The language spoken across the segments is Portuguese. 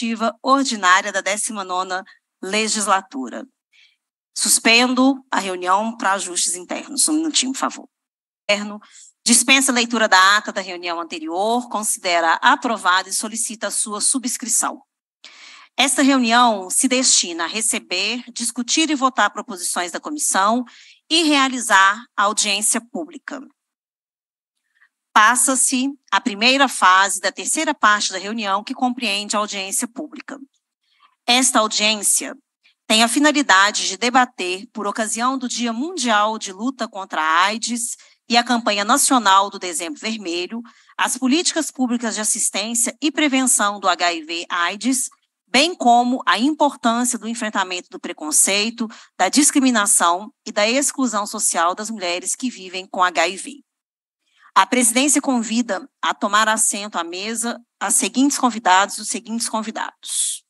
legislativa ordinária da 19ª legislatura. Suspendo a reunião para ajustes internos. Um minutinho, por favor. Dispensa a leitura da ata da reunião anterior, considera aprovada e solicita a sua subscrição. Esta reunião se destina a receber, discutir e votar proposições da comissão e realizar audiência pública passa-se a primeira fase da terceira parte da reunião, que compreende a audiência pública. Esta audiência tem a finalidade de debater, por ocasião do Dia Mundial de Luta contra a AIDS e a campanha nacional do Dezembro Vermelho, as políticas públicas de assistência e prevenção do HIV/AIDS, bem como a importância do enfrentamento do preconceito, da discriminação e da exclusão social das mulheres que vivem com HIV. A presidência convida a tomar assento à mesa as seguintes convidados e os seguintes convidados.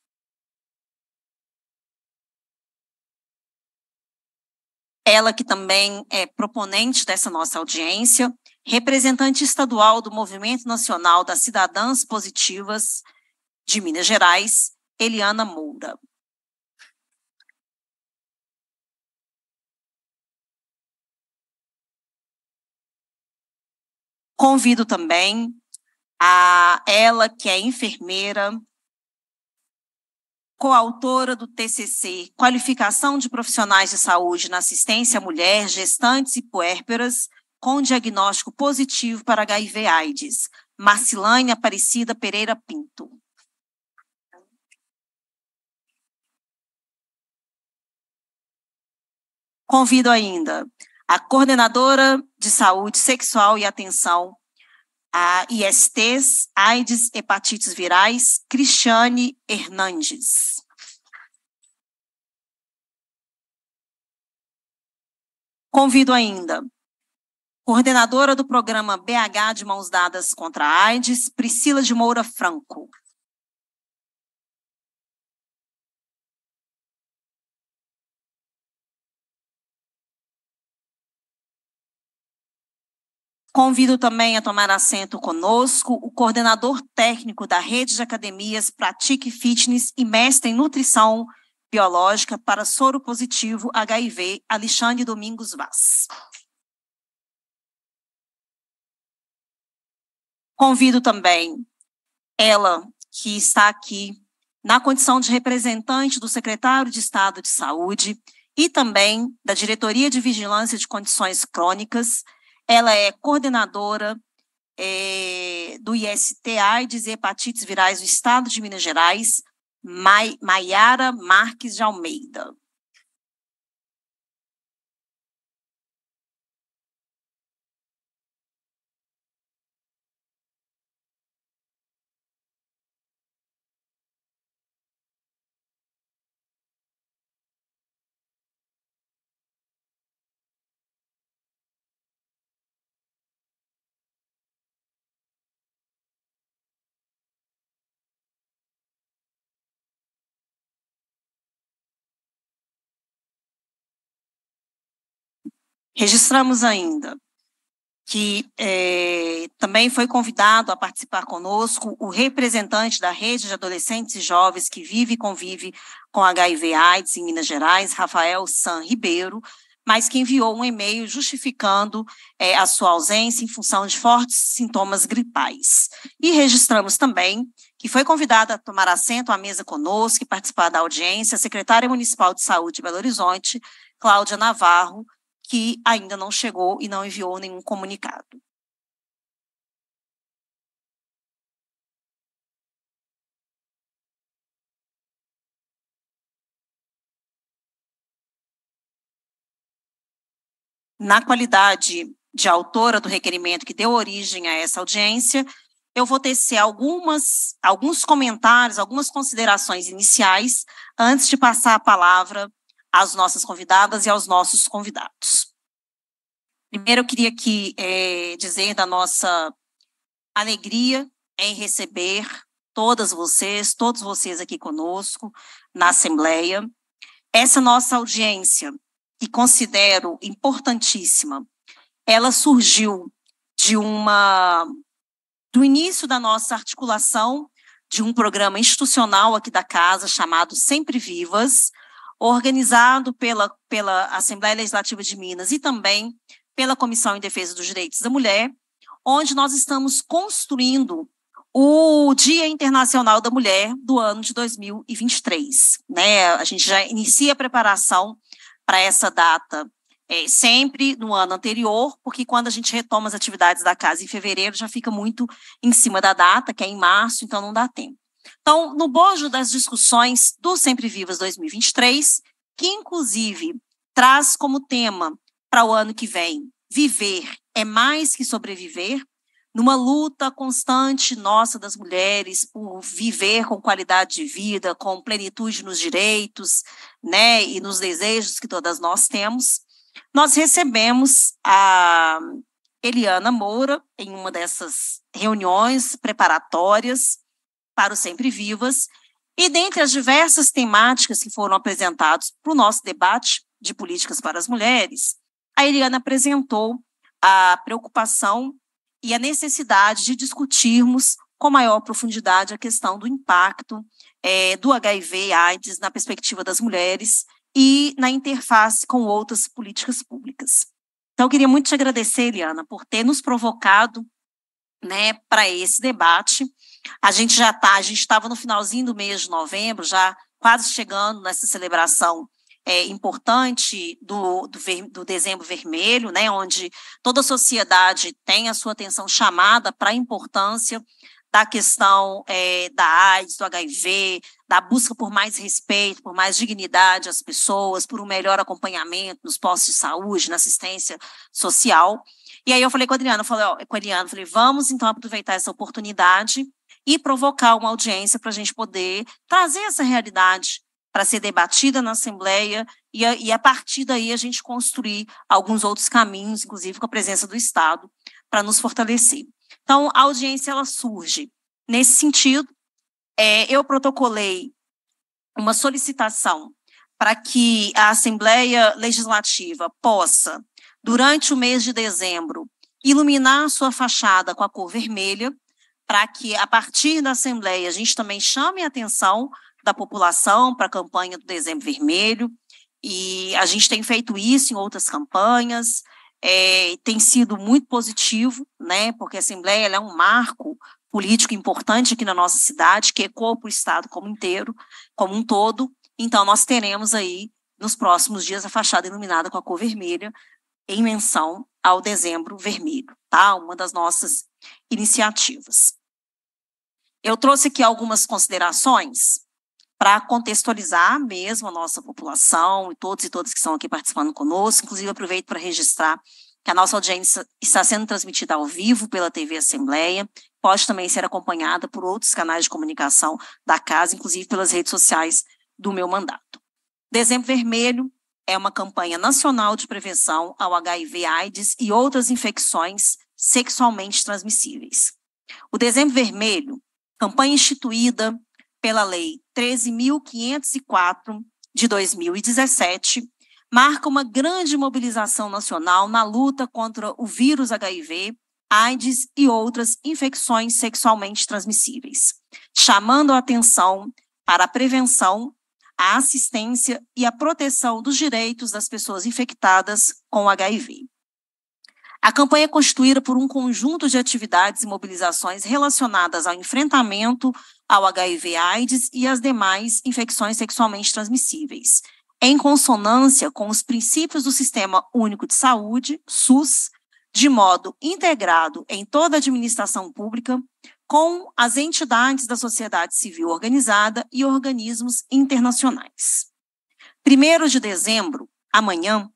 Ela que também é proponente dessa nossa audiência, representante estadual do Movimento Nacional das Cidadãs Positivas de Minas Gerais, Eliana Moura. Convido também a ela, que é enfermeira, coautora do TCC Qualificação de Profissionais de Saúde na Assistência à Mulher, Gestantes e Puérperas com Diagnóstico Positivo para HIV-AIDS, Marcilane Aparecida Pereira Pinto. Convido ainda a coordenadora de saúde sexual e atenção a ISTs, AIDS, hepatites virais, Cristiane Hernandes. Convido ainda coordenadora do programa BH de Mãos Dadas contra a AIDS, Priscila de Moura Franco. Convido também a tomar assento conosco o coordenador técnico da rede de academias Pratique Fitness e mestre em nutrição biológica para soro positivo HIV, Alexandre Domingos Vaz. Convido também ela, que está aqui na condição de representante do secretário de Estado de Saúde e também da Diretoria de Vigilância de Condições Crônicas, ela é coordenadora é, do IST AIDS e hepatites virais do Estado de Minas Gerais, Maiara Marques de Almeida. Registramos ainda que é, também foi convidado a participar conosco o representante da Rede de Adolescentes e Jovens que vive e convive com HIV/AIDS em Minas Gerais, Rafael San Ribeiro, mas que enviou um e-mail justificando é, a sua ausência em função de fortes sintomas gripais. E registramos também que foi convidada a tomar assento à mesa conosco e participar da audiência a secretária municipal de saúde de Belo Horizonte, Cláudia Navarro, que ainda não chegou e não enviou nenhum comunicado. Na qualidade de autora do requerimento que deu origem a essa audiência, eu vou tecer algumas, alguns comentários, algumas considerações iniciais, antes de passar a palavra às nossas convidadas e aos nossos convidados. Primeiro, eu queria aqui é, dizer da nossa alegria em receber todas vocês, todos vocês aqui conosco na Assembleia. Essa nossa audiência, que considero importantíssima, ela surgiu de uma do início da nossa articulação de um programa institucional aqui da casa chamado Sempre Vivas, organizado pela, pela Assembleia Legislativa de Minas e também pela Comissão em Defesa dos Direitos da Mulher, onde nós estamos construindo o Dia Internacional da Mulher do ano de 2023. Né? A gente já inicia a preparação para essa data é, sempre no ano anterior, porque quando a gente retoma as atividades da casa em fevereiro, já fica muito em cima da data, que é em março, então não dá tempo. Então, no bojo das discussões do Sempre Vivas 2023, que inclusive traz como tema para o ano que vem viver é mais que sobreviver, numa luta constante nossa das mulheres por viver com qualidade de vida, com plenitude nos direitos, né, e nos desejos que todas nós temos, nós recebemos a Eliana Moura em uma dessas reuniões preparatórias para o Sempre Vivas. E dentre as diversas temáticas que foram apresentadas para o nosso debate de políticas para as mulheres, a Eliana apresentou a preocupação e a necessidade de discutirmos com maior profundidade a questão do impacto é, do HIV e AIDS na perspectiva das mulheres e na interface com outras políticas públicas. Então, eu queria muito te agradecer, Eliana, por ter nos provocado né, para esse debate a gente já está, a gente estava no finalzinho do mês de novembro, já quase chegando nessa celebração é, importante do, do, ver, do, dezembro vermelho, né, onde toda a sociedade tem a sua atenção chamada para a importância da questão é, da AIDS, do HIV, da busca por mais respeito, por mais dignidade às pessoas, por um melhor acompanhamento nos postos de saúde, na assistência social. E aí eu falei com a Adriana, eu falei, ó, com a Eliana, falei, vamos então aproveitar essa oportunidade e provocar uma audiência para a gente poder trazer essa realidade para ser debatida na Assembleia e a, e a partir daí a gente construir alguns outros caminhos, inclusive com a presença do Estado, para nos fortalecer. Então, a audiência ela surge nesse sentido. É, eu protocolei uma solicitação para que a Assembleia Legislativa possa, durante o mês de dezembro, iluminar sua fachada com a cor vermelha para que, a partir da Assembleia, a gente também chame a atenção da população para a campanha do Dezembro Vermelho. E a gente tem feito isso em outras campanhas, é, tem sido muito positivo, né, porque a Assembleia é um marco político importante aqui na nossa cidade, que ecoa para o Estado como inteiro, como um todo. Então, nós teremos aí, nos próximos dias, a fachada iluminada com a cor vermelha, em menção ao Dezembro Vermelho, tá? Uma das nossas iniciativas. Eu trouxe aqui algumas considerações para contextualizar mesmo a nossa população e todos e todas que estão aqui participando conosco. Inclusive, aproveito para registrar que a nossa audiência está sendo transmitida ao vivo pela TV Assembleia, pode também ser acompanhada por outros canais de comunicação da casa, inclusive pelas redes sociais do meu mandato. Dezembro Vermelho é uma campanha nacional de prevenção ao HIV/AIDS e outras infecções sexualmente transmissíveis. O Dezembro Vermelho campanha instituída pela Lei 13.504 de 2017, marca uma grande mobilização nacional na luta contra o vírus HIV, AIDS e outras infecções sexualmente transmissíveis, chamando a atenção para a prevenção, a assistência e a proteção dos direitos das pessoas infectadas com HIV. A campanha é constituída por um conjunto de atividades e mobilizações relacionadas ao enfrentamento ao HIV/AIDS e às demais infecções sexualmente transmissíveis, em consonância com os princípios do Sistema Único de Saúde, SUS, de modo integrado em toda a administração pública, com as entidades da sociedade civil organizada e organismos internacionais. 1 de dezembro, amanhã,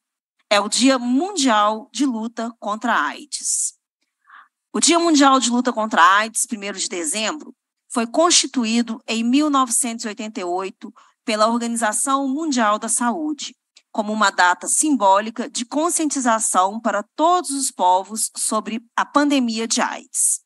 é o Dia Mundial de Luta contra a AIDS. O Dia Mundial de Luta contra a AIDS, 1 de dezembro, foi constituído em 1988 pela Organização Mundial da Saúde, como uma data simbólica de conscientização para todos os povos sobre a pandemia de AIDS.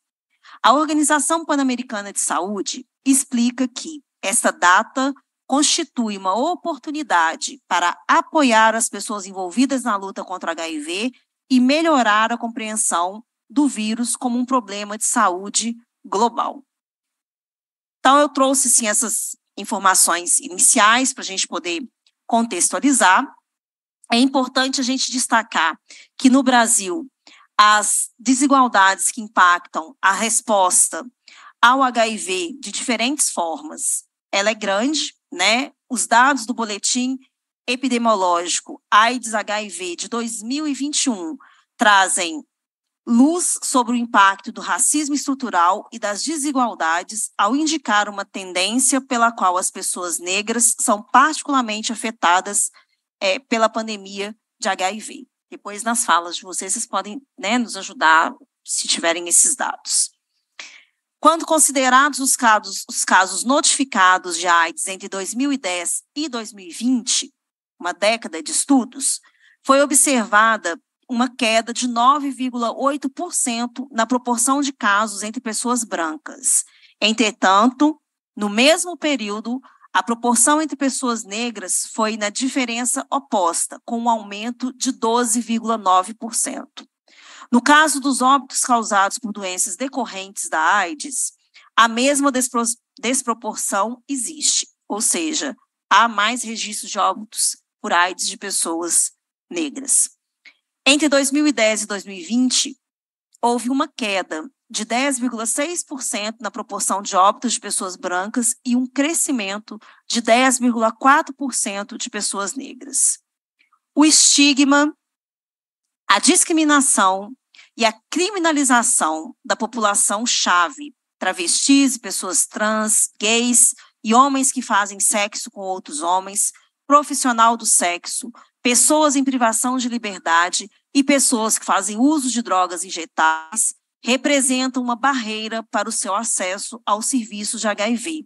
A Organização Pan-Americana de Saúde explica que essa data constitui uma oportunidade para apoiar as pessoas envolvidas na luta contra HIV e melhorar a compreensão do vírus como um problema de saúde global. Então, eu trouxe sim essas informações iniciais para a gente poder contextualizar. É importante a gente destacar que no Brasil as desigualdades que impactam a resposta ao HIV de diferentes formas, ela é grande, né, os dados do boletim epidemiológico AIDS-HIV de 2021 trazem luz sobre o impacto do racismo estrutural e das desigualdades ao indicar uma tendência pela qual as pessoas negras são particularmente afetadas é, pela pandemia de HIV. Depois, nas falas de vocês, vocês podem né, nos ajudar se tiverem esses dados. Quando considerados os casos, os casos notificados de AIDS entre 2010 e 2020, uma década de estudos, foi observada uma queda de 9,8% na proporção de casos entre pessoas brancas. Entretanto, no mesmo período, a proporção entre pessoas negras foi na diferença oposta, com um aumento de 12,9%. No caso dos óbitos causados por doenças decorrentes da AIDS, a mesma despro desproporção existe, ou seja, há mais registros de óbitos por AIDS de pessoas negras. Entre 2010 e 2020, houve uma queda de 10,6% na proporção de óbitos de pessoas brancas e um crescimento de 10,4% de pessoas negras. O estigma, a discriminação e a criminalização da população-chave, travestis, pessoas trans, gays e homens que fazem sexo com outros homens, profissional do sexo, pessoas em privação de liberdade e pessoas que fazem uso de drogas injetáveis representam uma barreira para o seu acesso ao serviço de HIV,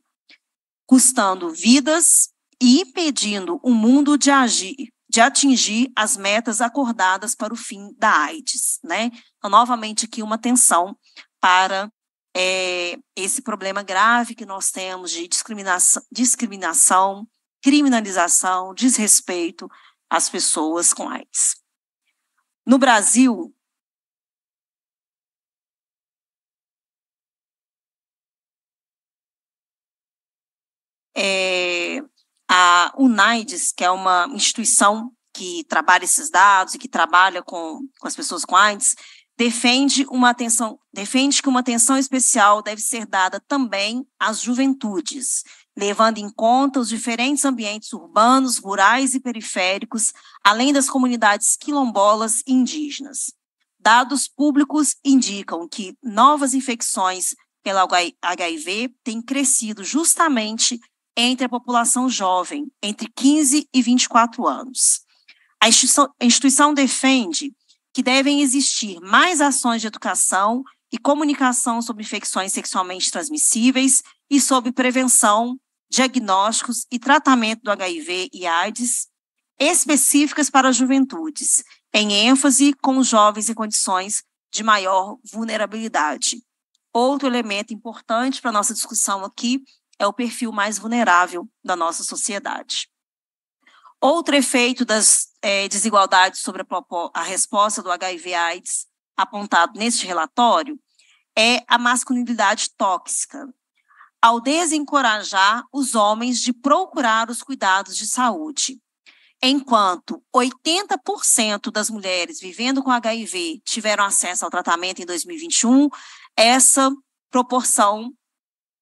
custando vidas e impedindo o mundo de agir de atingir as metas acordadas para o fim da AIDS, né? Então, novamente aqui uma atenção para é, esse problema grave que nós temos de discriminação, discriminação, criminalização, desrespeito às pessoas com AIDS. No Brasil, é, a UNAIDS, que é uma instituição que trabalha esses dados e que trabalha com, com as pessoas com AIDS, defende uma atenção, defende que uma atenção especial deve ser dada também às juventudes, levando em conta os diferentes ambientes urbanos, rurais e periféricos, além das comunidades quilombolas e indígenas. Dados públicos indicam que novas infecções pela HIV têm crescido justamente entre a população jovem, entre 15 e 24 anos. A instituição, a instituição defende que devem existir mais ações de educação e comunicação sobre infecções sexualmente transmissíveis e sobre prevenção, diagnósticos e tratamento do HIV e AIDS, específicas para as juventudes, em ênfase com os jovens em condições de maior vulnerabilidade. Outro elemento importante para a nossa discussão aqui é o perfil mais vulnerável da nossa sociedade. Outro efeito das é, desigualdades sobre a, a resposta do HIV/AIDS apontado neste relatório é a masculinidade tóxica, ao desencorajar os homens de procurar os cuidados de saúde. Enquanto 80% das mulheres vivendo com HIV tiveram acesso ao tratamento em 2021, essa proporção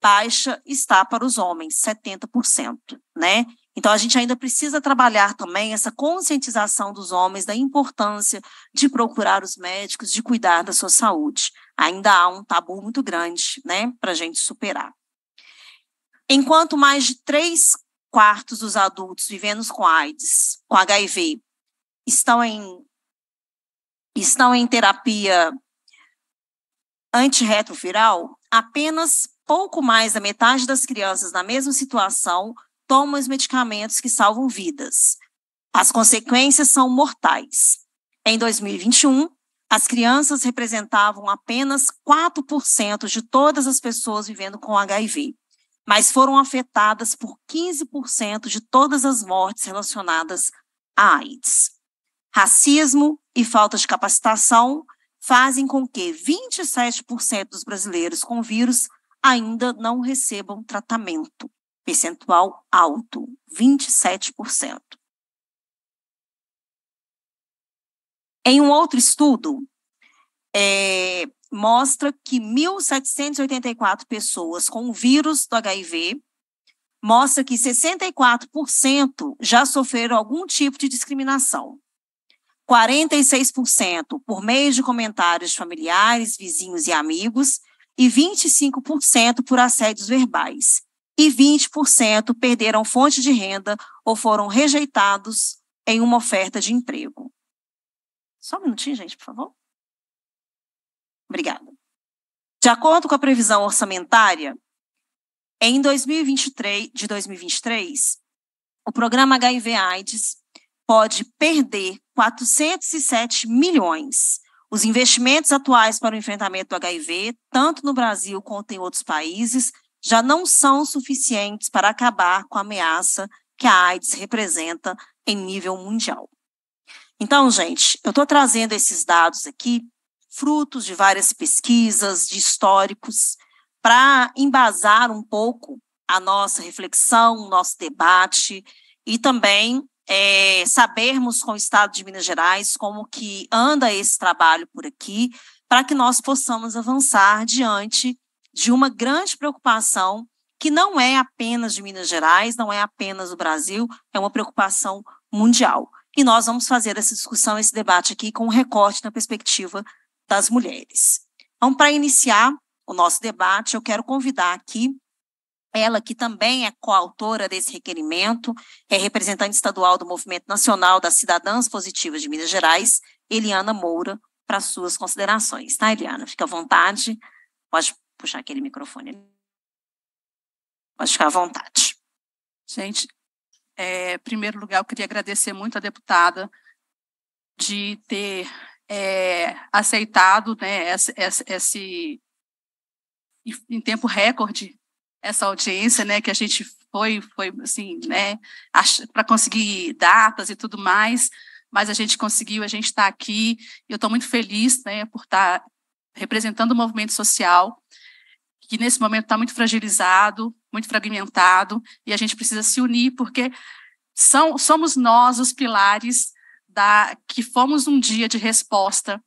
baixa está para os homens, 70%, né? Então, a gente ainda precisa trabalhar também essa conscientização dos homens da importância de procurar os médicos, de cuidar da sua saúde. Ainda há um tabu muito grande, né, para a gente superar. Enquanto mais de três quartos dos adultos vivendo com AIDS, com HIV, estão em, estão em terapia antirretroviral, apenas pouco mais da metade das crianças na mesma situação tomam os medicamentos que salvam vidas. As consequências são mortais. Em 2021, as crianças representavam apenas 4% de todas as pessoas vivendo com HIV, mas foram afetadas por 15% de todas as mortes relacionadas à AIDS. Racismo e falta de capacitação fazem com que 27% dos brasileiros com vírus ainda não recebam tratamento, percentual alto, 27%. Em um outro estudo, é, mostra que 1.784 pessoas com o vírus do HIV mostra que 64% já sofreram algum tipo de discriminação. 46% por meio de comentários familiares, vizinhos e amigos, e 25% por assédios verbais, e 20% perderam fonte de renda ou foram rejeitados em uma oferta de emprego. Só um minutinho, gente, por favor. Obrigada. De acordo com a previsão orçamentária, em 2023, de 2023, o programa HIV AIDS pode perder 407 milhões os investimentos atuais para o enfrentamento do HIV, tanto no Brasil quanto em outros países, já não são suficientes para acabar com a ameaça que a AIDS representa em nível mundial. Então, gente, eu estou trazendo esses dados aqui, frutos de várias pesquisas, de históricos, para embasar um pouco a nossa reflexão, o nosso debate e também é, sabermos com o Estado de Minas Gerais como que anda esse trabalho por aqui, para que nós possamos avançar diante de uma grande preocupação que não é apenas de Minas Gerais, não é apenas do Brasil, é uma preocupação mundial. E nós vamos fazer essa discussão, esse debate aqui com um recorte na perspectiva das mulheres. Então, para iniciar o nosso debate, eu quero convidar aqui ela que também é coautora desse requerimento, é representante estadual do Movimento Nacional das Cidadãs Positivas de Minas Gerais, Eliana Moura, para suas considerações, tá, Eliana? Fica à vontade, pode puxar aquele microfone. Pode ficar à vontade. Gente, é, em primeiro lugar, eu queria agradecer muito à deputada de ter é, aceitado né, esse, esse, em tempo recorde essa audiência, né, que a gente foi, foi assim, né, para conseguir datas e tudo mais, mas a gente conseguiu, a gente está aqui, eu estou muito feliz, né, por estar tá representando o movimento social, que nesse momento está muito fragilizado, muito fragmentado, e a gente precisa se unir, porque são, somos nós os pilares da que fomos um dia de resposta,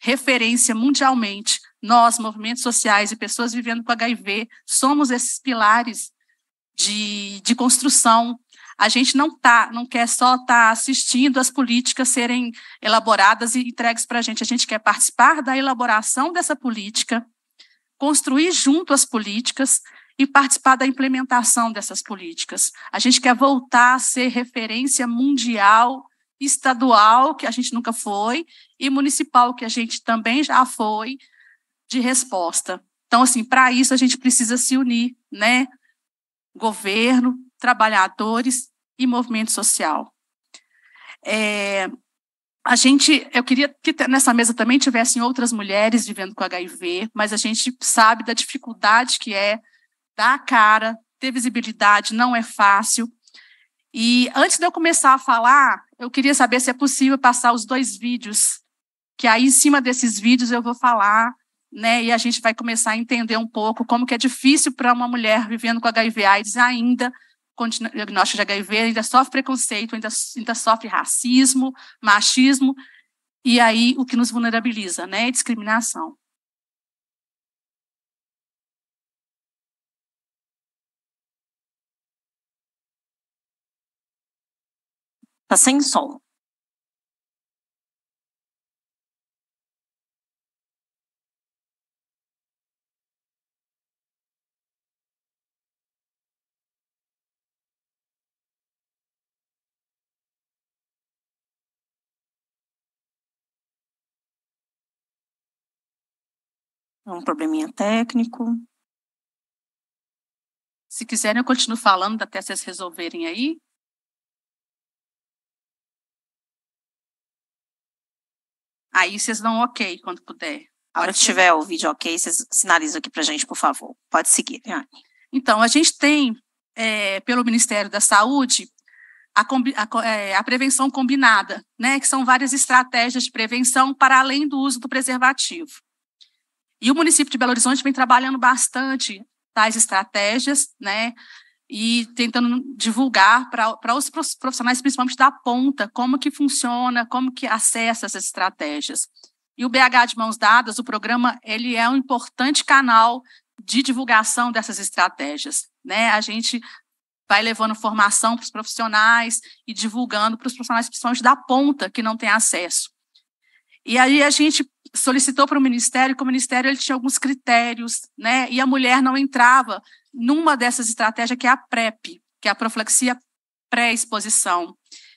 referência mundialmente nós, movimentos sociais e pessoas vivendo com HIV, somos esses pilares de, de construção. A gente não tá, não quer só estar tá assistindo as políticas serem elaboradas e entregues para a gente. A gente quer participar da elaboração dessa política, construir junto as políticas e participar da implementação dessas políticas. A gente quer voltar a ser referência mundial, estadual, que a gente nunca foi, e municipal, que a gente também já foi, de resposta. Então, assim, para isso a gente precisa se unir, né? Governo, trabalhadores e movimento social. É, a gente, eu queria que nessa mesa também tivessem outras mulheres vivendo com HIV, mas a gente sabe da dificuldade que é dar a cara, ter visibilidade, não é fácil. E antes de eu começar a falar, eu queria saber se é possível passar os dois vídeos, que aí em cima desses vídeos eu vou falar né? E a gente vai começar a entender um pouco como que é difícil para uma mulher vivendo com HIV/AIDS ainda com diagnóstico de HIV, ainda sofre preconceito, ainda, ainda sofre racismo, machismo, e aí o que nos vulnerabiliza, né? É discriminação. Tá sem som. É um probleminha técnico. Se quiserem, eu continuo falando até vocês resolverem aí. Aí vocês dão ok quando puder. A hora que tiver o vídeo ok, vocês sinalizam aqui para a gente, por favor. Pode seguir, Então, a gente tem, é, pelo Ministério da Saúde, a, a, é, a, prevenção combinada, né? Que são várias estratégias de prevenção para além do uso do preservativo. E o município de Belo Horizonte vem trabalhando bastante tais estratégias, né? E tentando divulgar para os profissionais, principalmente da ponta, como que funciona, como que acessa essas estratégias. E o BH de Mãos Dadas, o programa, ele é um importante canal de divulgação dessas estratégias. Né? A gente vai levando formação para os profissionais e divulgando para os profissionais, principalmente da ponta, que não tem acesso. E aí a gente solicitou para o ministério, que o ministério ele tinha alguns critérios, né? E a mulher não entrava numa dessas estratégias que é a PrEP, que é a profilaxia pré-exposição.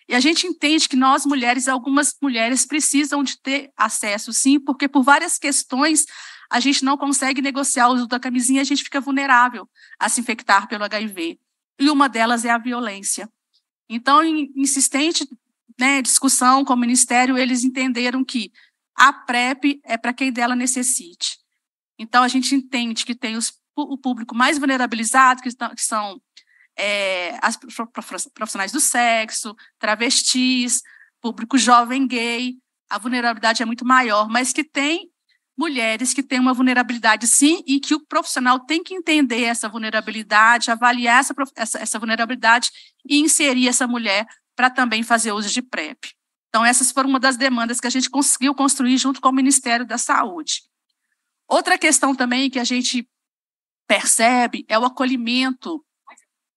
E a gente entende que nós mulheres, algumas mulheres precisam de ter acesso, sim, porque por várias questões a gente não consegue negociar o uso da camisinha, a gente fica vulnerável a se infectar pelo HIV. E uma delas é a violência. Então, em insistente né, discussão com o Ministério, eles entenderam que a PrEP é para quem dela necessite. Então, a gente entende que tem os, o público mais vulnerabilizado, que, estão, que são é, as profissionais do sexo, travestis, público jovem gay. A vulnerabilidade é muito maior, mas que tem mulheres que têm uma vulnerabilidade, sim, e que o profissional tem que entender essa vulnerabilidade, avaliar essa, essa, essa vulnerabilidade e inserir essa mulher para também fazer uso de PrEP. Então, essas foram uma das demandas que a gente conseguiu construir junto com o Ministério da Saúde. Outra questão também que a gente percebe é o acolhimento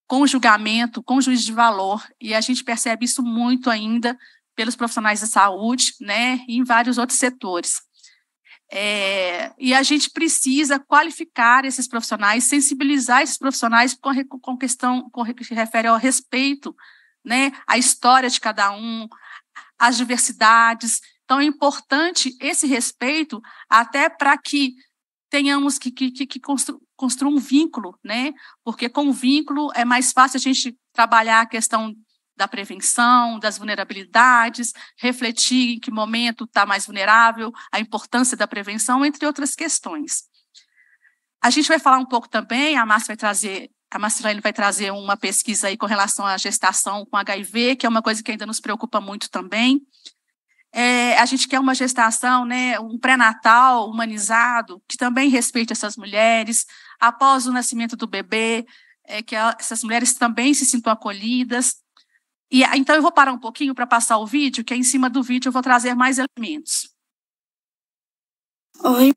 com julgamento, com juiz de valor, e a gente percebe isso muito ainda pelos profissionais da saúde, né, e em vários outros setores. É, e a gente precisa qualificar esses profissionais, sensibilizar esses profissionais com, com questão com, que se refere ao respeito, né, à história de cada um, as diversidades. Então, é importante esse respeito até para que tenhamos que, que, que constru, construir um vínculo, né? Porque com o vínculo é mais fácil a gente trabalhar a questão da prevenção, das vulnerabilidades, refletir em que momento está mais vulnerável, a importância da prevenção, entre outras questões. A gente vai falar um pouco também, a Márcia vai trazer a Marcela vai trazer uma pesquisa aí com relação à gestação com HIV, que é uma coisa que ainda nos preocupa muito também. É, a gente quer uma gestação, né, um pré-natal humanizado, que também respeite essas mulheres, após o nascimento do bebê, é, que essas mulheres também se sintam acolhidas. E ah, Então, eu vou parar um pouquinho para passar o vídeo, que em cima do vídeo eu vou trazer mais elementos. Oi,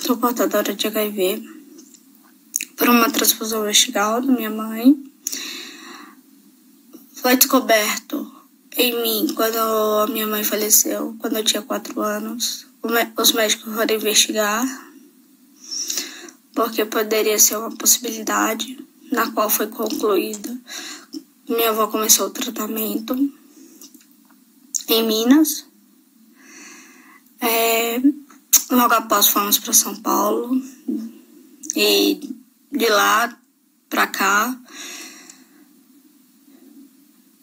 sou portadora de HIV, por uma transfusão vestigal da minha mãe. Foi descoberto em mim quando a minha mãe faleceu, quando eu tinha quatro anos. Os médicos foram investigar, porque poderia ser uma possibilidade, na qual foi concluída. Minha avó começou o tratamento em Minas. É, logo após fomos para São Paulo e de lá pra cá.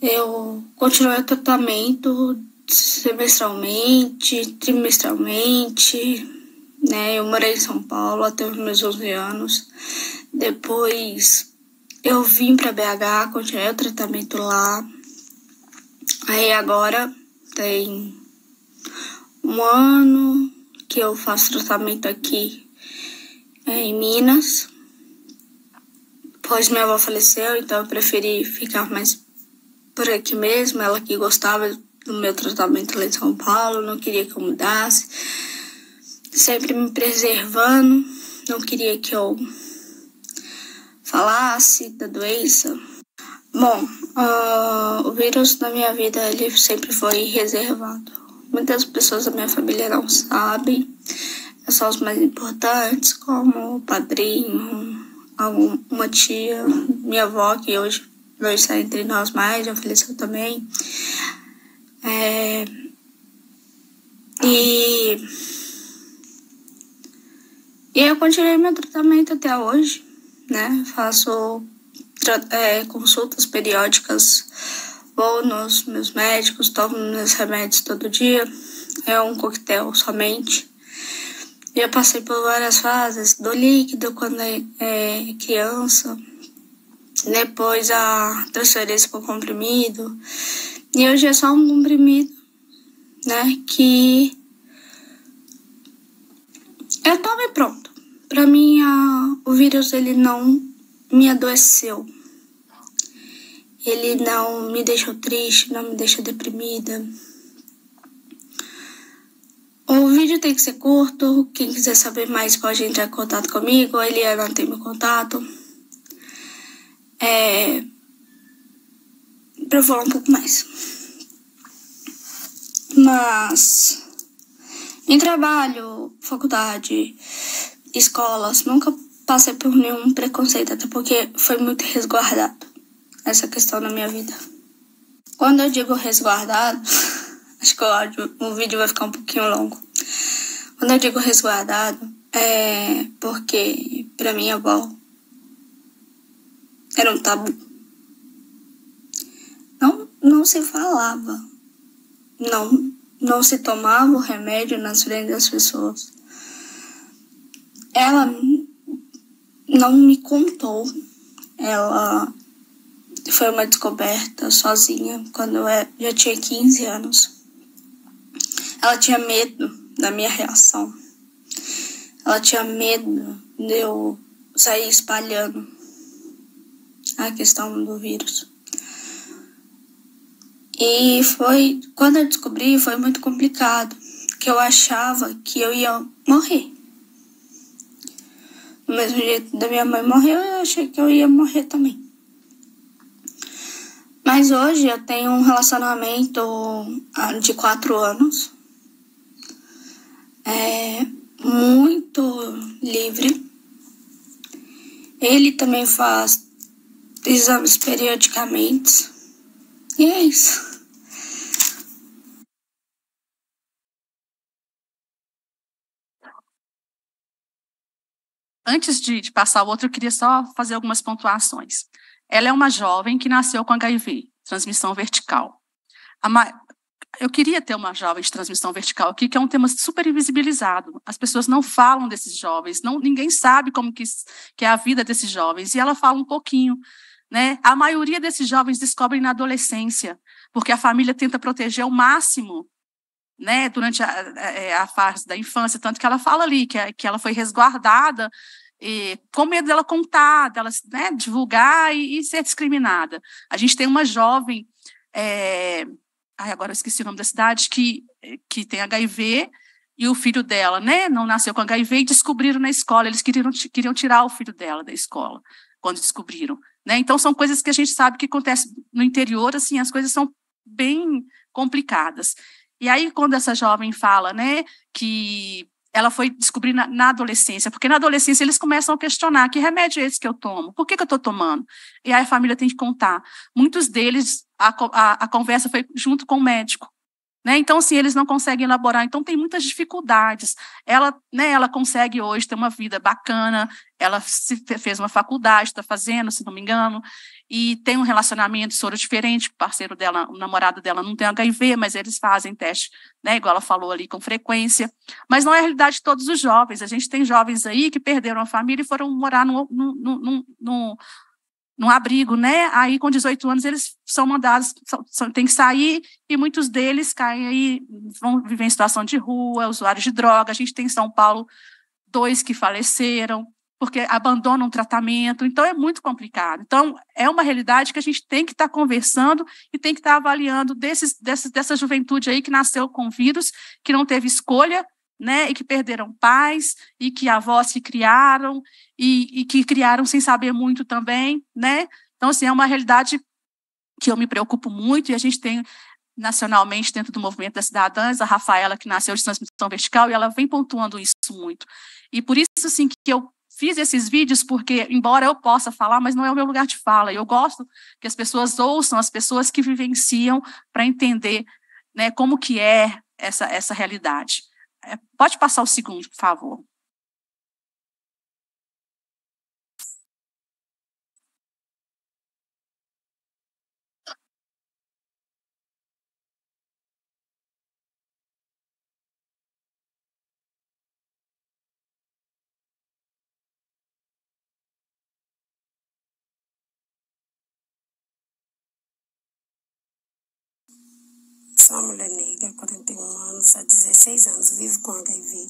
Eu continuei o tratamento semestralmente, trimestralmente, né? Eu morei em São Paulo até os meus 11 anos. Depois eu vim para BH, continuei o tratamento lá. Aí agora tem um ano que eu faço tratamento aqui é, em Minas. Hoje minha avó faleceu, então eu preferi ficar mais por aqui mesmo. Ela que gostava do meu tratamento lá em São Paulo, não queria que eu mudasse. Sempre me preservando, não queria que eu falasse da doença. Bom, uh, o vírus na minha vida ele sempre foi reservado. Muitas pessoas da minha família não sabem, é só os mais importantes, como o padrinho, uma tia, minha avó, que hoje não está entre nós mais, já faleceu também. É, e, e eu continuei meu tratamento até hoje, né? Faço é, consultas periódicas, vou nos meus médicos, tomo meus remédios todo dia. É um coquetel somente. Eu passei por várias fases do líquido quando é, é criança, depois a transferência para o comprimido. E hoje é só um comprimido, né? Que eu tava pronto. Para mim, a, o vírus ele não me adoeceu. Ele não me deixou triste, não me deixou deprimida o vídeo tem que ser curto. Quem quiser saber mais pode entrar em contato comigo. A Eliana tem meu contato. É... Pra eu falar um pouco mais. Mas. Em trabalho, faculdade, escolas, nunca passei por nenhum preconceito, até porque foi muito resguardado essa questão na minha vida. Quando eu digo resguardado. Acho que o, áudio, o vídeo vai ficar um pouquinho longo. Quando eu digo resguardado, é porque para é avó era um tabu. Não, não se falava, não, não se tomava o remédio nas frente das pessoas. Ela não me contou. Ela foi uma descoberta sozinha quando eu já tinha 15 anos. Ela tinha medo da minha reação. Ela tinha medo de eu sair espalhando a questão do vírus. E foi quando eu descobri, foi muito complicado, que eu achava que eu ia morrer. Do mesmo jeito da minha mãe morreu, eu achei que eu ia morrer também. Mas hoje eu tenho um relacionamento ah, de quatro anos. É muito livre. Ele também faz exames periodicamente. E é isso. Antes de, de passar o outro, eu queria só fazer algumas pontuações. Ela é uma jovem que nasceu com HIV, transmissão vertical. Ma... Eu queria ter uma jovem de transmissão vertical aqui, que é um tema super invisibilizado. As pessoas não falam desses jovens, não, ninguém sabe como que, que é a vida desses jovens. E ela fala um pouquinho. Né? A maioria desses jovens descobrem na adolescência, porque a família tenta proteger ao máximo né, durante a, a, a, fase da infância, tanto que ela fala ali que, a, é, que ela foi resguardada com medo dela contar, dela né, divulgar e, e, ser discriminada. A gente tem uma jovem, é, ai, agora eu esqueci o nome da cidade, que, que tem HIV e o filho dela né, não nasceu com HIV e descobriram na escola, eles queriam, queriam tirar o filho dela da escola quando descobriram. Né? Então, são coisas que a gente sabe que acontece no interior, assim, as coisas são bem complicadas. E aí, quando essa jovem fala, né, que ela foi descobrir na, na, adolescência, porque na adolescência eles começam a questionar que remédio é esse que eu tomo, por que, que eu estou tomando? E aí a família tem que contar. Muitos deles, a, a, a conversa foi junto com o médico. Né? Então, assim, eles não conseguem elaborar. Então, tem muitas dificuldades. Ela, né, ela consegue hoje ter uma vida bacana, ela se, fez uma faculdade, está fazendo, se não me engano e tem um relacionamento soro diferente, o parceiro dela, o namorado dela não tem HIV, mas eles fazem teste, né, igual ela falou ali, com frequência. Mas não é a realidade de todos os jovens. A gente tem jovens aí que perderam a família e foram morar num, no no abrigo, né? Aí, com 18 anos, eles são mandados, são, são, tem que sair, e muitos deles caem aí, vão viver em situação de rua, usuários de droga. A gente tem em São Paulo dois que faleceram, porque abandonam um tratamento. Então, é muito complicado. Então, é uma realidade que a gente tem que estar tá conversando e tem que estar tá avaliando desses, desses, dessa juventude aí que nasceu com vírus, que não teve escolha, né, e que perderam pais, e que avós que criaram, e, e que criaram sem saber muito também, né? Então, assim, é uma realidade que eu me preocupo muito e a gente tem nacionalmente dentro do movimento das cidadãs, a Rafaela, que nasceu de transmissão vertical, e ela vem pontuando isso muito. E por isso, assim, que eu fiz esses vídeos porque, embora eu possa falar, mas não é o meu lugar de fala. Eu gosto que as pessoas ouçam, as pessoas que vivenciam, para entender né, como que é essa, essa realidade. É, pode passar o segundo, por favor. sou uma mulher negra, 41 anos, há 16 anos, vivo com HIV.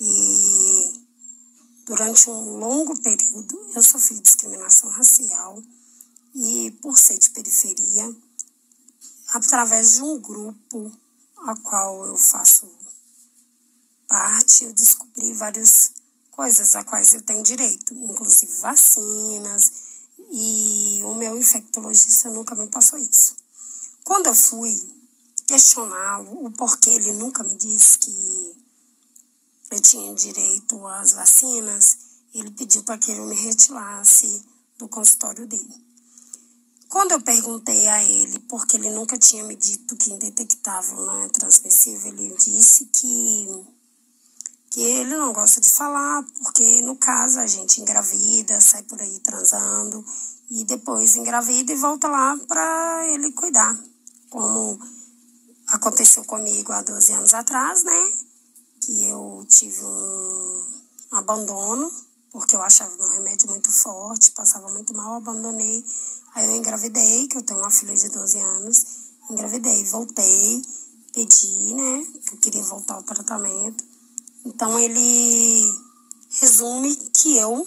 E durante um longo período eu sofri discriminação racial e por ser de periferia, através de um grupo a qual eu faço parte, eu descobri várias coisas a quais eu tenho direito, inclusive vacinas, e o meu infectologista nunca me passou isso. Quando eu fui questioná-lo o porquê ele nunca me disse que eu tinha direito às vacinas. Ele pediu para que eu me retirasse do consultório dele. Quando eu perguntei a ele, porque ele nunca tinha me dito que indetectável não é transmissível, ele disse que, que ele não gosta de falar, porque no caso a gente engravida, sai por aí transando e depois engravida e volta lá para ele cuidar, como aconteceu comigo há 12 anos atrás, né? Que eu tive um abandono, porque eu achava meu remédio muito forte, passava muito mal, abandonei. Aí eu engravidei, que eu tenho uma filha de 12 anos, engravidei, voltei, pedi, né? Que eu queria voltar ao tratamento. Então ele resume que eu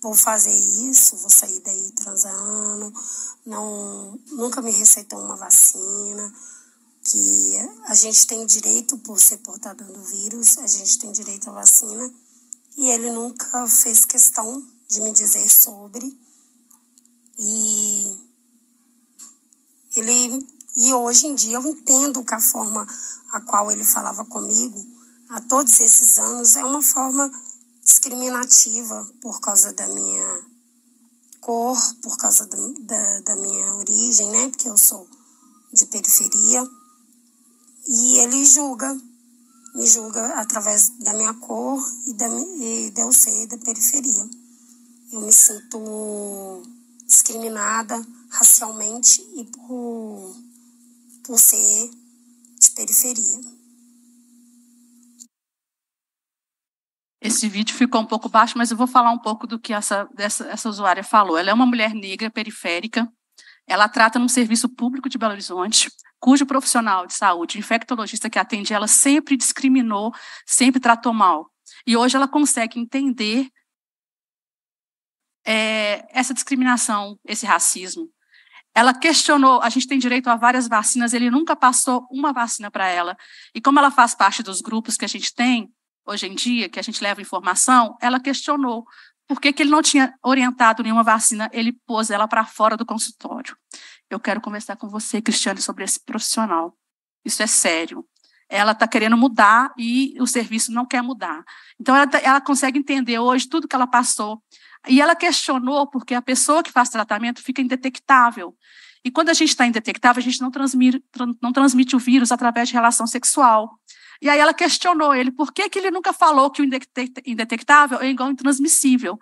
vou fazer isso, vou sair daí transando, não, nunca me receitou uma vacina que a gente tem direito por ser portador do vírus, a gente tem direito à vacina, e ele nunca fez questão de me dizer sobre. E ele e hoje em dia eu entendo que a forma a qual ele falava comigo há todos esses anos é uma forma discriminativa por causa da minha cor, por causa do, da, da minha origem, né? Porque eu sou de periferia. E ele julga, me julga através da minha cor e da, e eu ser da periferia. Eu me sinto discriminada racialmente e por, por ser de periferia. Esse vídeo ficou um pouco baixo, mas eu vou falar um pouco do que essa, dessa, essa usuária falou. Ela é uma mulher negra periférica, ela trata num serviço público de Belo Horizonte, cujo profissional de saúde, infectologista que atende ela, sempre discriminou, sempre tratou mal. E hoje ela consegue entender é, essa discriminação, esse racismo. Ela questionou, a gente tem direito a várias vacinas, ele nunca passou uma vacina para ela. E como ela faz parte dos grupos que a gente tem hoje em dia, que a gente leva informação, ela questionou por que, que ele não tinha orientado nenhuma vacina, ele pôs ela para fora do consultório. Eu quero conversar com você, Cristiane, sobre esse profissional. Isso é sério. Ela está querendo mudar e o serviço não quer mudar. Então, ela, tá, ela consegue entender hoje tudo que ela passou. E ela questionou porque a pessoa que faz tratamento fica indetectável. E quando a gente está indetectável, a gente não transmite, não transmite o vírus através de relação sexual. E aí ela questionou ele, por que, que ele nunca falou que o indetectável é igual ao intransmissível?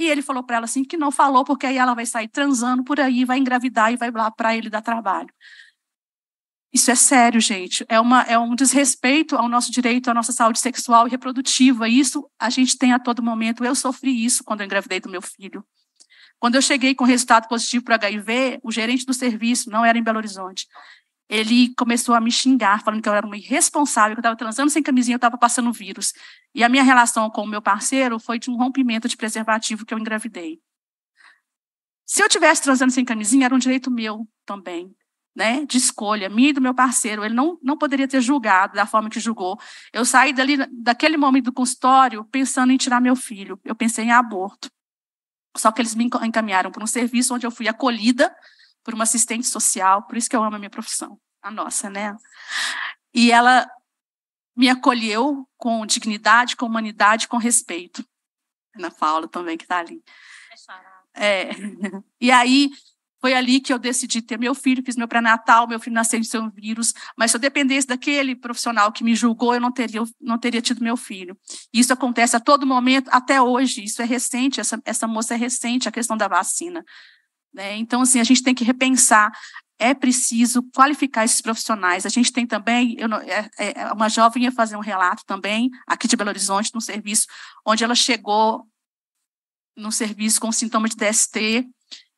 E ele falou para ela assim que não falou, porque aí ela vai sair transando por aí, vai engravidar e vai lá para ele dar trabalho. Isso é sério, gente. É, uma, é um desrespeito ao nosso direito, à nossa saúde sexual e reprodutiva. Isso a gente tem a todo momento. Eu sofri isso quando eu engravidei do meu filho. Quando eu cheguei com resultado positivo para HIV, o gerente do serviço, não era em Belo Horizonte, ele começou a me xingar, falando que eu era uma irresponsável, que eu estava transando sem camisinha, eu estava passando vírus. E a minha relação com o meu parceiro foi de um rompimento de preservativo que eu engravidei. Se eu tivesse transando sem camisinha, era um direito meu também, né, de escolha, minha e do meu parceiro. Ele não, não poderia ter julgado da forma que julgou. Eu saí dali, daquele momento do consultório, pensando em tirar meu filho. Eu pensei em aborto. Só que eles me encaminharam para um serviço onde eu fui acolhida por uma assistente social, por isso que eu amo a minha profissão, a nossa, né? E ela me acolheu com dignidade, com humanidade, com respeito. Ana Paula também, que está ali. É, é, e aí, foi ali que eu decidi ter meu filho, fiz meu pré-natal, meu filho nasceu de seu vírus, mas se eu dependesse daquele profissional que me julgou, eu não teria, não teria tido meu filho. Isso acontece a todo momento, até hoje, isso é recente, essa, essa moça é recente, a questão da vacina. Né? Então, assim, a gente tem que repensar é preciso qualificar esses profissionais. A gente tem também, é, é, é, uma jovem ia fazer um relato também, aqui de Belo Horizonte, num serviço, onde ela chegou num serviço com sintoma de DST,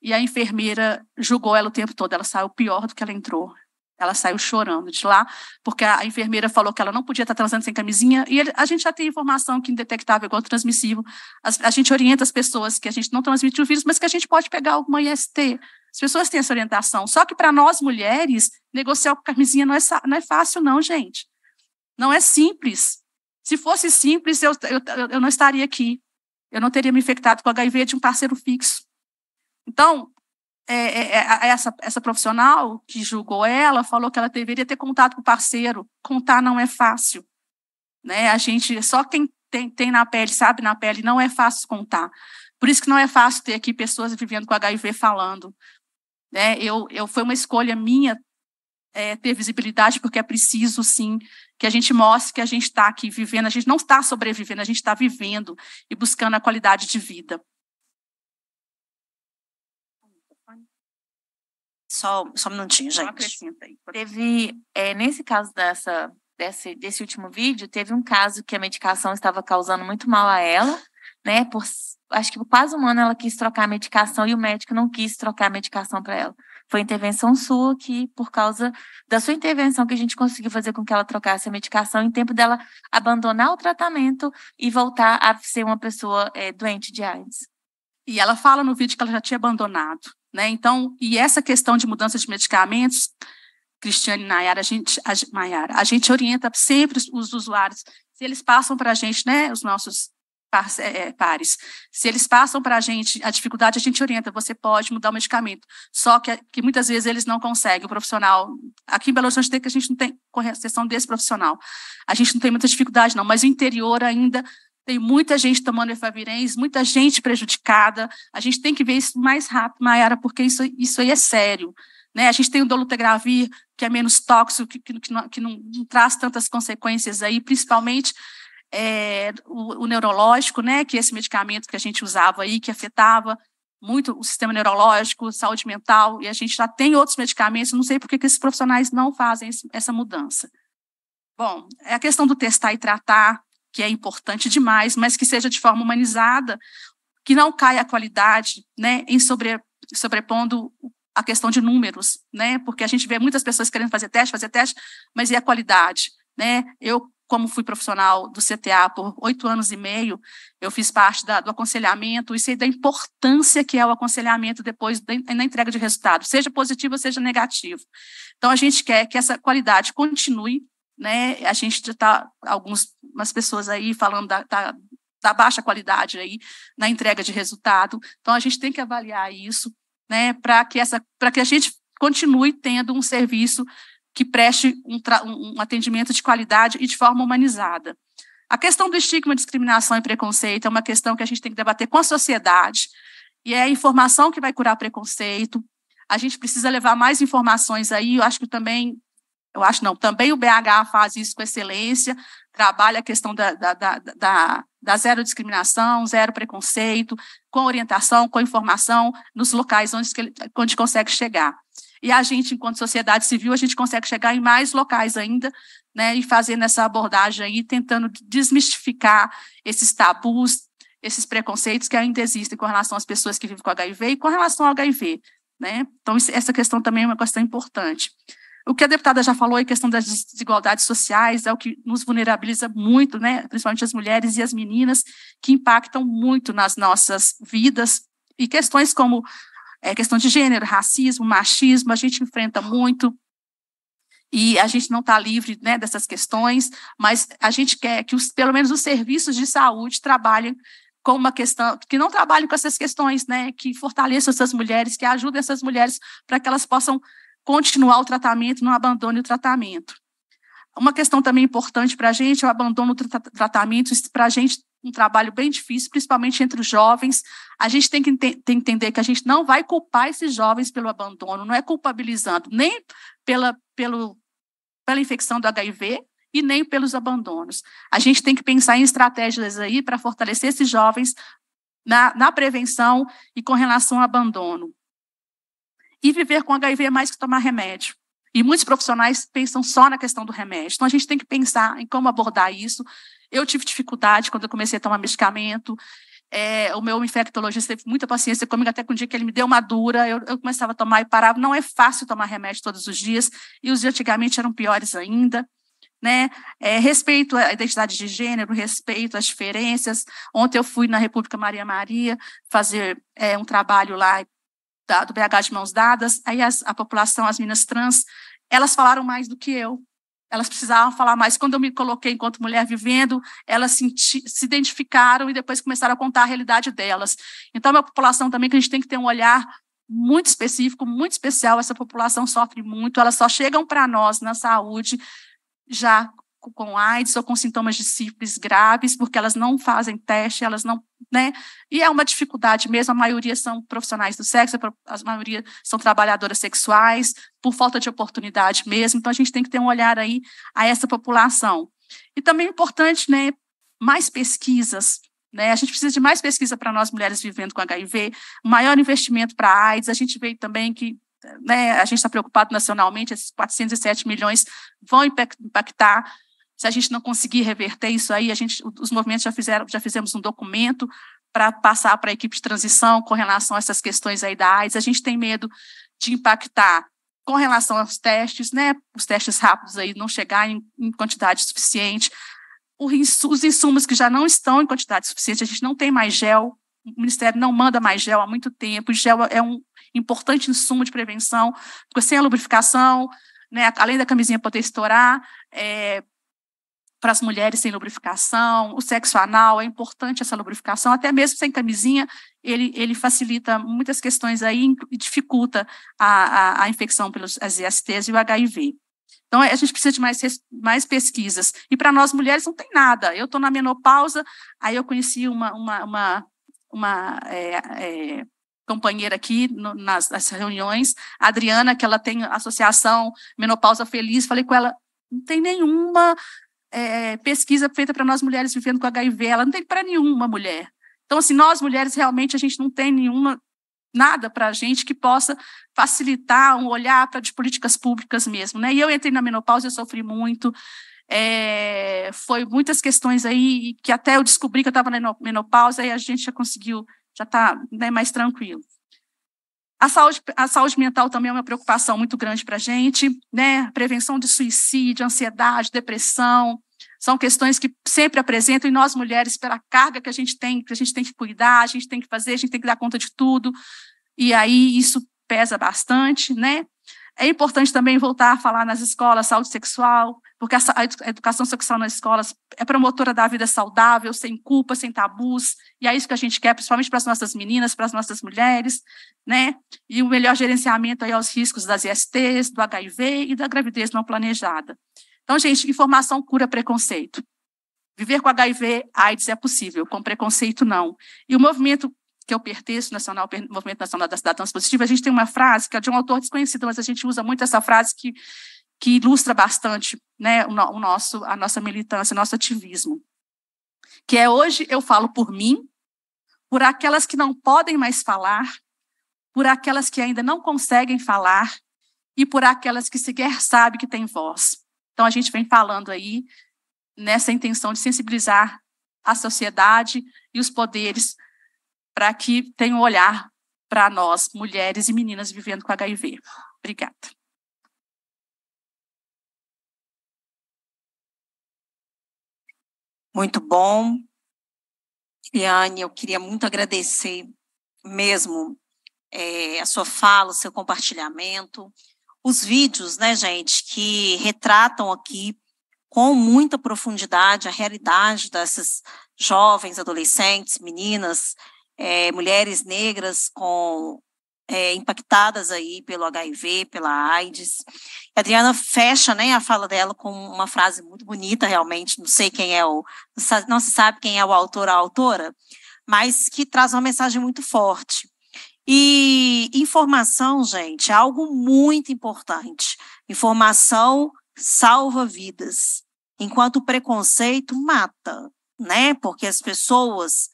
e a enfermeira julgou ela o tempo todo, ela saiu pior do que ela entrou. Ela saiu chorando de lá, porque a enfermeira falou que ela não podia estar transando sem camisinha, e a gente já tem informação que indetectável é igual transmissível. A, gente orienta as pessoas que a gente não transmite o vírus, mas que a gente pode pegar alguma IST. As pessoas têm essa orientação. Só que para nós mulheres, negociar com camisinha não é, não é fácil, não, gente. Não é simples. Se fosse simples, eu, eu, eu não estaria aqui. Eu não teria me infectado com HIV de um parceiro fixo. Então, é, é, é essa, essa profissional que julgou ela falou que ela deveria ter contato com o parceiro. Contar não é fácil. Né? A gente, só quem tem, tem na pele, sabe na pele, não é fácil contar. Por isso que não é fácil ter aqui pessoas vivendo com HIV falando. Né? Eu, eu, foi uma escolha minha é, ter visibilidade, porque é preciso, sim, que a gente mostre que a gente está aqui vivendo, a gente não está sobrevivendo, a gente está vivendo e buscando a qualidade de vida. Só, só um minutinho, gente. Só acrescenta aí. Teve, é, nesse caso dessa, desse, desse último vídeo, teve um caso que a medicação estava causando muito mal a ela, né? Por, acho que por quase um ano ela quis trocar a medicação e o médico não quis trocar a medicação para ela. Foi intervenção sua que, por causa da sua intervenção, que a gente conseguiu fazer com que ela trocasse a medicação em tempo dela abandonar o tratamento e voltar a ser uma pessoa é, doente de AIDS. E ela fala no vídeo que ela já tinha abandonado. Né? Então, e essa questão de mudança de medicamentos, Cristiane e Nayara, a gente, a, Mayara, a gente orienta sempre os, os usuários, se eles passam para a gente, né, os nossos é, é, pares, se eles passam para a gente a dificuldade, a gente orienta, você pode mudar o medicamento, só que, que muitas vezes eles não conseguem, o profissional, aqui em Belo Horizonte tem que a gente não tem, com exceção desse profissional, a gente não tem muita dificuldade não, mas o interior ainda tem muita gente tomando efavirenz, muita gente prejudicada. A gente tem que ver isso mais rápido, Mayara, porque isso, isso aí é sério. Né? A gente tem o dolutegravir, que é menos tóxico, que, que, que, não, que não, não, traz tantas consequências aí, principalmente é, o, o, neurológico, né? que é esse medicamento que a gente usava aí, que afetava muito o sistema neurológico, saúde mental, e a gente já tem outros medicamentos, não sei por que, que esses profissionais não fazem esse, essa mudança. Bom, é a questão do testar e tratar, que é importante demais, mas que seja de forma humanizada, que não caia a qualidade, né, em sobre, sobrepondo a questão de números, né, porque a gente vê muitas pessoas querendo fazer teste, fazer teste, mas e a qualidade, né? Eu como fui profissional do CTA por oito anos e meio, eu fiz parte da, do aconselhamento e sei da importância que é o aconselhamento depois da, na entrega de resultado, seja positivo, ou seja negativo. Então, a gente quer que essa qualidade continue, né? A gente está, algumas pessoas aí falando da, da, tá, da, baixa qualidade aí na entrega de resultado. Então, a gente tem que avaliar isso, né? Para que, essa, que a gente continue tendo um serviço que preste um, um atendimento de qualidade e de forma humanizada. A questão do estigma, discriminação e preconceito é uma questão que a gente tem que debater com a sociedade, e é a informação que vai curar preconceito. A gente precisa levar mais informações aí. Eu acho que também eu acho não, também o BH faz isso com excelência, trabalha a questão da, da, da, da, da zero discriminação, zero preconceito, com orientação, com informação, nos locais onde, onde consegue chegar. E a gente, enquanto sociedade civil, a gente consegue chegar em mais locais ainda, né, e fazendo essa abordagem aí, tentando desmistificar esses tabus, esses preconceitos que ainda existem com relação às pessoas que vivem com HIV e com relação ao HIV, né? Então, essa questão também é uma questão importante. O que a deputada já falou em questão das desigualdades sociais é o que nos vulnerabiliza muito, né? principalmente as mulheres e as meninas, que impactam muito nas nossas vidas. E questões como é, questão de gênero, racismo, machismo, a gente enfrenta muito. E a gente não está livre né, dessas questões, mas a gente quer que os, pelo menos os serviços de saúde trabalhem com uma questão, que não trabalhem com essas questões, né, que fortaleçam essas mulheres, que ajudem essas mulheres para que elas possam continuar o tratamento, não abandone o tratamento. Uma questão também importante para a gente é o abandono do tra tratamento. Para a gente, um trabalho bem difícil, principalmente entre os jovens. A gente tem que, tem que entender que a gente não vai culpar esses jovens pelo abandono, não é culpabilizando, nem pela, pelo, pela infecção do HIV e nem pelos abandonos. A gente tem que pensar em estratégias aí para fortalecer esses jovens na, na prevenção e com relação ao abandono e viver com HIV é mais que tomar remédio. E muitos profissionais pensam só na questão do remédio. Então, a gente tem que pensar em como abordar isso. Eu tive dificuldade quando eu comecei a tomar medicamento. É, o meu infectologista teve muita paciência comigo, até com um dia que ele me deu uma dura, eu, eu, começava a tomar e parava. Não é fácil tomar remédio todos os dias, e os de antigamente eram piores ainda. Né? É, respeito à identidade de gênero, respeito às diferenças. Ontem eu fui na República Maria Maria fazer é, um trabalho lá da, do BH de mãos dadas, aí as, a população, as minas trans, elas falaram mais do que eu. Elas precisavam falar mais. Quando eu me coloquei enquanto mulher vivendo, elas senti, se identificaram e depois começaram a contar a realidade delas. Então, é uma população também que a gente tem que ter um olhar muito específico, muito especial. Essa população sofre muito, elas só chegam para nós na saúde já com AIDS ou com sintomas de sífilis graves, porque elas não fazem teste, elas não, né? E é uma dificuldade mesmo, a maioria são profissionais do sexo, a maioria são trabalhadoras sexuais, por falta de oportunidade mesmo, então a gente tem que ter um olhar aí a essa população. E também é importante, né, mais pesquisas, né? A gente precisa de mais pesquisa para nós mulheres vivendo com HIV, maior investimento para AIDS, a gente vê também que né, a gente está preocupado nacionalmente, esses 407 milhões vão impactar se a gente não conseguir reverter isso aí, a gente, os movimentos já fizeram, já fizemos um documento para passar para a equipe de transição com relação a essas questões aí da AIDS. A gente tem medo de impactar com relação aos testes, né? Os testes rápidos aí não chegar em, em quantidade suficiente. Os insumos que já não estão em quantidade suficiente, a gente não tem mais gel, o Ministério não manda mais gel há muito tempo. O gel é um importante insumo de prevenção, porque sem a lubrificação, né, além da camisinha poder estourar, é, para as mulheres sem lubrificação, o sexo anal, é importante essa lubrificação, até mesmo sem camisinha, ele, ele facilita muitas questões aí e dificulta a, a, a infecção pelas ISTs e o HIV. Então, é, a gente precisa de mais, mais pesquisas. E para nós mulheres não tem nada. Eu estou na menopausa, aí eu conheci uma, uma, uma, uma é, é, companheira aqui no, nas, nas, reuniões, a Adriana, que ela tem associação Menopausa Feliz. Falei com ela, não tem nenhuma é, é, pesquisa feita para nós mulheres vivendo com HIV, ela não tem para nenhuma mulher. Então, assim, nós mulheres realmente a gente não tem nenhuma nada para a gente que possa facilitar um olhar para de políticas públicas mesmo, né? E eu entrei na menopausa, eu sofri muito, é, foi muitas questões aí que até eu descobri que eu estava na menopausa e a gente já conseguiu, já está né, mais tranquilo. A saúde, a saúde mental também é uma preocupação muito grande para a gente, né? Prevenção de suicídio, ansiedade, depressão, são questões que sempre apresentam e nós mulheres, pela carga que a gente tem, que a gente tem que cuidar, a gente tem que fazer, a gente tem que dar conta de tudo, e aí isso pesa bastante, né? É importante também voltar a falar nas escolas, saúde sexual, porque a educação sexual nas escolas é promotora da vida saudável, sem culpa, sem tabus, e é isso que a gente quer, principalmente para as nossas meninas, para as nossas mulheres, né? E o melhor gerenciamento aí aos riscos das ISTs, do HIV e da gravidez não planejada. Então, gente, informação cura preconceito. Viver com HIV, AIDS é possível, com preconceito não. E o movimento que eu pertenço, Nacional, Movimento Nacional da Cidadãos Positiva, a gente tem uma frase que é de um autor desconhecido, mas a gente usa muito essa frase que que ilustra bastante né, o, no, o nosso, a nossa militância, nosso ativismo. Que é hoje eu falo por mim, por aquelas que não podem mais falar, por aquelas que ainda não conseguem falar e por aquelas que sequer sabem que têm voz. Então, a gente vem falando aí nessa intenção de sensibilizar a sociedade e os poderes para que tenham um olhar para nós, mulheres e meninas vivendo com HIV. Obrigada. Muito bom. Liane, eu queria muito agradecer mesmo é, a sua fala, o seu compartilhamento, os vídeos, né, gente, que retratam aqui com muita profundidade a realidade dessas jovens, adolescentes, meninas, é, mulheres negras com é, impactadas aí pelo HIV, pela AIDS. A Adriana fecha né, a fala dela com uma frase muito bonita, realmente, não sei quem é o. Não se sabe quem é o autor ou a autora, mas que traz uma mensagem muito forte. E informação, gente, é algo muito importante. Informação salva vidas, enquanto o preconceito mata, né? Porque as pessoas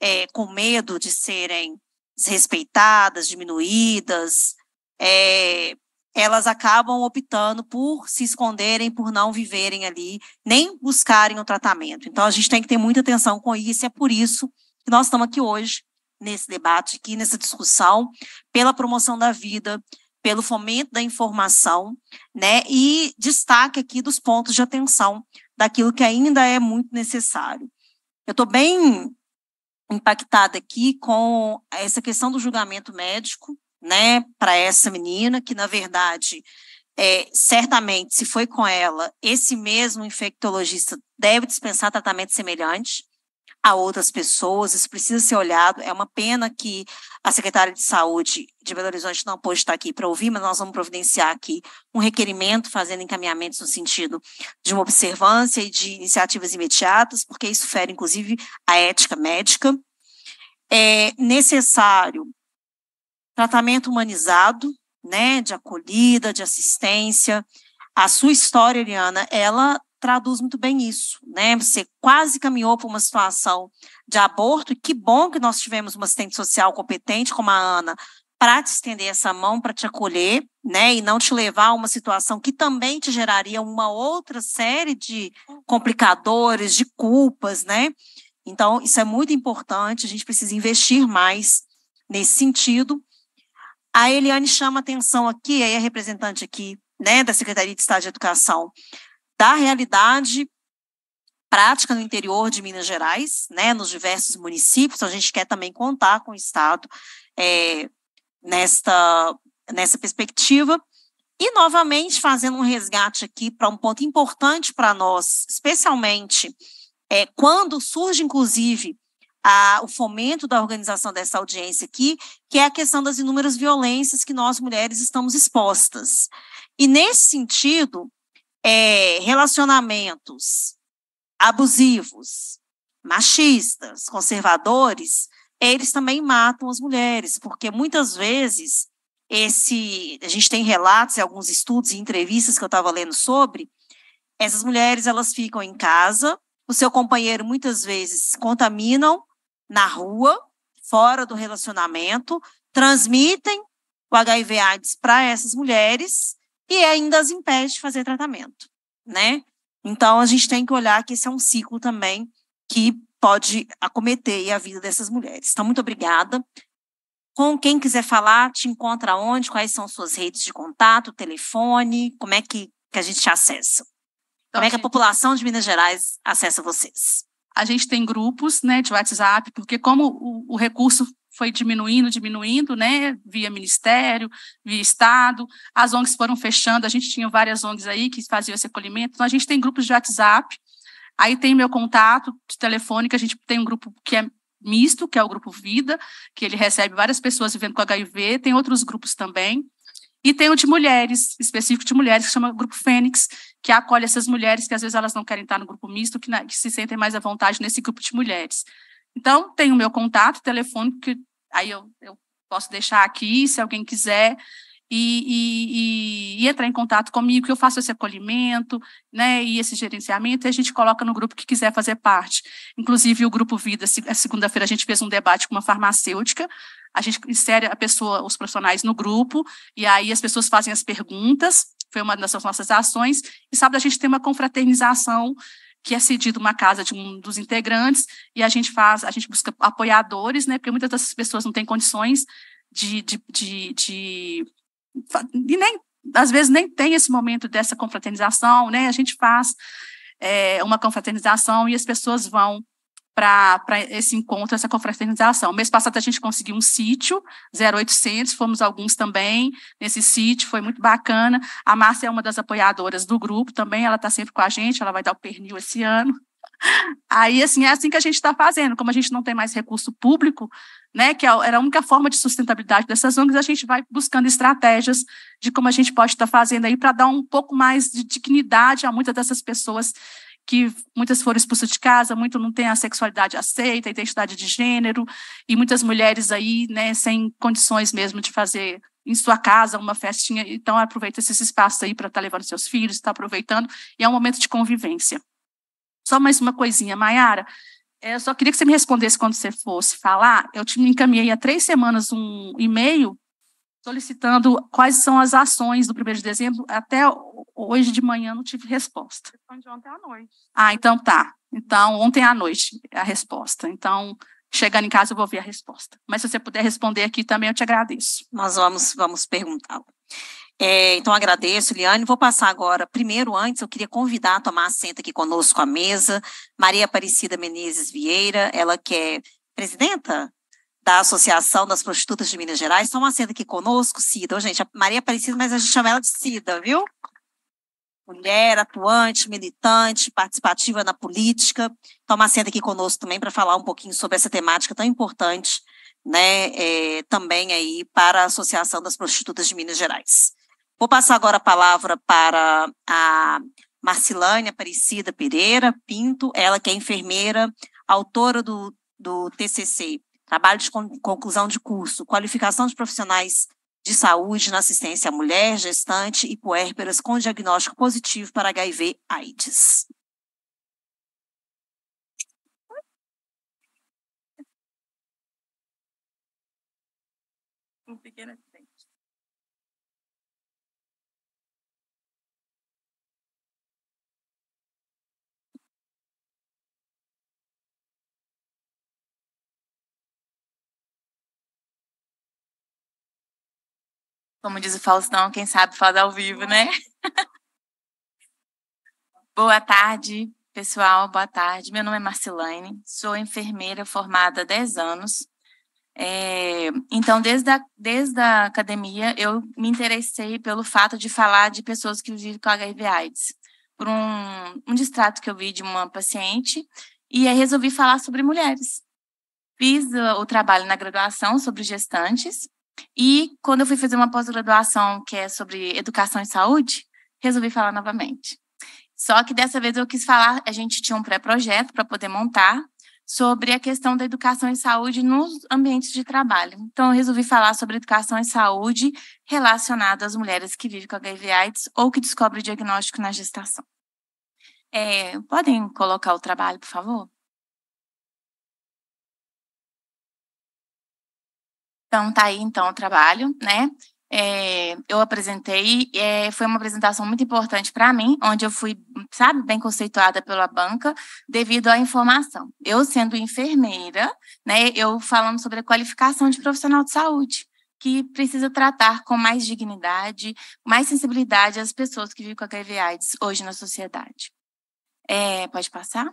é, com medo de serem desrespeitadas, diminuídas, é, elas acabam optando por se esconderem, por não viverem ali, nem buscarem o tratamento. Então, a gente tem que ter muita atenção com isso, e é por isso que nós estamos aqui hoje, nesse debate, aqui nessa discussão, pela promoção da vida, pelo fomento da informação, né, e destaque aqui dos pontos de atenção daquilo que ainda é muito necessário. Eu estou bem impactada aqui com essa questão do julgamento médico, né, para essa menina, que na verdade, é, certamente, se foi com ela, esse mesmo infectologista deve dispensar tratamento semelhante a outras pessoas, isso precisa ser olhado. É uma pena que a secretária de Saúde de Belo Horizonte não pôde estar aqui para ouvir, mas nós vamos providenciar aqui um requerimento fazendo encaminhamentos no sentido de uma observância e de iniciativas imediatas, porque isso fere, inclusive, a ética médica. É necessário tratamento humanizado, né, de acolhida, de assistência. A sua história, Eliana, ela traduz muito bem isso, né? Você quase caminhou para uma situação de aborto, e que bom que nós tivemos uma assistente social competente como a Ana para te estender essa mão, para te acolher, né? E não te levar a uma situação que também te geraria uma outra série de complicadores, de culpas, né? Então, isso é muito importante, a gente precisa investir mais nesse sentido. A Eliane chama atenção aqui, aí a representante aqui né, da Secretaria de Estado de Educação, da realidade prática no interior de Minas Gerais, né, nos diversos municípios. Então, a gente quer também contar com o Estado é, nesta, nessa perspectiva. E, novamente, fazendo um resgate aqui para um ponto importante para nós, especialmente é, quando surge, inclusive, a, o fomento da organização dessa audiência aqui, que é a questão das inúmeras violências que nós mulheres estamos expostas. E, nesse sentido, é, relacionamentos abusivos, machistas, conservadores, eles também matam as mulheres, porque muitas vezes esse a gente tem relatos e alguns estudos e entrevistas que eu estava lendo sobre essas mulheres elas ficam em casa, o seu companheiro muitas vezes contaminam na rua, fora do relacionamento, transmitem o HIV/AIDS para essas mulheres e ainda as impede de fazer tratamento, né? Então a gente tem que olhar que esse é um ciclo também que pode acometer a vida dessas mulheres. Então muito obrigada. Com quem quiser falar, te encontra onde? Quais são suas redes de contato, telefone? Como é que, que a gente te acessa? Então, como é que a população de Minas Gerais acessa vocês? A gente tem grupos né, de WhatsApp, porque como o, o recurso foi diminuindo, diminuindo, né, via ministério, via estado, as ONGs foram fechando, a gente tinha várias ONGs aí que faziam esse acolhimento, então a gente tem grupos de WhatsApp, aí tem meu contato de telefone, que a gente tem um grupo que é misto, que é o grupo Vida, que ele recebe várias pessoas vivendo com HIV, tem outros grupos também, e tem o de mulheres, específico de mulheres, que chama Grupo Fênix, que acolhe essas mulheres que às vezes elas não querem estar no grupo misto, que, na, que se sentem mais à vontade nesse grupo de mulheres. Então, tem o meu contato telefônico, que aí eu, eu posso deixar aqui, se alguém quiser, e, e, e, entrar em contato comigo, que eu faço esse acolhimento, né, e esse gerenciamento, e a gente coloca no grupo que quiser fazer parte. Inclusive, o Grupo Vida, segunda-feira, a gente fez um debate com uma farmacêutica, a gente insere a pessoa, os profissionais no grupo, e aí as pessoas fazem as perguntas, foi uma das nossas ações, e sabe, a gente tem uma confraternização que é cedido uma casa de um dos integrantes e a gente faz, a gente busca apoiadores, né? Porque muitas dessas pessoas não têm condições de, de, de, de e nem às vezes nem tem esse momento dessa confraternização, né? A gente faz é, uma confraternização e as pessoas vão para esse encontro, essa confraternização. Mês passado a gente conseguiu um sítio, 0800, fomos alguns também nesse sítio, foi muito bacana. A Márcia é uma das apoiadoras do grupo também, ela está sempre com a gente, ela vai dar o pernil esse ano. Aí, assim, é assim que a gente está fazendo. Como a gente não tem mais recurso público, né, que é era a única forma de sustentabilidade dessas ONGs, a gente vai buscando estratégias de como a gente pode estar tá fazendo aí para dar um pouco mais de dignidade a muitas dessas pessoas que muitas foram expulsas de casa, muito não tem a sexualidade aceita, a identidade de gênero, e muitas mulheres aí, né, sem condições mesmo de fazer em sua casa uma festinha, então aproveita esse espaço aí para estar tá levando seus filhos, está aproveitando, e é um momento de convivência. Só mais uma coisinha, Mayara, é, eu só queria que você me respondesse quando você fosse falar, eu te encaminhei há três semanas um e-mail solicitando quais são as ações do 1 de dezembro. Até hoje de manhã não tive resposta. De ontem à noite. Ah, então tá. Então, ontem à noite a resposta. Então, chegando em casa eu vou ver a resposta. Mas se você puder responder aqui também, eu te agradeço. Nós vamos, vamos perguntá-lo. É, então, agradeço, Liane. Vou passar agora. Primeiro, antes, eu queria convidar a tomar assento aqui conosco à mesa, Maria Aparecida Menezes Vieira, ela que é presidenta da Associação das Prostitutas de Minas Gerais. Estão sendo aqui conosco, Cida. gente, a Maria Aparecida, mas a gente chama ela de Cida, viu? Mulher, atuante, militante, participativa na política. Toma sendo aqui conosco também para falar um pouquinho sobre essa temática tão importante, né? É, também aí para a Associação das Prostitutas de Minas Gerais. Vou passar agora a palavra para a Marcilane Aparecida Pereira Pinto, ela que é enfermeira, autora do, do TCC trabalho de conclusão de curso, qualificação de profissionais de saúde na assistência à mulher, gestante e puérperas com diagnóstico positivo para HIV/AIDS. Como diz o Faustão, quem sabe faz ao vivo, né? Boa tarde, pessoal. Boa tarde. Meu nome é Marcelaine, sou enfermeira formada há 10 anos. É, então, desde a, desde a academia, eu me interessei pelo fato de falar de pessoas que vivem com HIV/AIDS, por um, um distrato que eu vi de uma paciente, e aí resolvi falar sobre mulheres. Fiz o, ah, o trabalho na graduação sobre gestantes, e quando eu fui fazer uma pós-graduação que é sobre educação e saúde, resolvi falar novamente. Só que dessa vez eu quis falar, a gente tinha um pré-projeto para poder montar sobre a questão da educação e saúde nos ambientes de trabalho. Então eu resolvi falar sobre educação e saúde relacionada às mulheres que vivem com HIV/AIDS ou que descobrem o diagnóstico na gestação. É, podem colocar o trabalho, por favor? Então, tá aí, então, o trabalho, né? É, eu apresentei, é, foi uma apresentação muito importante para mim, onde eu fui, sabe, bem conceituada pela banca devido à informação. Eu sendo enfermeira, né, eu falando sobre a qualificação de profissional de saúde, que precisa tratar com mais dignidade, mais sensibilidade as pessoas que vivem com HIV AIDS hoje na sociedade. É, pode passar?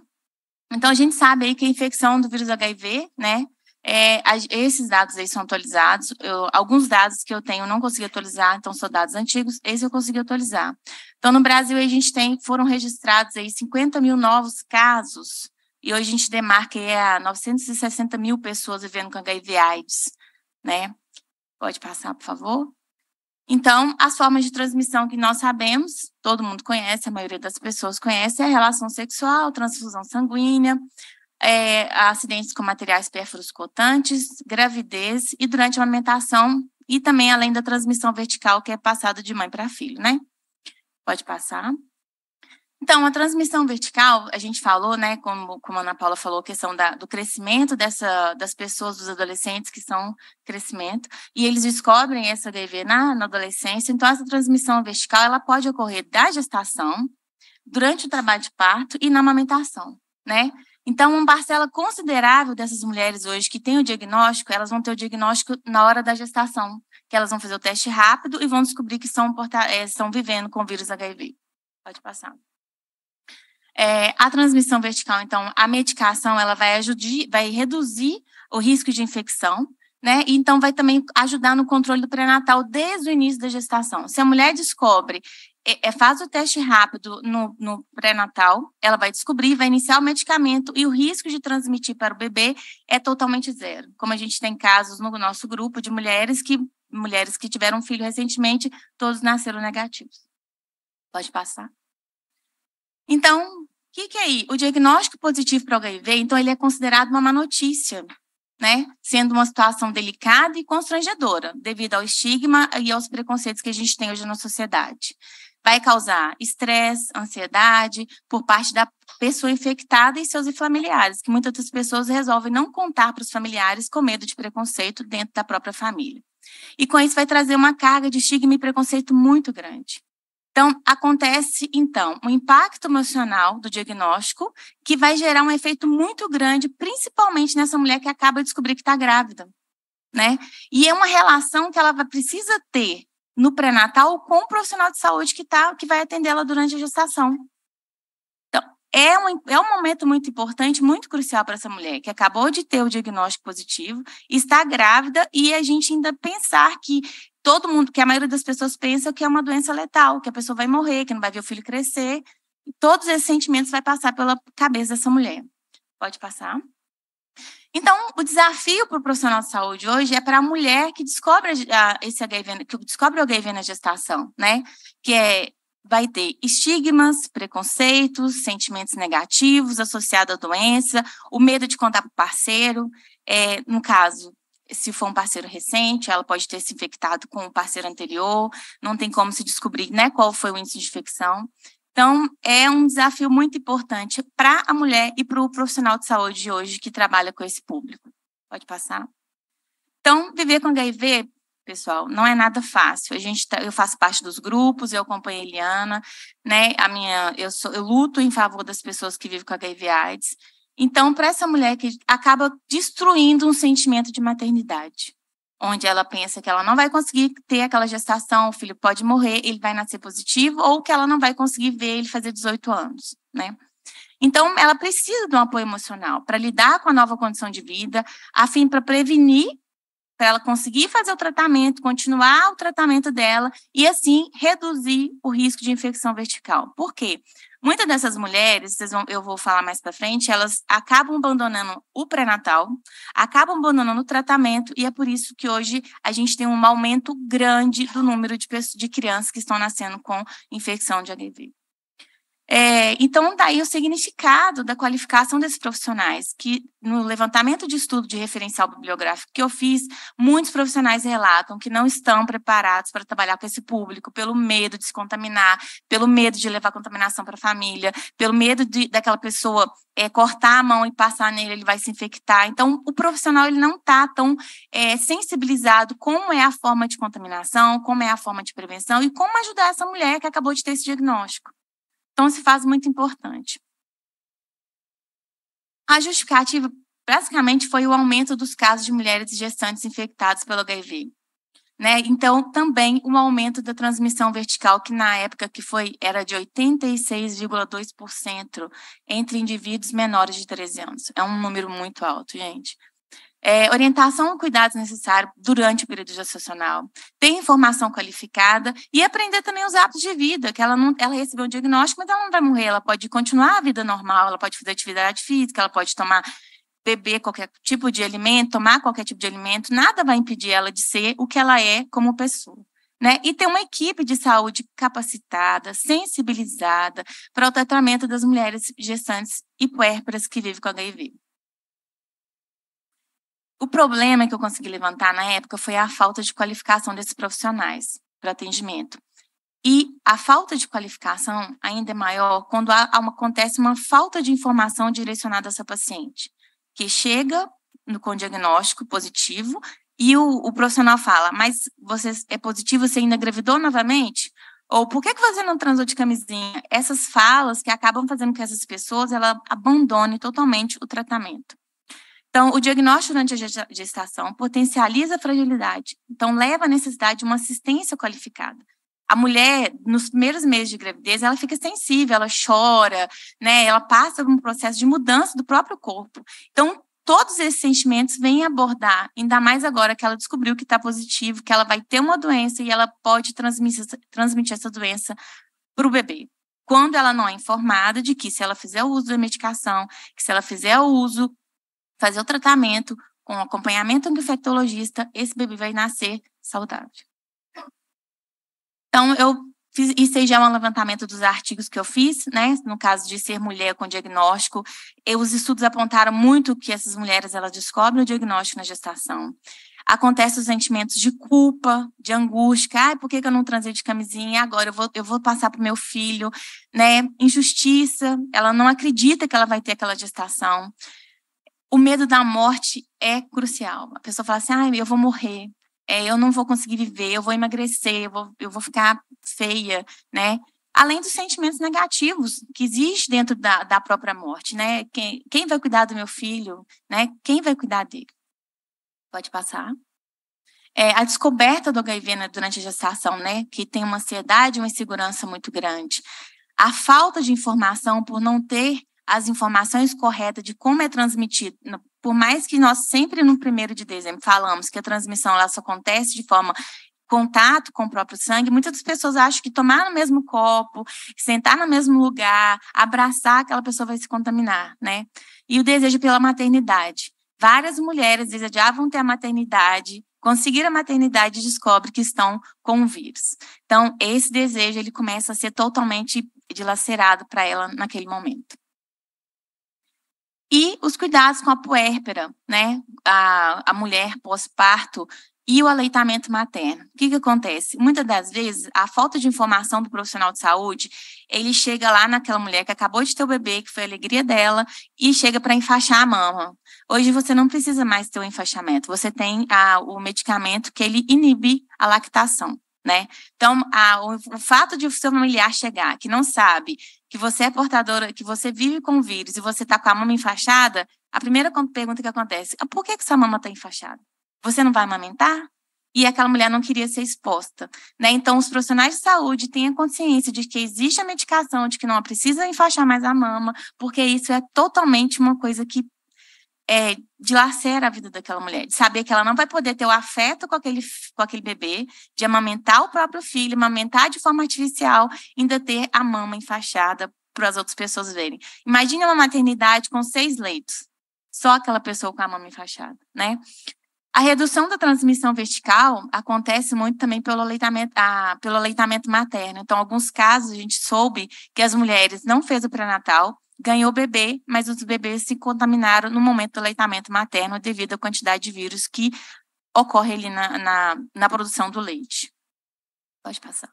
Então, a gente sabe aí que a infecção do vírus HIV, né, é, esses dados aí são atualizados. Eu, alguns dados que eu tenho não consegui atualizar, então são dados antigos. Esse eu consegui atualizar. Então, no Brasil, a gente tem, foram registrados aí 50 mil novos casos. E hoje a gente demarca aí a 960 mil pessoas vivendo com HIV AIDS, né? Pode passar, por favor. Então, as formas de transmissão que nós sabemos, todo mundo conhece, a maioria das pessoas conhece, é a relação sexual, transfusão sanguínea, é, acidentes com materiais cotantes, gravidez e durante a amamentação e também além da transmissão vertical que é passada de mãe para filho, né? Pode passar. Então, a transmissão vertical, a gente falou, né, como, como a Ana Paula falou, a questão da, do crescimento dessa, das pessoas, dos adolescentes que são crescimento, e eles descobrem essa DV na, na adolescência. Então, essa transmissão vertical, ela pode ocorrer da gestação, durante o trabalho de parto e na amamentação, né? Então, uma parcela considerável dessas mulheres hoje que têm o diagnóstico, elas vão ter o diagnóstico na hora da gestação, que elas vão fazer o teste rápido e vão descobrir que são, é, estão vivendo com o vírus HIV. Pode passar. É, a transmissão vertical, então, a medicação, ela vai, ajudar, vai reduzir o risco de infecção, né? Então, vai também ajudar no controle do pré-natal desde o início da gestação. Se a mulher descobre é, é, faz o teste rápido no, no pré-natal, ela vai descobrir, vai iniciar o medicamento e o risco de transmitir para o bebê é totalmente zero. Como a gente tem casos no nosso grupo de mulheres que mulheres que tiveram um filho recentemente, todos nasceram negativos. Pode passar. Então, o que, que é aí? O diagnóstico positivo para o HIV, então, ele é considerado uma má notícia, né? Sendo uma situação delicada e constrangedora, devido ao estigma e aos preconceitos que a gente tem hoje na sociedade vai causar estresse, ansiedade por parte da pessoa infectada e seus familiares, que muitas das pessoas resolvem não contar para os familiares com medo de preconceito dentro da própria família. E com isso vai trazer uma carga de estigma e preconceito muito grande. Então, acontece, então, um impacto emocional do diagnóstico que vai gerar um efeito muito grande, principalmente nessa mulher que acaba de descobrir que está grávida, né? E é uma relação que ela precisa ter no pré-natal com o profissional de saúde que, tá, que vai atendê-la durante a gestação. Então, é um, é um momento muito importante, muito crucial para essa mulher que acabou de ter o diagnóstico positivo, está grávida e a gente ainda pensar que todo mundo, que a maioria das pessoas pensa que é uma doença letal, que a pessoa vai morrer, que não vai ver o filho crescer. todos esses sentimentos vai passar pela cabeça dessa mulher. Pode passar. Então, o desafio para o profissional de saúde hoje é para a mulher que descobre esse HIV, que descobre o HIV na gestação, né? Que é, vai ter estigmas, preconceitos, sentimentos negativos associados à doença, o medo de contar para o parceiro, é, no caso, se for um parceiro recente, ela pode ter se infectado com o um parceiro anterior, não tem como se descobrir né, qual foi o índice de infecção. Então, é um desafio muito importante para a mulher e para o profissional de saúde de hoje que trabalha com esse público. Pode passar? Então, viver com HIV, pessoal, não é nada fácil. A gente tá, eu faço parte dos grupos, eu acompanho a Eliana, né? A minha, eu, sou, eu luto em favor das pessoas que vivem com HIV/AIDS. Então, para essa mulher que acaba destruindo um sentimento de maternidade onde ela pensa que ela não vai conseguir ter aquela gestação, o filho pode morrer, ele vai nascer positivo, ou que ela não vai conseguir ver ele fazer 18 anos, né? Então, ela precisa de um apoio emocional para lidar com a nova condição de vida, a fim para prevenir, para ela conseguir fazer o tratamento, continuar o tratamento dela e assim reduzir o risco de infecção vertical. Por quê? Muitas dessas mulheres, vão, eu vou falar mais para frente, elas acabam abandonando o pré-natal, acabam abandonando o tratamento, e é por isso que hoje a gente tem um aumento grande do número de, pessoas, de crianças que estão nascendo com infecção de HIV. É, então, daí o significado da qualificação desses profissionais, que no levantamento de estudo de referencial bibliográfico que eu fiz, muitos profissionais relatam que não estão preparados para trabalhar com esse público, pelo medo de se contaminar, pelo medo de levar contaminação para a família, pelo medo de, daquela pessoa é, cortar a mão e passar nele, ele vai se infectar. Então, o profissional ele não está tão é, sensibilizado como é a forma de contaminação, como é a forma de prevenção e como ajudar essa mulher que acabou de ter esse diagnóstico. Então, se faz muito importante. A justificativa basicamente foi o aumento dos casos de mulheres gestantes infectadas pelo HIV. Né? Então, também um aumento da transmissão vertical, que na época que foi era de 86,2% entre indivíduos menores de 13 anos. É um número muito alto, gente é, orientação e cuidados necessários durante o período gestacional, ter informação qualificada e aprender também os hábitos de vida, que ela não, ela recebeu um diagnóstico, mas ela não vai morrer, ela pode continuar a vida normal, ela pode fazer atividade física, ela pode tomar beber qualquer tipo de alimento, tomar qualquer tipo de alimento, nada vai impedir ela de ser o que ela é como pessoa. Né? E ter uma equipe de saúde capacitada, sensibilizada para o tratamento das mulheres gestantes e puérperas que vivem com HIV. O problema que eu consegui levantar na época foi a falta de qualificação desses profissionais para atendimento. E a falta de qualificação ainda é maior quando há, uma, acontece uma falta de informação direcionada a essa paciente, que chega no, com diagnóstico positivo e o, o, profissional fala, mas você é positivo, você ainda engravidou novamente? Ou por que, que você não transou de camisinha? Essas falas que acabam fazendo com que essas pessoas ela abandone totalmente o tratamento. Então, o diagnóstico durante a gestação potencializa a fragilidade, então leva à necessidade de uma assistência qualificada. A mulher, nos primeiros meses de gravidez, ela fica sensível, ela chora, né? Ela passa por um processo de mudança do próprio corpo. Então, todos esses sentimentos vêm abordar, ainda mais agora que ela descobriu que está positivo, que ela vai ter uma doença e ela pode transmitir, transmitir essa doença para o bebê quando ela não é informada de que se ela fizer o uso da medicação, que se ela fizer o uso fazer o tratamento com acompanhamento do infectologista, esse bebê vai nascer saudável. Então, eu fiz, isso aí já é um levantamento dos artigos que eu fiz, né? No caso de ser mulher com diagnóstico, eu, os estudos apontaram muito que essas mulheres elas descobrem o diagnóstico na gestação. Acontecem os sentimentos de culpa, de angústia, ai, por que, que eu não transei de camisinha? Agora eu vou, eu vou passar para o meu filho, né? Injustiça, ela não acredita que ela vai ter aquela gestação o medo da morte é crucial. A pessoa fala assim: ah, eu vou morrer, é, eu não vou conseguir viver, eu vou emagrecer, eu vou, eu vou ficar feia, né? Além dos sentimentos negativos que existe dentro da, da própria morte, né? Quem, quem vai cuidar do meu filho, né? Quem vai cuidar dele? Pode passar. É, a descoberta do HIV durante a gestação, né? Que tem uma ansiedade, uma insegurança muito grande. A falta de informação por não ter as informações corretas de como é transmitido. Por mais que nós sempre no primeiro de dezembro falamos que a transmissão ela só acontece de forma contato com o próprio sangue, muitas das pessoas acham que tomar no mesmo copo, sentar no mesmo lugar, abraçar aquela pessoa vai se contaminar, né? E o desejo pela maternidade. Várias mulheres desejavam ter a maternidade, conseguir a maternidade e descobre que estão com o vírus. Então, esse desejo ele começa a ser totalmente dilacerado para ela naquele momento. E os cuidados com a puérpera, né? A, a mulher pós-parto e o aleitamento materno. O que, que acontece? Muitas das vezes, a falta de informação do profissional de saúde, ele chega lá naquela mulher que acabou de ter o bebê, que foi a alegria dela, e chega para enfaixar a mama. Hoje você não precisa mais ter o enfaixamento, você tem a, ah, o medicamento que ele inibe a lactação né? Então, a, o, o, fato de o seu familiar chegar que não sabe que você é portadora, que você vive com vírus e você está com a mama enfaixada, a primeira pergunta que acontece é por que, que sua mama está enfaixada? Você não vai amamentar? E aquela mulher não queria ser exposta. Né? Então, os profissionais de saúde têm a consciência de que existe a medicação, de que não precisa enfaixar mais a mama, porque isso é totalmente uma coisa que é, dilacera a vida daquela mulher, de saber que ela não vai poder ter o afeto com aquele, com aquele bebê, de amamentar o próprio filho, amamentar de forma artificial, ainda ter a mama enfaixada para as outras pessoas verem. Imagina uma maternidade com seis leitos, só aquela pessoa com a mama enfaixada, né? A redução da transmissão vertical acontece muito também pelo aleitamento, ah, pelo aleitamento materno. Então, alguns casos a gente soube que as mulheres não fez o pré-natal, ganhou o bebê, mas os bebês se contaminaram no momento do leitamento materno devido à quantidade de vírus que ocorre ali na, na, na produção do leite. Pode passar.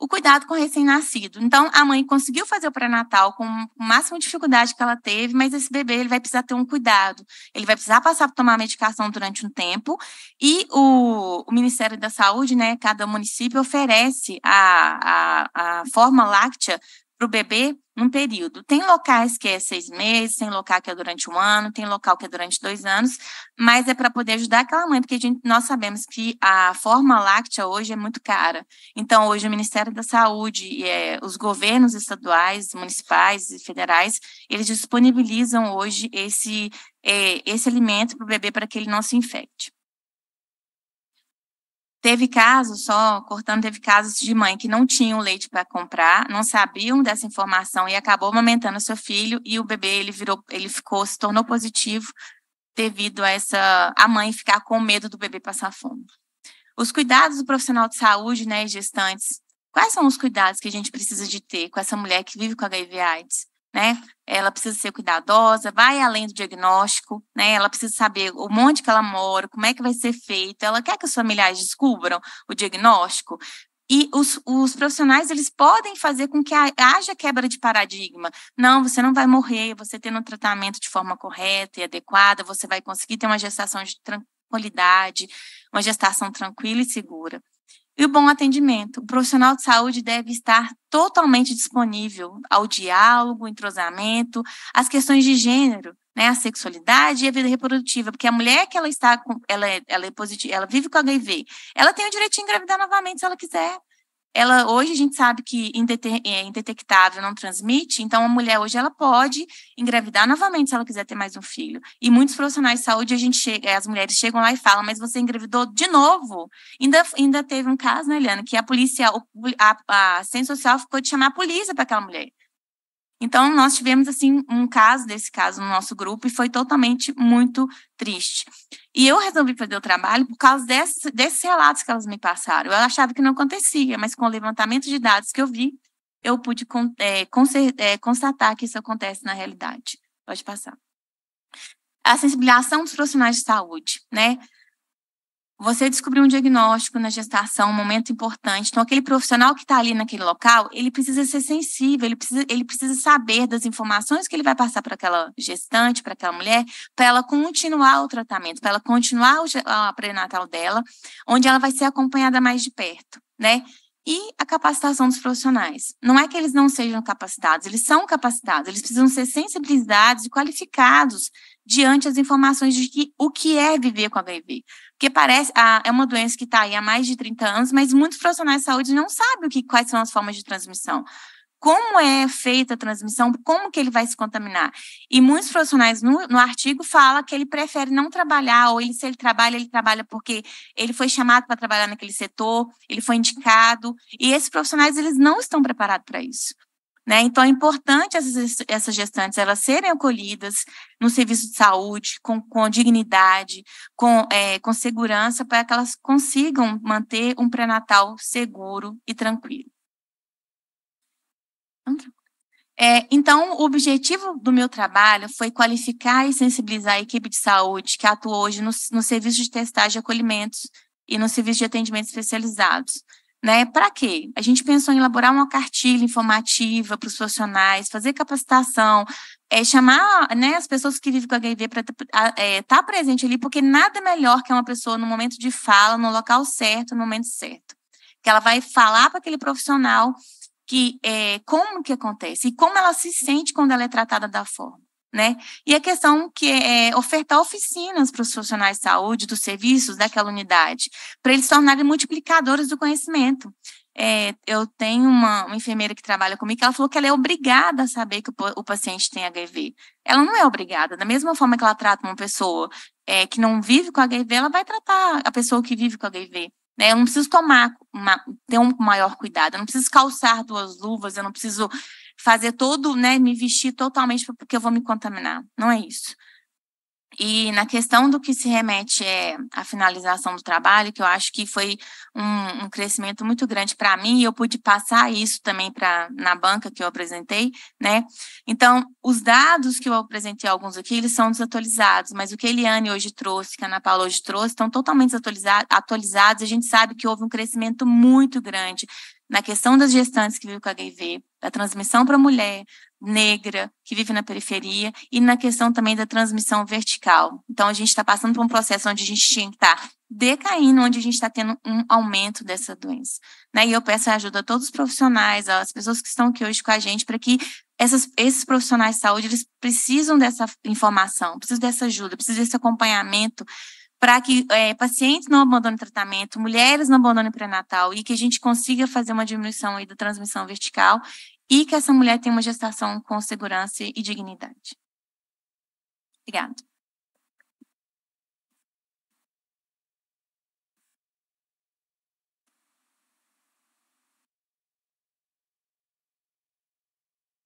O cuidado com o recém-nascido. Então, a mãe conseguiu fazer o pré-natal com o máximo de dificuldade que ela teve, mas esse bebê ele vai precisar ter um cuidado. Ele vai precisar passar por tomar medicação durante um tempo. E o, o Ministério da Saúde, né, cada município oferece a, a, a forma láctea para o bebê um período. Tem locais que é seis meses, tem local que é durante um ano, tem local que é durante dois anos, mas é para poder ajudar aquela mãe, porque gente, nós sabemos que a forma láctea hoje é muito cara. Então, hoje o Ministério da Saúde e é, os governos estaduais, municipais e federais, eles disponibilizam hoje esse, é, esse alimento para o bebê para que ele não se infecte. Teve casos, só cortando, teve casos de mãe que não tinham leite para comprar, não sabiam dessa informação e acabou amamentando seu filho e o bebê ele virou, ele ficou, se tornou positivo devido a essa a mãe ficar com medo do bebê passar fome. Os cuidados do profissional de saúde, né, gestantes. Quais são os cuidados que a gente precisa de ter com essa mulher que vive com HIV/AIDS? né? Ela precisa ser cuidadosa, vai além do diagnóstico, né? Ela precisa saber o monte que ela mora, como é que vai ser feito. Ela quer que os familiares descubram o diagnóstico. E os, os profissionais, eles podem fazer com que haja quebra de paradigma. Não, você não vai morrer, você tendo um tratamento de forma correta e adequada, você vai conseguir ter uma gestação de tranquilidade, uma gestação tranquila e segura. E o bom atendimento. O profissional de saúde deve estar totalmente disponível ao diálogo, entrosamento, às questões de gênero, né, a sexualidade e a vida reprodutiva, porque a mulher que ela está com, ela, é, ela é positiva, ela vive com HIV, ela tem o direito de engravidar novamente se ela quiser ela hoje a gente sabe que é indetectável, não transmite, então a mulher hoje ela pode engravidar novamente se ela quiser ter mais um filho. E muitos profissionais de saúde, a gente chega, as mulheres chegam lá e falam, mas você engravidou de novo. Ainda, ainda teve um caso, né, Eliana, que a polícia, a, a, a Social ficou de chamar a polícia para aquela mulher. Então, nós tivemos, assim, um caso desse caso no nosso grupo e foi totalmente muito triste. E eu resolvi fazer o trabalho por causa desse, desses relatos que elas me passaram. Eu achava que não acontecia, mas com o levantamento de dados que eu vi, eu pude é, é, constatar que isso acontece na realidade. Pode passar. A sensibilização dos profissionais de saúde, né? Você descobriu um diagnóstico na gestação, um momento importante. Então, aquele profissional que está ali naquele local, ele precisa ser sensível, ele precisa, ele precisa saber das informações que ele vai passar para aquela gestante, para aquela mulher, para ela continuar o tratamento, para ela continuar a pré-natal dela, onde ela vai ser acompanhada mais de perto, né? E a capacitação dos profissionais. Não é que eles não sejam capacitados, eles são capacitados, eles precisam ser sensibilizados e qualificados diante as informações de que, o que é viver com HIV. Porque parece, é uma doença que está aí há mais de 30 anos, mas muitos profissionais de saúde não sabem o que, quais são as formas de transmissão. Como é feita a transmissão, como que ele vai se contaminar. E muitos profissionais no, no artigo falam que ele prefere não trabalhar, ou ele, se ele trabalha, ele trabalha porque ele foi chamado para trabalhar naquele setor, ele foi indicado, e esses profissionais, eles não estão preparados para isso. Né? Então, é importante essas, essas gestantes elas serem acolhidas no serviço de saúde, com, com dignidade, com, é, com segurança, para que elas consigam manter um pré-natal seguro e tranquilo. É, então, o objetivo do meu trabalho foi qualificar e sensibilizar a equipe de saúde que atua hoje no, no serviço de testagem de acolhimentos e no serviço de atendimento especializados, né? Para quê? A gente pensou em elaborar uma cartilha informativa para os profissionais, fazer capacitação, é, chamar né, as pessoas que vivem com HIV para estar é, tá presente ali, porque nada melhor que uma pessoa no momento de fala, no local certo, no momento certo. Que ela vai falar para aquele profissional que é, como que acontece e como ela se sente quando ela é tratada da forma né? E a questão que é, é ofertar oficinas para os profissionais de saúde dos serviços daquela unidade, para eles se tornarem multiplicadores do conhecimento. É, eu tenho uma, uma, enfermeira que trabalha comigo, que ela falou que ela é obrigada a saber que o, o, paciente tem HIV. Ela não é obrigada. Da mesma forma que ela trata uma pessoa é, que não vive com HIV, ela vai tratar a pessoa que vive com HIV. Né? Eu não preciso tomar, uma, ter um maior cuidado, eu não preciso calçar duas luvas, eu não preciso fazer todo, né, me vestir totalmente porque eu vou me contaminar. Não é isso. E na questão do que se remete é a finalização do trabalho, que eu acho que foi um, um crescimento muito grande para mim, e eu pude passar isso também para na banca que eu apresentei, né? Então, os dados que eu apresentei alguns aqui, eles são desatualizados, mas o que a Eliane hoje trouxe, que a Ana Paula hoje trouxe, estão totalmente atualizados, atualizados. A gente sabe que houve um crescimento muito grande na questão das gestantes que vivem com HIV, da transmissão para a mulher negra que vive na periferia e na questão também da transmissão vertical. Então, a gente está passando por um processo onde a gente tinha que estar tá decaindo, onde a gente está tendo um aumento dessa doença. Né? E eu peço a ajuda a todos os profissionais, as pessoas que estão aqui hoje com a gente, para que essas, esses profissionais de saúde eles precisam dessa informação, precisam dessa ajuda, precisam desse acompanhamento para que é, pacientes não abandonem tratamento, mulheres não abandonem pré-natal e que a gente consiga fazer uma diminuição aí da transmissão vertical e que essa mulher tenha uma gestação com segurança e dignidade. Obrigada.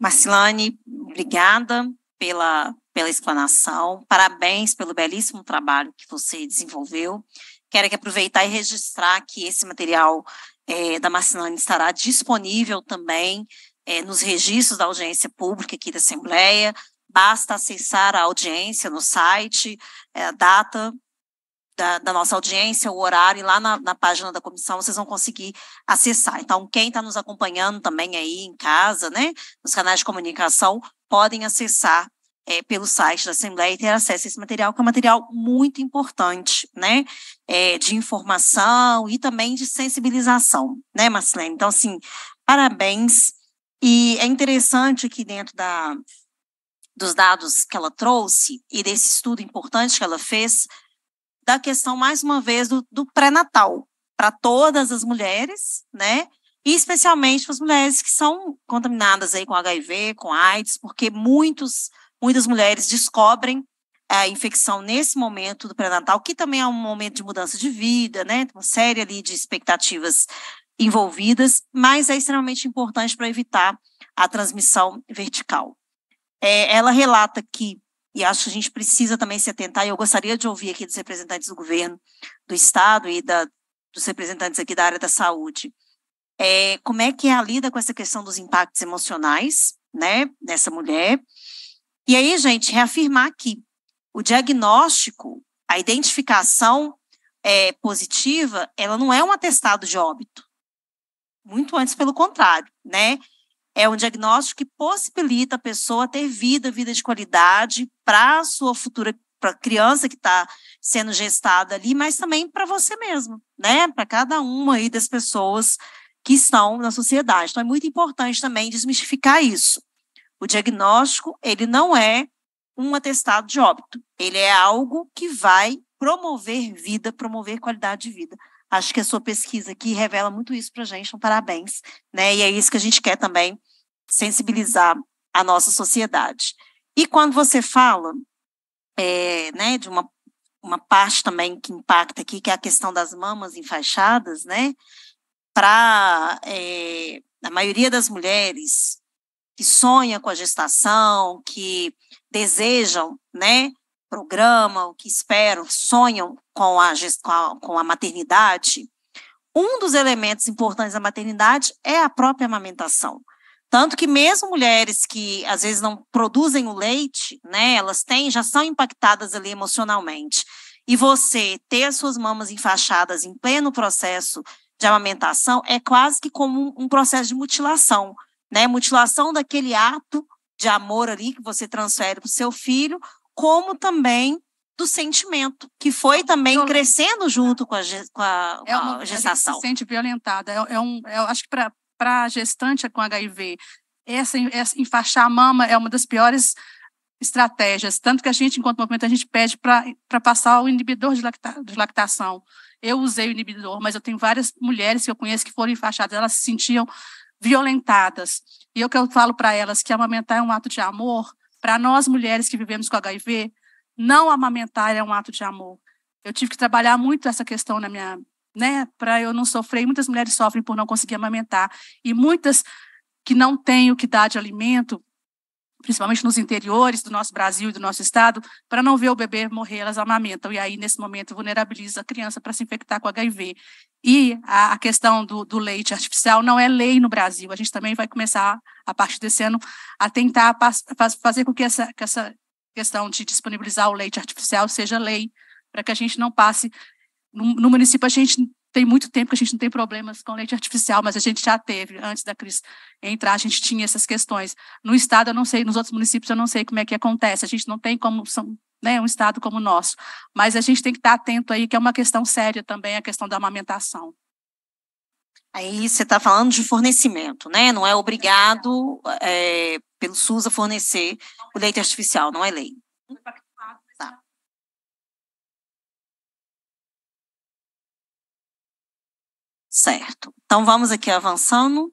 Marcilane, obrigada pela pela explanação, parabéns pelo belíssimo trabalho que você desenvolveu. Quero aqui aproveitar e registrar que esse material é, da Marcinane estará disponível também é, nos registros da audiência pública aqui da Assembleia. Basta acessar a audiência no site, é, a data da, da, nossa audiência, o horário, e lá na, na, página da comissão vocês vão conseguir acessar. Então, quem está nos acompanhando também aí em casa, né, nos canais de comunicação, podem acessar é, pelo site da Assembleia e ter acesso a esse material, que é um material muito importante, né? É, de informação e também de sensibilização, né, Marcelene? Então, assim, parabéns. E é interessante aqui dentro da, dos dados que ela trouxe e desse estudo importante que ela fez, da questão, mais uma vez, do, do pré-natal para todas as mulheres, né? E especialmente para as mulheres que são contaminadas aí com HIV, com AIDS, porque muitos Muitas mulheres descobrem a infecção nesse momento do pré-natal, que também é um momento de mudança de vida, né? Uma série ali de expectativas envolvidas, mas é extremamente importante para evitar a transmissão vertical. É, ela relata que, e acho que a gente precisa também se atentar, e eu gostaria de ouvir aqui dos representantes do governo, do Estado e da, dos representantes aqui da área da saúde, é, como é que é a lida com essa questão dos impactos emocionais, né, nessa mulher, e aí, gente, reafirmar que o diagnóstico, a identificação é, positiva, ela não é um atestado de óbito. Muito antes, pelo contrário, né? É um diagnóstico que possibilita a pessoa ter vida, vida de qualidade para a sua futura para a criança que está sendo gestada ali, mas também para você mesmo, né? Para cada uma aí das pessoas que estão na sociedade. Então é muito importante também desmistificar isso. O diagnóstico, ele não é um atestado de óbito, ele é algo que vai promover vida, promover qualidade de vida. Acho que a sua pesquisa aqui revela muito isso para a gente, então parabéns. Né? E é isso que a gente quer também sensibilizar a nossa sociedade. E quando você fala é, né, de uma, uma parte também que impacta aqui, que é a questão das mamas enfaixadas, né? Para é, a maioria das mulheres, que sonha com a gestação, que desejam, né, Programa, o que esperam, sonham com a, com a maternidade, um dos elementos importantes da maternidade é a própria amamentação. Tanto que mesmo mulheres que às vezes não produzem o leite, né, elas têm, já são impactadas ali emocionalmente. E você ter as suas mamas enfaixadas em pleno processo de amamentação é quase que como um processo de mutilação, né? Mutilação daquele ato de amor ali que você transfere para o seu filho, como também do sentimento, que foi também crescendo junto com a, com a, é uma, a gestação. A gente se sente violentada. É, é um, é, acho que para a gestante com HIV, essa, essa, enfaixar a mama é uma das piores estratégias. Tanto que a gente, enquanto movimento, a gente pede para passar o inibidor de, lacta, de lactação. Eu usei o inibidor, mas eu tenho várias mulheres que eu conheço que foram enfaixadas, elas se sentiam violentadas. E eu que eu falo para elas que amamentar é um ato de amor, para nós mulheres que vivemos com HIV, não amamentar é um ato de amor. Eu tive que trabalhar muito essa questão na minha, né, para eu não sofrer. Muitas mulheres sofrem por não conseguir amamentar e muitas que não têm o que dar de alimento principalmente nos interiores do nosso Brasil e do nosso estado, para não ver o bebê morrer, elas amamentam. E aí, nesse momento, vulnerabiliza a criança para se infectar com HIV. E a, questão do, do, leite artificial não é lei no Brasil. A gente também vai começar, a partir desse ano, a tentar fazer com que essa, que essa questão de disponibilizar o leite artificial seja lei, para que a gente não passe. No, no município, a gente tem muito tempo que a gente não tem problemas com leite artificial, mas a gente já teve, antes da Cris entrar, a gente tinha essas questões. No estado, eu não sei, nos outros municípios, eu não sei como é que acontece, a gente não tem como, são, né, um estado como o nosso. Mas a gente tem que estar atento aí, que é uma questão séria também, a questão da amamentação. Aí você está falando de fornecimento, né? Não é obrigado é, é pelo SUS a fornecer o leite artificial, não é lei. É Certo. Então vamos aqui avançando.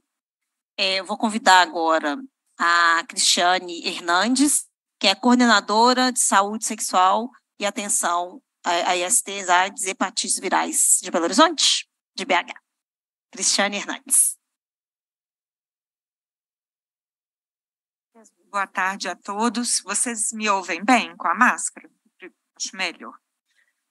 É, vou convidar agora a Cristiane Hernandes, que é coordenadora de saúde sexual e atenção a ISTs, AIDS e hepatites virais de Belo Horizonte, de BH. Cristiane Hernandes. Boa tarde a todos. Vocês me ouvem bem com a máscara? Acho melhor.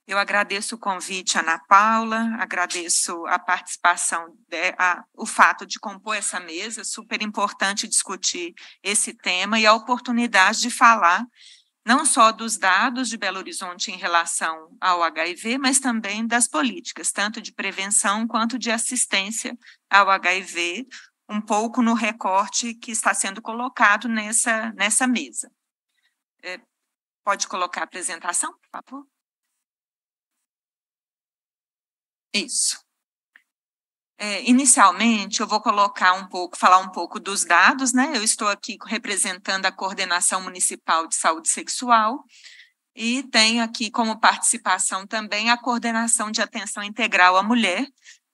Eu agradeço o convite, Ana Paula, agradeço a participação, de, a, o fato de compor essa mesa, super importante discutir esse tema e a oportunidade de falar não só dos dados de Belo Horizonte em relação ao HIV, mas também das políticas, tanto de prevenção quanto de assistência ao HIV, um pouco no recorte que está sendo colocado nessa, nessa mesa. É, pode colocar a apresentação, por favor? Isso. É, inicialmente, eu vou colocar um pouco, falar um pouco dos dados, né? Eu estou aqui representando a Coordenação Municipal de Saúde Sexual e tenho aqui como participação também a Coordenação de Atenção Integral à Mulher,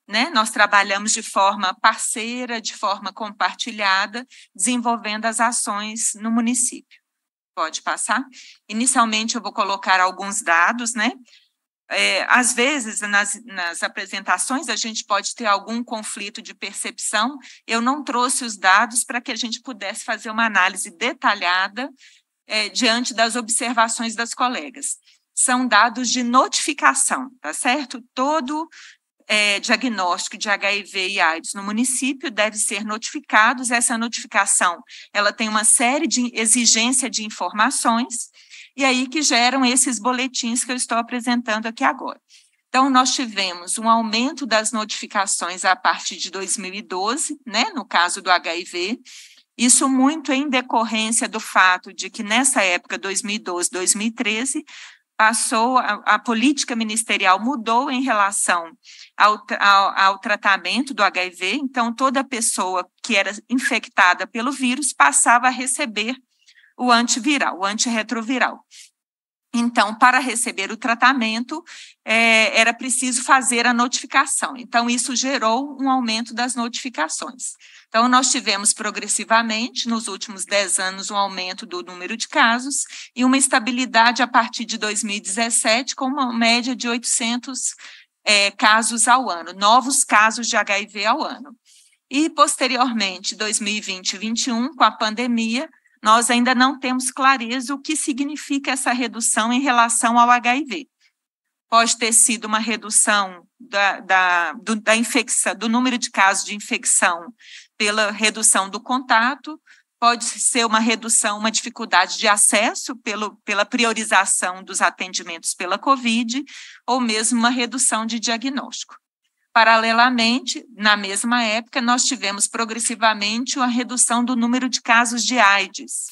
né? Nós trabalhamos de forma parceira, de forma compartilhada, desenvolvendo as ações no município. Pode passar? Inicialmente, eu vou colocar alguns dados, né? é, às vezes, nas, nas, apresentações, a gente pode ter algum conflito de percepção. Eu não trouxe os dados para que a gente pudesse fazer uma análise detalhada é, diante das observações das colegas. São dados de notificação, tá certo? Todo é, diagnóstico de HIV e AIDS no município deve ser notificados. Essa notificação, ela tem uma série de exigência de informações e aí que geram esses boletins que eu estou apresentando aqui agora. Então, nós tivemos um aumento das notificações a partir de 2012, né, no caso do HIV, isso muito em decorrência do fato de que nessa época, 2012, 2013, passou a, a política ministerial mudou em relação ao, ao, ao, tratamento do HIV, então toda pessoa que era infectada pelo vírus passava a receber o antiviral, o antirretroviral. Então, para receber o tratamento, é, era preciso fazer a notificação. Então, isso gerou um aumento das notificações. Então, nós tivemos progressivamente, nos últimos 10 anos, um aumento do número de casos e uma estabilidade a partir de 2017, com uma média de 800 é, casos ao ano, novos casos de HIV ao ano. E, posteriormente, 2020 e 2021, com a pandemia, nós ainda não temos clareza o que significa essa redução em relação ao HIV. Pode ter sido uma redução da, da, do, da infecção, do número de casos de infecção pela redução do contato, pode ser uma redução, uma dificuldade de acesso pelo, pela priorização dos atendimentos pela COVID, ou mesmo uma redução de diagnóstico. Paralelamente, na mesma época, nós tivemos progressivamente uma redução do número de casos de AIDS.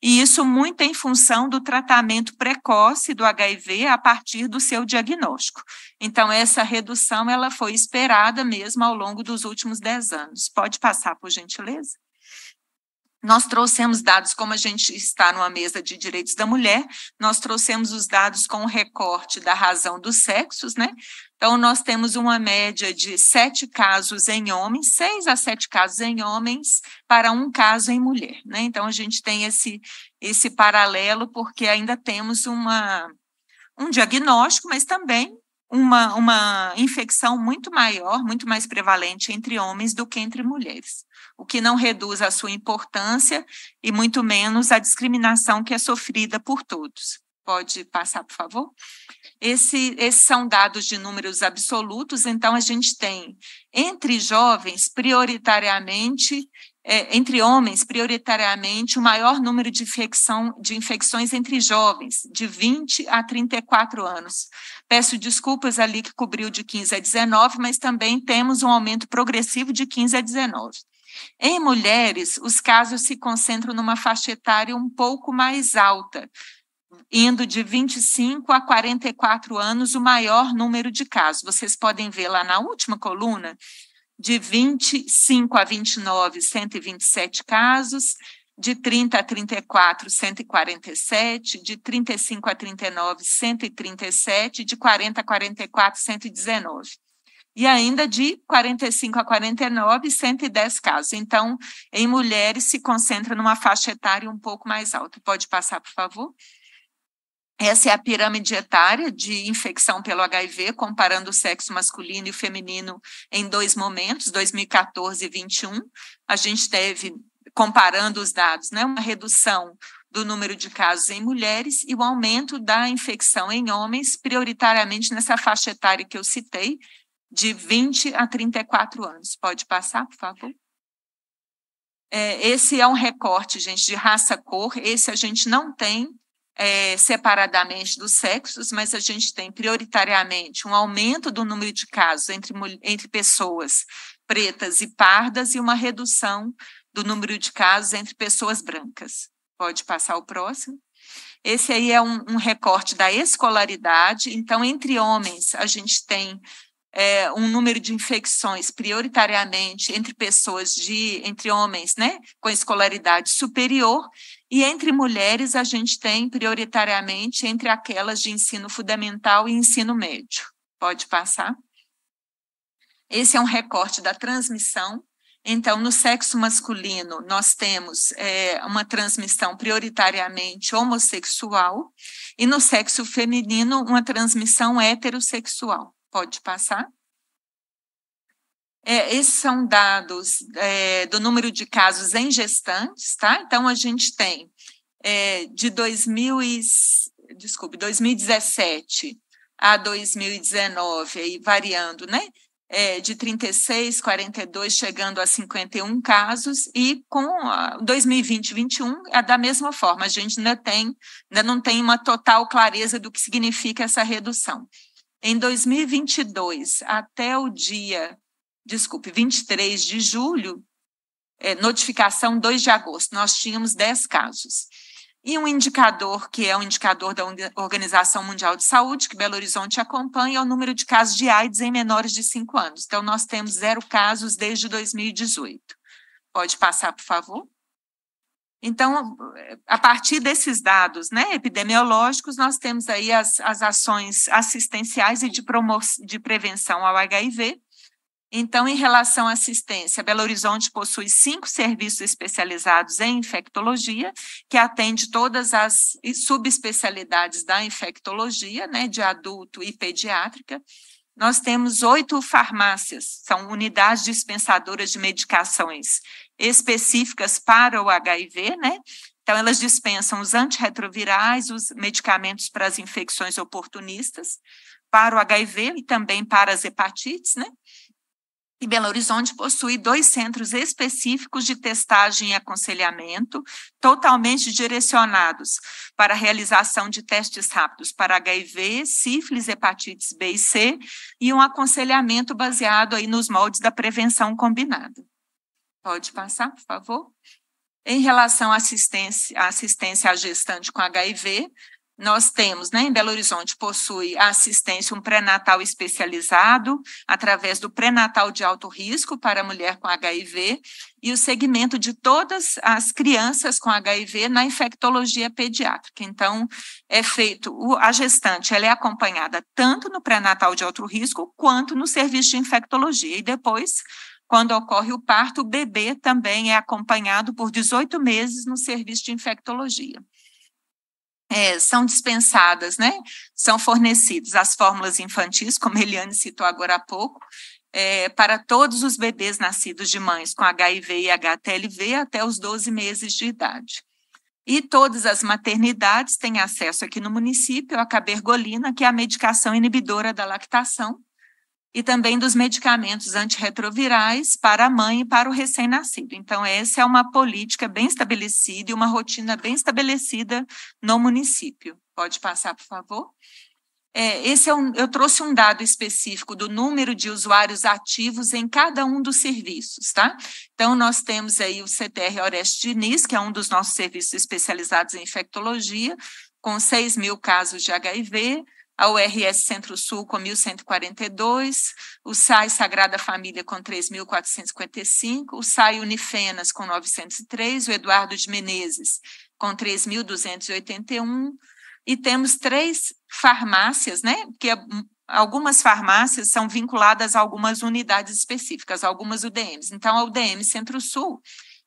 E isso muito em função do tratamento precoce do HIV a partir do seu diagnóstico. Então, essa redução ela foi esperada mesmo ao longo dos últimos 10 anos. Pode passar, por gentileza? Nós trouxemos dados, como a gente está numa mesa de direitos da mulher, nós trouxemos os dados com o recorte da razão dos sexos, né? Então, nós temos uma média de sete casos em homens, seis a sete casos em homens, para um caso em mulher. Né? Então, a gente tem esse, esse paralelo, porque ainda temos uma, um diagnóstico, mas também uma, uma infecção muito maior, muito mais prevalente entre homens do que entre mulheres, o que não reduz a sua importância e muito menos a discriminação que é sofrida por todos pode passar, por favor? Esse, esses são dados de números absolutos, então a gente tem entre jovens, prioritariamente, é, entre homens, prioritariamente, o maior número de, infecção, de infecções entre jovens, de 20 a 34 anos. Peço desculpas ali que cobriu de 15 a 19, mas também temos um aumento progressivo de 15 a 19. Em mulheres, os casos se concentram numa faixa etária um pouco mais alta, indo de 25 a 44 anos o maior número de casos. Vocês podem ver lá na última coluna, de 25 a 29, 127 casos, de 30 a 34, 147, de 35 a 39, 137, de 40 a 44, 119. E ainda de 45 a 49, 110 casos. Então, em mulheres se concentra numa faixa etária um pouco mais alta. Pode passar, por favor? Essa é a pirâmide etária de infecção pelo HIV, comparando o sexo masculino e o feminino em dois momentos, 2014 e 2021. A gente teve, comparando os dados, né, uma redução do número de casos em mulheres e o aumento da infecção em homens, prioritariamente nessa faixa etária que eu citei, de 20 a 34 anos. Pode passar, por favor? É, esse é um recorte, gente, de raça-cor. Esse a gente não tem é, separadamente dos sexos, mas a gente tem prioritariamente um aumento do número de casos entre, entre pessoas pretas e pardas e uma redução do número de casos entre pessoas brancas. Pode passar o próximo. Esse aí é um, um recorte da escolaridade. Então, entre homens, a gente tem é, um número de infecções prioritariamente entre pessoas de entre homens, né, com escolaridade superior e entre mulheres, a gente tem prioritariamente entre aquelas de ensino fundamental e ensino médio. Pode passar? Esse é um recorte da transmissão. Então, no sexo masculino, nós temos é, uma transmissão prioritariamente homossexual, e no sexo feminino, uma transmissão heterossexual. Pode passar? É, esses são dados é, do número de casos em gestantes, tá? Então, a gente tem é, de 2000 e, desculpe, 2017 a 2019, aí variando, né? É, de 36, 42, chegando a 51 casos, e com 2020, 21 é da mesma forma, a gente ainda, tem, ainda não tem uma total clareza do que significa essa redução. Em 2022, até o dia desculpe, 23 de julho, é, notificação 2 de agosto, nós tínhamos 10 casos. E um indicador, que é um indicador da Organização Mundial de Saúde, que Belo Horizonte acompanha, é o número de casos de AIDS em menores de 5 anos. Então, nós temos zero casos desde 2018. Pode passar, por favor? Então, a partir desses dados né, epidemiológicos, nós temos aí as, as ações assistenciais e de, promo de prevenção ao HIV, então, em relação à assistência, Belo Horizonte possui cinco serviços especializados em infectologia, que atende todas as subespecialidades da infectologia, né, de adulto e pediátrica. Nós temos oito farmácias, são unidades dispensadoras de medicações específicas para o HIV, né? Então, elas dispensam os antirretrovirais, os medicamentos para as infecções oportunistas, para o HIV e também para as hepatites, né? E Belo Horizonte possui dois centros específicos de testagem e aconselhamento, totalmente direcionados para a realização de testes rápidos para HIV, sífilis, hepatites B e C, e um aconselhamento baseado aí nos moldes da prevenção combinada. Pode passar, por favor. Em relação à assistência, à assistência à gestante com HIV, nós temos, né, em Belo Horizonte, possui a assistência um pré-natal especializado, através do pré-natal de alto risco para a mulher com HIV, e o segmento de todas as crianças com HIV na infectologia pediátrica. Então, é feito, a gestante ela é acompanhada tanto no pré-natal de alto risco, quanto no serviço de infectologia, e depois quando ocorre o parto, o bebê também é acompanhado por 18 meses no serviço de infectologia é, são dispensadas, né? São fornecidas as fórmulas infantis, como a Eliane citou agora há pouco, é, para todos os bebês nascidos de mães com HIV e HTLV até os 12 meses de idade. E todas as maternidades têm acesso aqui no município à cabergolina, que é a medicação inibidora da lactação, e também dos medicamentos antirretrovirais para a mãe e para o recém-nascido. Então, essa é uma política bem estabelecida e uma rotina bem estabelecida no município. Pode passar, por favor? É, esse é um, eu trouxe um dado específico do número de usuários ativos em cada um dos serviços, tá? Então, nós temos aí o CTR Orestes Diniz, que é um dos nossos serviços especializados em infectologia, com 6 mil casos de HIV, a URS Centro-Sul com 1.142, o SAI Sagrada Família com 3.455, o SAI Unifenas com 903, o Eduardo de Menezes com 3.281, e temos três farmácias, né? Que é, hum, algumas farmácias são vinculadas a algumas unidades específicas, algumas UDMs. Então, a UDM Centro-Sul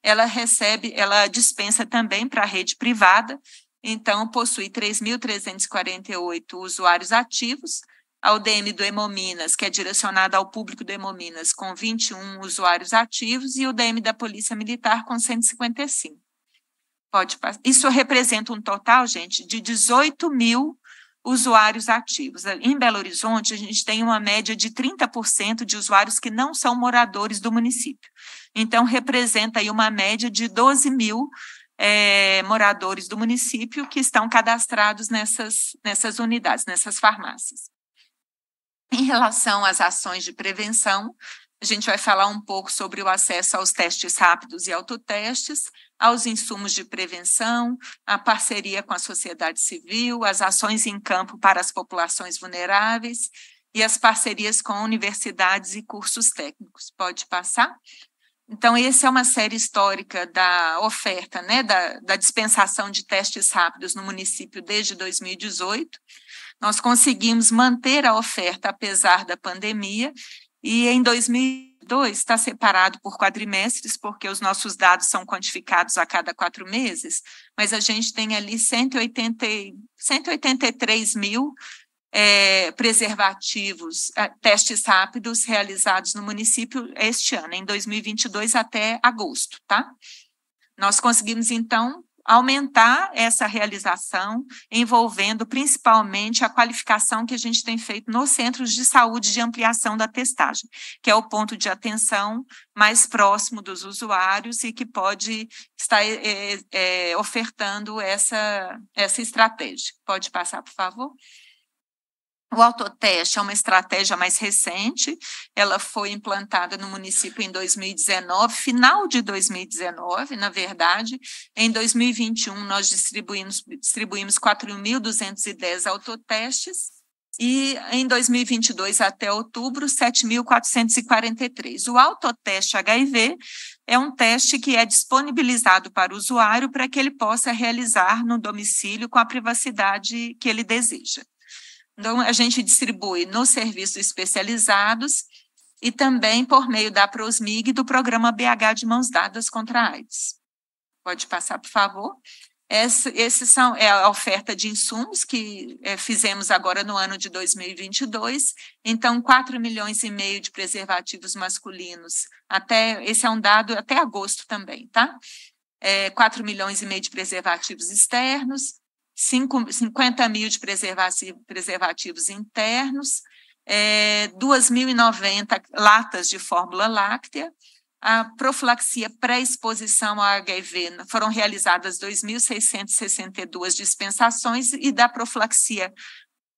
ela recebe, ela dispensa também para a rede privada então possui 3.348 usuários ativos, a UDM do Hemominas, que é direcionada ao público do Hemominas, com 21 usuários ativos, e o DM da Polícia Militar com 155. Pode passar. Isso representa um total, gente, de 18 mil usuários ativos. Em Belo Horizonte, a gente tem uma média de 30% de usuários que não são moradores do município. Então, representa aí uma média de 12 mil é, moradores do município que estão cadastrados nessas, nessas unidades, nessas farmácias. Em relação às ações de prevenção, a gente vai falar um pouco sobre o acesso aos testes rápidos e autotestes, aos insumos de prevenção, a parceria com a sociedade civil, as ações em campo para as populações vulneráveis e as parcerias com universidades e cursos técnicos. Pode passar? Então, essa é uma série histórica da oferta, né, da, da dispensação de testes rápidos no município desde 2018. Nós conseguimos manter a oferta apesar da pandemia, e em 2002 está separado por quadrimestres, porque os nossos dados são quantificados a cada quatro meses, mas a gente tem ali 180, 183 mil é, preservativos, é, testes rápidos realizados no município este ano, em 2022 até agosto, tá? Nós conseguimos, então, aumentar essa realização, envolvendo principalmente a qualificação que a gente tem feito nos centros de saúde de ampliação da testagem, que é o ponto de atenção mais próximo dos usuários e que pode estar é, é, é ofertando essa, essa estratégia. Pode passar, por favor? O autoteste é uma estratégia mais recente, ela foi implantada no município em 2019, final de 2019, na verdade. Em 2021, nós distribuímos, distribuímos 4.210 autotestes e em 2022 até outubro, 7.443. O autoteste HIV é um teste que é disponibilizado para o usuário para que ele possa realizar no domicílio com a privacidade que ele deseja. Então, a gente distribui nos serviços especializados e também por meio da Prosmig e do programa BH de Mãos Dadas contra a AIDS. Pode passar, por favor. Essa, esses são é a oferta de insumos que é, fizemos agora no ano de 2022. Então, 4 milhões e meio de preservativos masculinos. Até esse é um dado até agosto também, tá? É, 4 milhões e meio de preservativos externos, 5, 50 mil de preservativos internos, é, 2.090 latas de fórmula láctea, a profilaxia pré-exposição ao HIV foram realizadas 2.662 dispensações e da profilaxia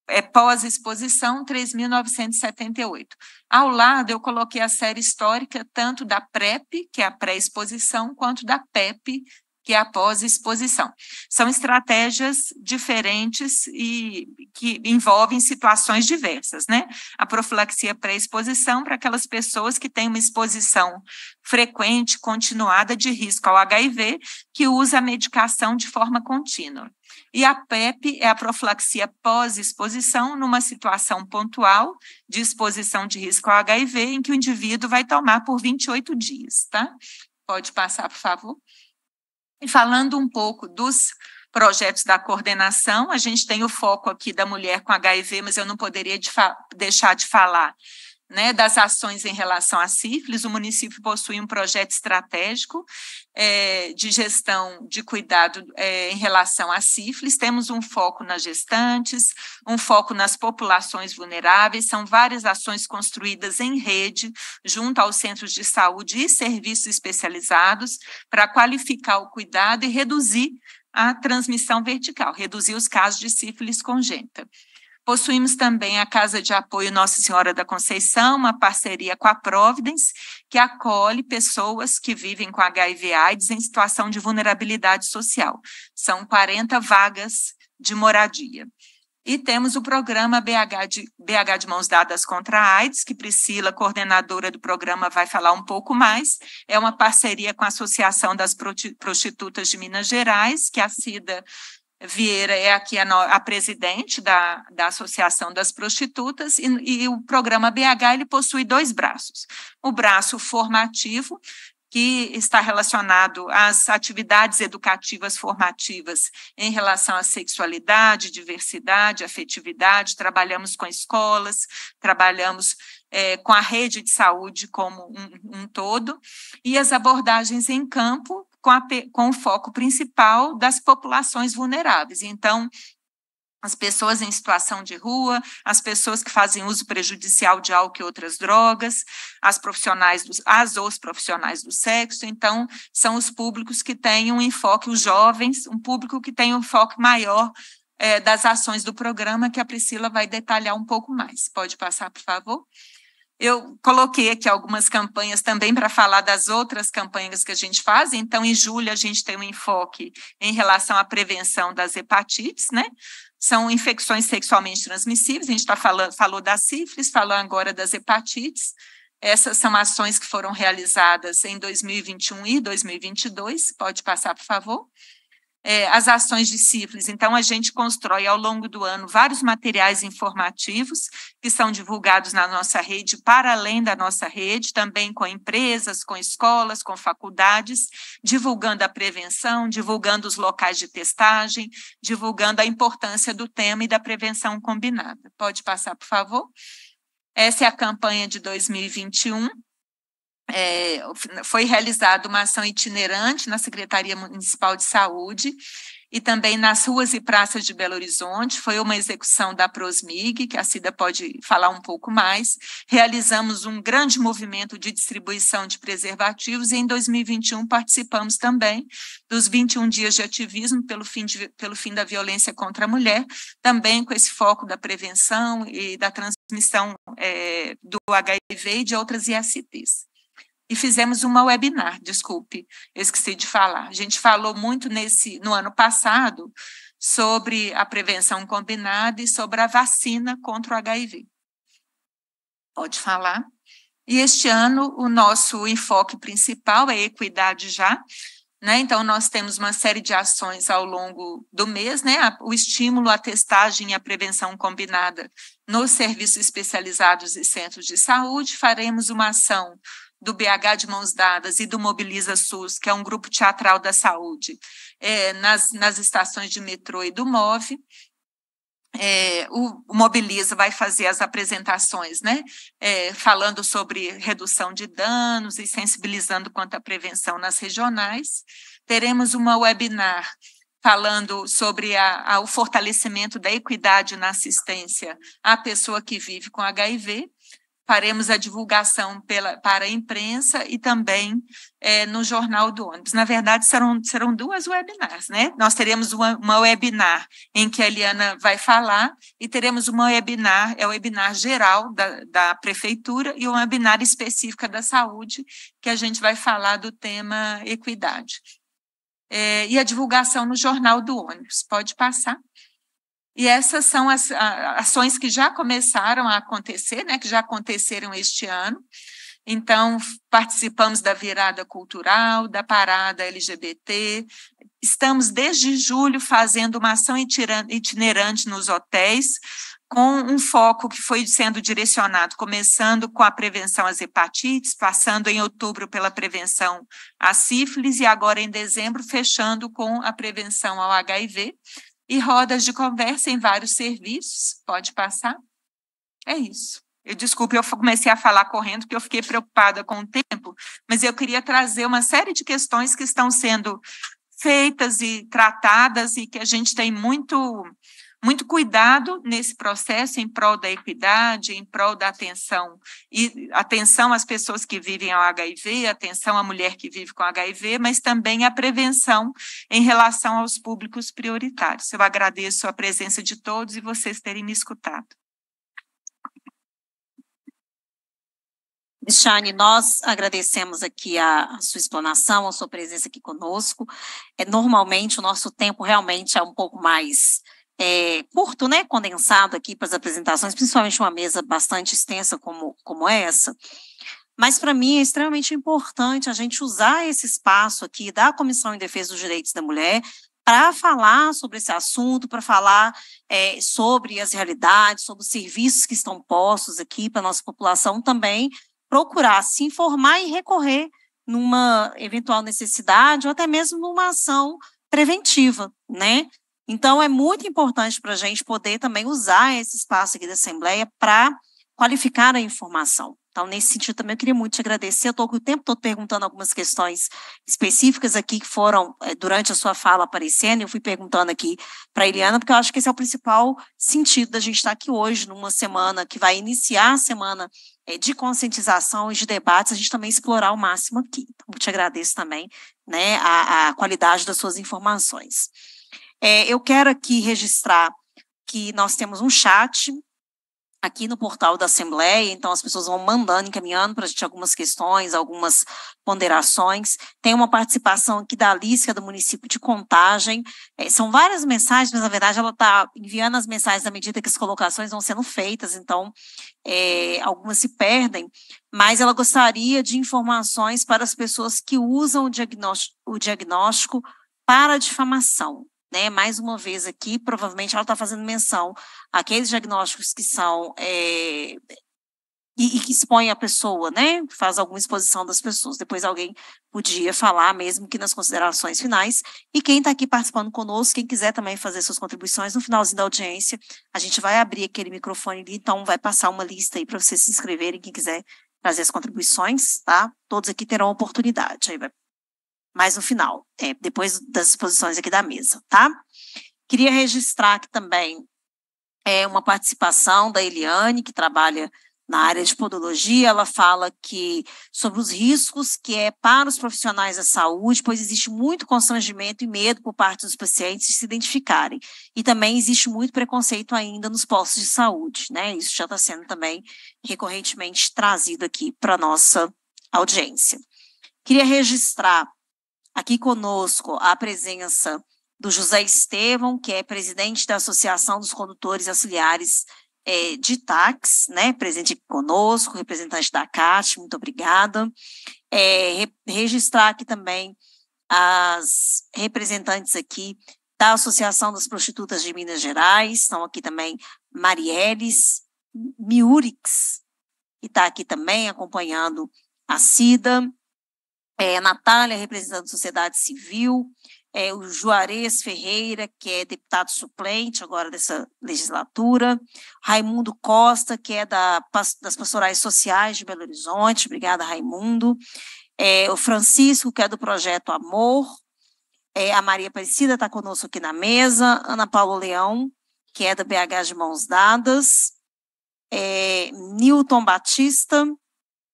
é, pós-exposição, 3.978. Ao lado, eu coloquei a série histórica tanto da PrEP, que é a pré-exposição, quanto da PEP, que é a pós-exposição. São estratégias diferentes e que envolvem situações diversas, né? A profilaxia pré-exposição para aquelas pessoas que têm uma exposição frequente, continuada de risco ao HIV, que usa a medicação de forma contínua. E a PEP é a profilaxia pós-exposição, numa situação pontual de exposição de risco ao HIV, em que o indivíduo vai tomar por 28 dias, tá? Pode passar, por favor. E falando um pouco dos projetos da coordenação, a gente tem o foco aqui da mulher com HIV, mas eu não poderia de deixar de falar né, das ações em relação à sífilis, o município possui um projeto estratégico é, de gestão de cuidado é, em relação à sífilis. Temos um foco nas gestantes, um foco nas populações vulneráveis. São várias ações construídas em rede, junto aos centros de saúde e serviços especializados, para qualificar o cuidado e reduzir a transmissão vertical, reduzir os casos de sífilis congênita. Possuímos também a Casa de Apoio Nossa Senhora da Conceição, uma parceria com a Providence, que acolhe pessoas que vivem com HIV/AIDS em situação de vulnerabilidade social. São 40 vagas de moradia. E temos o programa BH de, BH de Mãos Dadas contra a AIDS, que Priscila, coordenadora do programa, vai falar um pouco mais. É uma parceria com a Associação das Prostitutas de Minas Gerais, que a CIDA Vieira é aqui a, no, a presidente da, da Associação das Prostitutas e, e o programa BH ele possui dois braços. O braço formativo, que está relacionado às atividades educativas formativas em relação à sexualidade, diversidade, afetividade. Trabalhamos com escolas, trabalhamos é, com a rede de saúde como um, um todo, e as abordagens em campo, com, a, com o foco principal das populações vulneráveis. Então, as pessoas em situação de rua, as pessoas que fazem uso prejudicial de álcool e outras drogas, as profissionais, dos, as os profissionais do sexo, então são os públicos que têm um enfoque, os jovens, um público que tem um enfoque maior é, das ações do programa, que a Priscila vai detalhar um pouco mais. Pode passar, por favor? Eu coloquei aqui algumas campanhas também para falar das outras campanhas que a gente faz. Então, em julho, a gente tem um enfoque em relação à prevenção das hepatites, né? São infecções sexualmente transmissíveis. A gente tá falando, falou da sífilis, falou agora das hepatites. Essas são ações que foram realizadas em 2021 e 2022. Pode passar, por favor é, as ações de sífilis. Então, a gente constrói ao longo do ano vários materiais informativos que são divulgados na nossa rede, para além da nossa rede, também com empresas, com escolas, com faculdades, divulgando a prevenção, divulgando os locais de testagem, divulgando a importância do tema e da prevenção combinada. Pode passar, por favor? Essa é a campanha de 2021 é, foi realizada uma ação itinerante na Secretaria Municipal de Saúde e também nas ruas e praças de Belo Horizonte. Foi uma execução da Prosmig, que a Cida pode falar um pouco mais. Realizamos um grande movimento de distribuição de preservativos e em 2021 participamos também dos 21 dias de ativismo pelo fim, de, pelo fim da violência contra a mulher, também com esse foco da prevenção e da transmissão é, do HIV e de outras ISTs e fizemos uma webinar, desculpe, eu esqueci de falar. A gente falou muito nesse no ano passado sobre a prevenção combinada e sobre a vacina contra o HIV. Pode falar. E este ano o nosso enfoque principal é equidade já. Né? Então, nós temos uma série de ações ao longo do mês, né? o estímulo à testagem e à prevenção combinada nos serviços especializados e centros de saúde. Faremos uma ação do BH de Mãos Dadas e do Mobiliza SUS, que é um grupo teatral da saúde, é, nas, nas estações de metrô e do MOV, é, o, o, Mobiliza vai fazer as apresentações, né? É, falando sobre redução de danos e sensibilizando quanto à prevenção nas regionais. Teremos uma webinar falando sobre a, a, o fortalecimento da equidade na assistência à pessoa que vive com HIV faremos a divulgação pela, para a imprensa e também é, no Jornal do Ônibus. Na verdade, serão, serão duas webinars, né? Nós teremos uma, uma webinar em que a Eliana vai falar e teremos uma webinar, é o webinar geral da, da Prefeitura e uma webinar específica da saúde, que a gente vai falar do tema equidade. É, e a divulgação no Jornal do Ônibus. Pode passar. E essas são as ações que já começaram a acontecer, né, que já aconteceram este ano. Então, participamos da virada cultural, da parada LGBT. Estamos, desde julho, fazendo uma ação itinerante nos hotéis, com um foco que foi sendo direcionado, começando com a prevenção às hepatites, passando em outubro pela prevenção à sífilis e agora em dezembro fechando com a prevenção ao HIV e rodas de conversa em vários serviços. Pode passar? É isso. Eu desculpe, eu comecei a falar correndo porque eu fiquei preocupada com o tempo, mas eu queria trazer uma série de questões que estão sendo feitas e tratadas e que a gente tem muito muito cuidado nesse processo em prol da equidade, em prol da atenção e atenção às pessoas que vivem ao HIV, atenção à mulher que vive com HIV, mas também à prevenção em relação aos públicos prioritários. Eu agradeço a presença de todos e vocês terem me escutado. Cristiane, nós agradecemos aqui a, sua explanação, a sua presença aqui conosco. É, normalmente o nosso tempo realmente é um pouco mais é, curto, né, condensado aqui para as apresentações, principalmente uma mesa bastante extensa como, como essa. Mas para mim é extremamente importante a gente usar esse espaço aqui da Comissão em Defesa dos Direitos da Mulher para falar sobre esse assunto, para falar é, sobre as realidades, sobre os serviços que estão postos aqui para a nossa população também procurar se informar e recorrer numa eventual necessidade ou até mesmo numa ação preventiva, né? Então, é muito importante para a gente poder também usar esse espaço aqui da Assembleia para qualificar a informação. Então, nesse sentido, também eu queria muito te agradecer. Eu estou o tempo todo perguntando algumas questões específicas aqui que foram, eh, durante a sua fala, aparecendo. Eu fui perguntando aqui para a Eliana, porque eu acho que esse é o principal sentido da gente estar tá aqui hoje, numa semana que vai iniciar a semana eh, de conscientização e de debates, a gente também explorar ao máximo aqui. Então, eu te agradeço também né, a, a qualidade das suas informações. É, eu quero aqui registrar que nós temos um chat aqui no portal da Assembleia, então as pessoas vão mandando, encaminhando para a gente algumas questões, algumas ponderações. Tem uma participação aqui da Alice, que é do município de Contagem. É, são várias mensagens, mas na verdade ela está enviando as mensagens à medida que as colocações vão sendo feitas, então é, algumas se perdem, mas ela gostaria de informações para as pessoas que usam o diagnóstico, o diagnóstico para difamação né? Mais uma vez aqui, provavelmente ela está fazendo menção àqueles diagnósticos que são é, e, e, que expõe a pessoa, né? Faz alguma exposição das pessoas. Depois alguém podia falar, mesmo que nas considerações finais. E quem está aqui participando conosco, quem quiser também fazer suas contribuições, no finalzinho da audiência, a gente vai abrir aquele microfone ali, então vai passar uma lista aí para vocês se inscreverem, quem quiser trazer as contribuições, tá? Todos aqui terão oportunidade. Aí vai mais no final, é, depois das exposições aqui da mesa, tá? Queria registrar aqui também é, uma participação da Eliane, que trabalha na área de podologia, ela fala que sobre os riscos que é para os profissionais da saúde, pois existe muito constrangimento e medo por parte dos pacientes de se identificarem. E também existe muito preconceito ainda nos postos de saúde, né? Isso já está sendo também recorrentemente trazido aqui para a nossa audiência. Queria registrar Aqui conosco a presença do José Estevão, que é presidente da Associação dos Condutores Auxiliares é, de Táxi, né? Presente conosco, representante da CAT, muito obrigada. É, re, registrar aqui também as representantes aqui da Associação das Prostitutas de Minas Gerais, estão aqui também Marieles Miurix, que está aqui também acompanhando a Cida, é, Natália, representando a sociedade civil, é, o Juarez Ferreira, que é deputado suplente agora dessa legislatura, Raimundo Costa, que é da, das Pastorais Sociais de Belo Horizonte, obrigada, Raimundo, é, o Francisco, que é do Projeto Amor, é, a Maria Aparecida está conosco aqui na mesa, Ana Paula Leão, que é da BH de Mãos Dadas, é, Newton Batista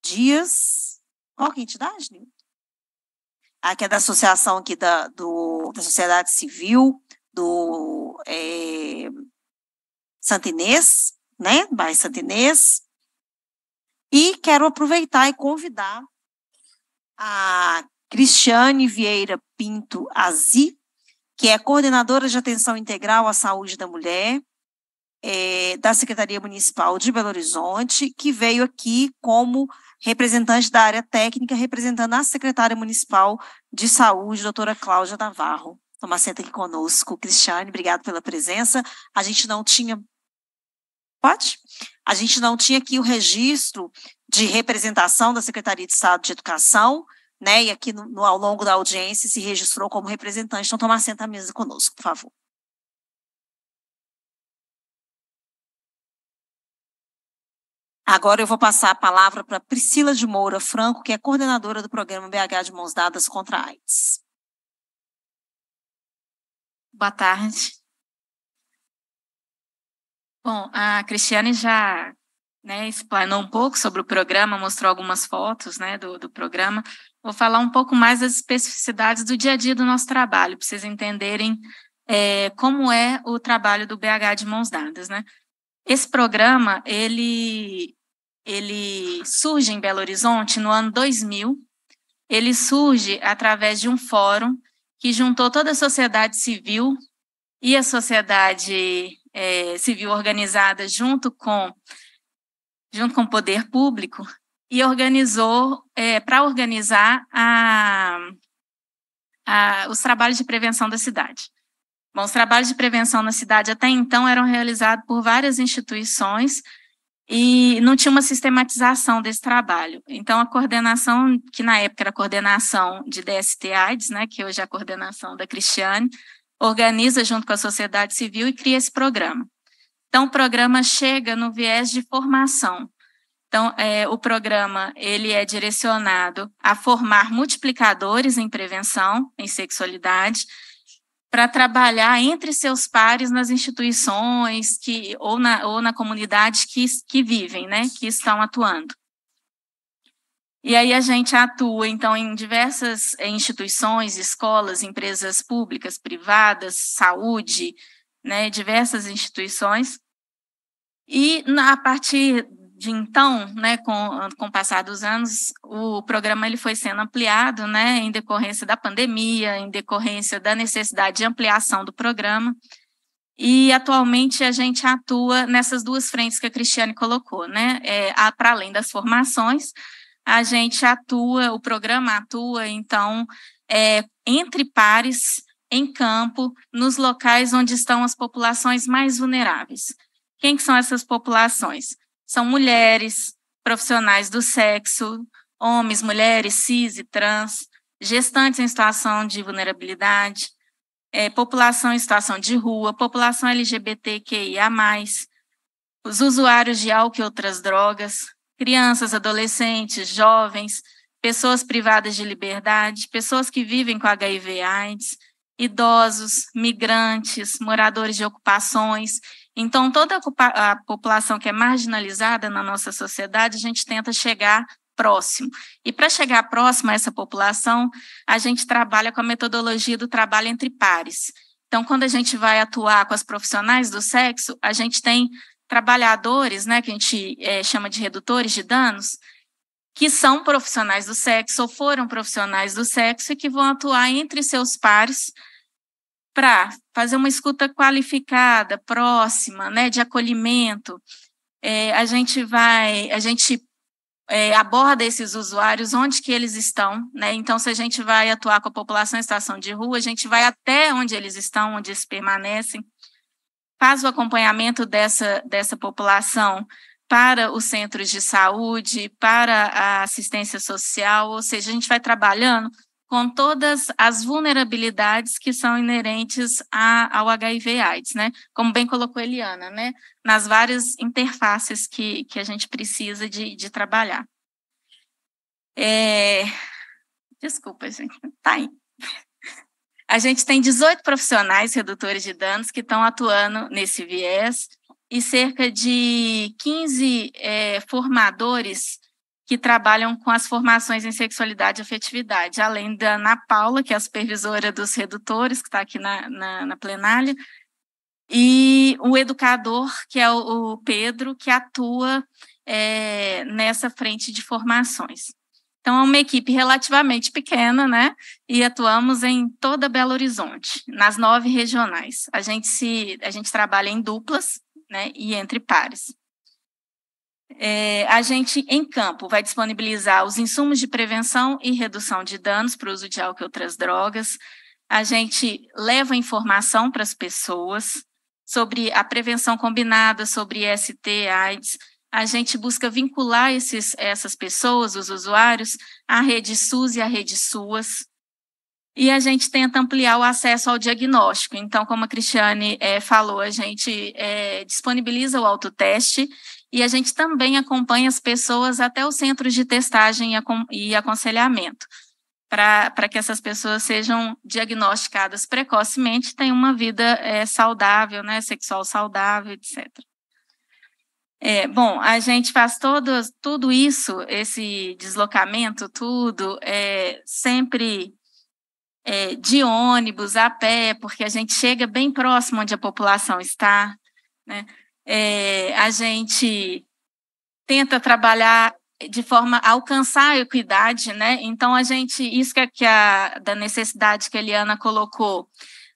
Dias, qual que entidade, Newton? aqui é da associação aqui da, do, da sociedade civil do é, Santinês, né, bairro Santinês, e quero aproveitar e convidar a Cristiane Vieira Pinto Azi, que é coordenadora de atenção integral à saúde da mulher é, da Secretaria Municipal de Belo Horizonte, que veio aqui como representante da área técnica, representando a secretária municipal de saúde, doutora Cláudia Navarro. Tomar senta aqui conosco. Cristiane, obrigado pela presença. A gente não tinha. Pode? A gente não tinha aqui o registro de representação da Secretaria de Estado de Educação, né? E aqui no, no, ao longo da audiência se registrou como representante. Então, tomar senta à mesa conosco, por favor. Agora eu vou passar a palavra para Priscila de Moura Franco, que é coordenadora do programa BH de Mãos Dadas contra a AIDS. Boa tarde. Bom, a Cristiane já né, explanou um pouco sobre o programa, mostrou algumas fotos né, do, do programa. Vou falar um pouco mais das especificidades do dia a dia do nosso trabalho, para vocês entenderem é, como é o trabalho do BH de Mãos Dadas. Né? Esse programa, ele ele surge em Belo Horizonte no ano 2000. Ele surge através de um fórum que juntou toda a sociedade civil e a sociedade é, civil organizada junto com junto com o poder público e organizou é, para organizar a, a, os trabalhos de prevenção da cidade. Bom, os trabalhos de prevenção na cidade até então eram realizados por várias instituições, e não tinha uma sistematização desse trabalho. Então, a coordenação, que na época era a coordenação de DST AIDS, né, que hoje é a coordenação da Cristiane, organiza junto com a sociedade civil e cria esse programa. Então, o programa chega no viés de formação. Então, é, o programa ele é direcionado a formar multiplicadores em prevenção, em sexualidade, para trabalhar entre seus pares nas instituições que, ou, na, ou na comunidade que, que vivem, né, que estão atuando. E aí a gente atua, então, em diversas eh, instituições, escolas, empresas públicas, privadas, saúde, né, diversas instituições. E a partir de então, né, com, com o passar dos anos, o programa ele foi sendo ampliado, né, em decorrência da pandemia, em decorrência da necessidade de ampliação do programa. E atualmente a gente atua nessas duas frentes que a Cristiane colocou, né? É, Para além das formações, a gente atua, o programa atua, então, é, entre pares, em campo, nos locais onde estão as populações mais vulneráveis. Quem que são essas populações? são mulheres, profissionais do sexo, homens, mulheres, cis e trans, gestantes em situação de vulnerabilidade, é, população em situação de rua, população LGBTQIA, os usuários de álcool e outras drogas, crianças, adolescentes, jovens, pessoas privadas de liberdade, pessoas que vivem com HIV/AIDS, idosos, migrantes, moradores de ocupações então, toda a, população que é marginalizada na nossa sociedade, a gente tenta chegar próximo. E para chegar próximo a essa população, a gente trabalha com a metodologia do trabalho entre pares. Então, quando a gente vai atuar com as profissionais do sexo, a gente tem trabalhadores, né, que a gente é, chama de redutores de danos, que são profissionais do sexo ou foram profissionais do sexo e que vão atuar entre seus pares para fazer uma escuta qualificada, próxima, né, de acolhimento, é, a gente vai, a gente é, aborda esses usuários onde que eles estão, né? Então, se a gente vai atuar com a população em situação de rua, a gente vai até onde eles estão, onde eles permanecem, faz o acompanhamento dessa, dessa população para os centros de saúde, para a assistência social, ou seja, a gente vai trabalhando com todas as vulnerabilidades que são inerentes a, ao HIV/AIDS, né? Como bem colocou Eliana, né? Nas várias interfaces que, que a gente precisa de, de trabalhar. É... Desculpa, gente, tá aí. A gente tem 18 profissionais redutores de danos que estão atuando nesse viés e cerca de 15 é, formadores que trabalham com as formações em sexualidade e afetividade, além da Ana Paula, que é a supervisora dos redutores, que está aqui na, na, na, plenária, e o educador, que é o, o Pedro, que atua é, nessa frente de formações. Então, é uma equipe relativamente pequena, né? E atuamos em toda Belo Horizonte, nas nove regionais. A gente, se, a gente trabalha em duplas, né? E entre pares. É, a gente, em campo, vai disponibilizar os insumos de prevenção e redução de danos para o uso de álcool e outras drogas. A gente leva informação para as pessoas sobre a prevenção combinada, sobre ST, AIDS. A gente busca vincular esses, essas pessoas, os usuários, à rede SUS e à rede SUAS. E a gente tenta ampliar o acesso ao diagnóstico. Então, como a Cristiane é, falou, a gente é, disponibiliza o autoteste e a gente também acompanha as pessoas até os centros de testagem e aconselhamento, para que essas pessoas sejam diagnosticadas precocemente, tenham uma vida é, saudável, né, sexual saudável, etc. É, bom, a gente faz todo, tudo isso, esse deslocamento, tudo, é, sempre é, de ônibus, a pé, porque a gente chega bem próximo onde a população está. Né? é, a gente tenta trabalhar de forma a alcançar a equidade, né? Então a gente, isso que, é, que a da necessidade que a Eliana colocou,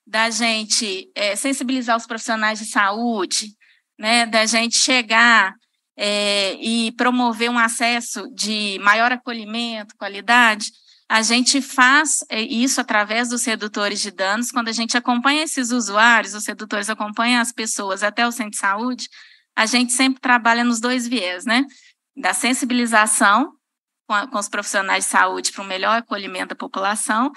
da gente é, sensibilizar os profissionais de saúde, né? Da gente chegar é, e promover um acesso de maior acolhimento, qualidade, a gente faz é, isso através dos redutores de danos, quando a gente acompanha esses usuários, os redutores acompanham as pessoas até o centro de saúde, a gente sempre trabalha nos dois viés, né? Da sensibilização com, a, com os profissionais de saúde para um melhor acolhimento da população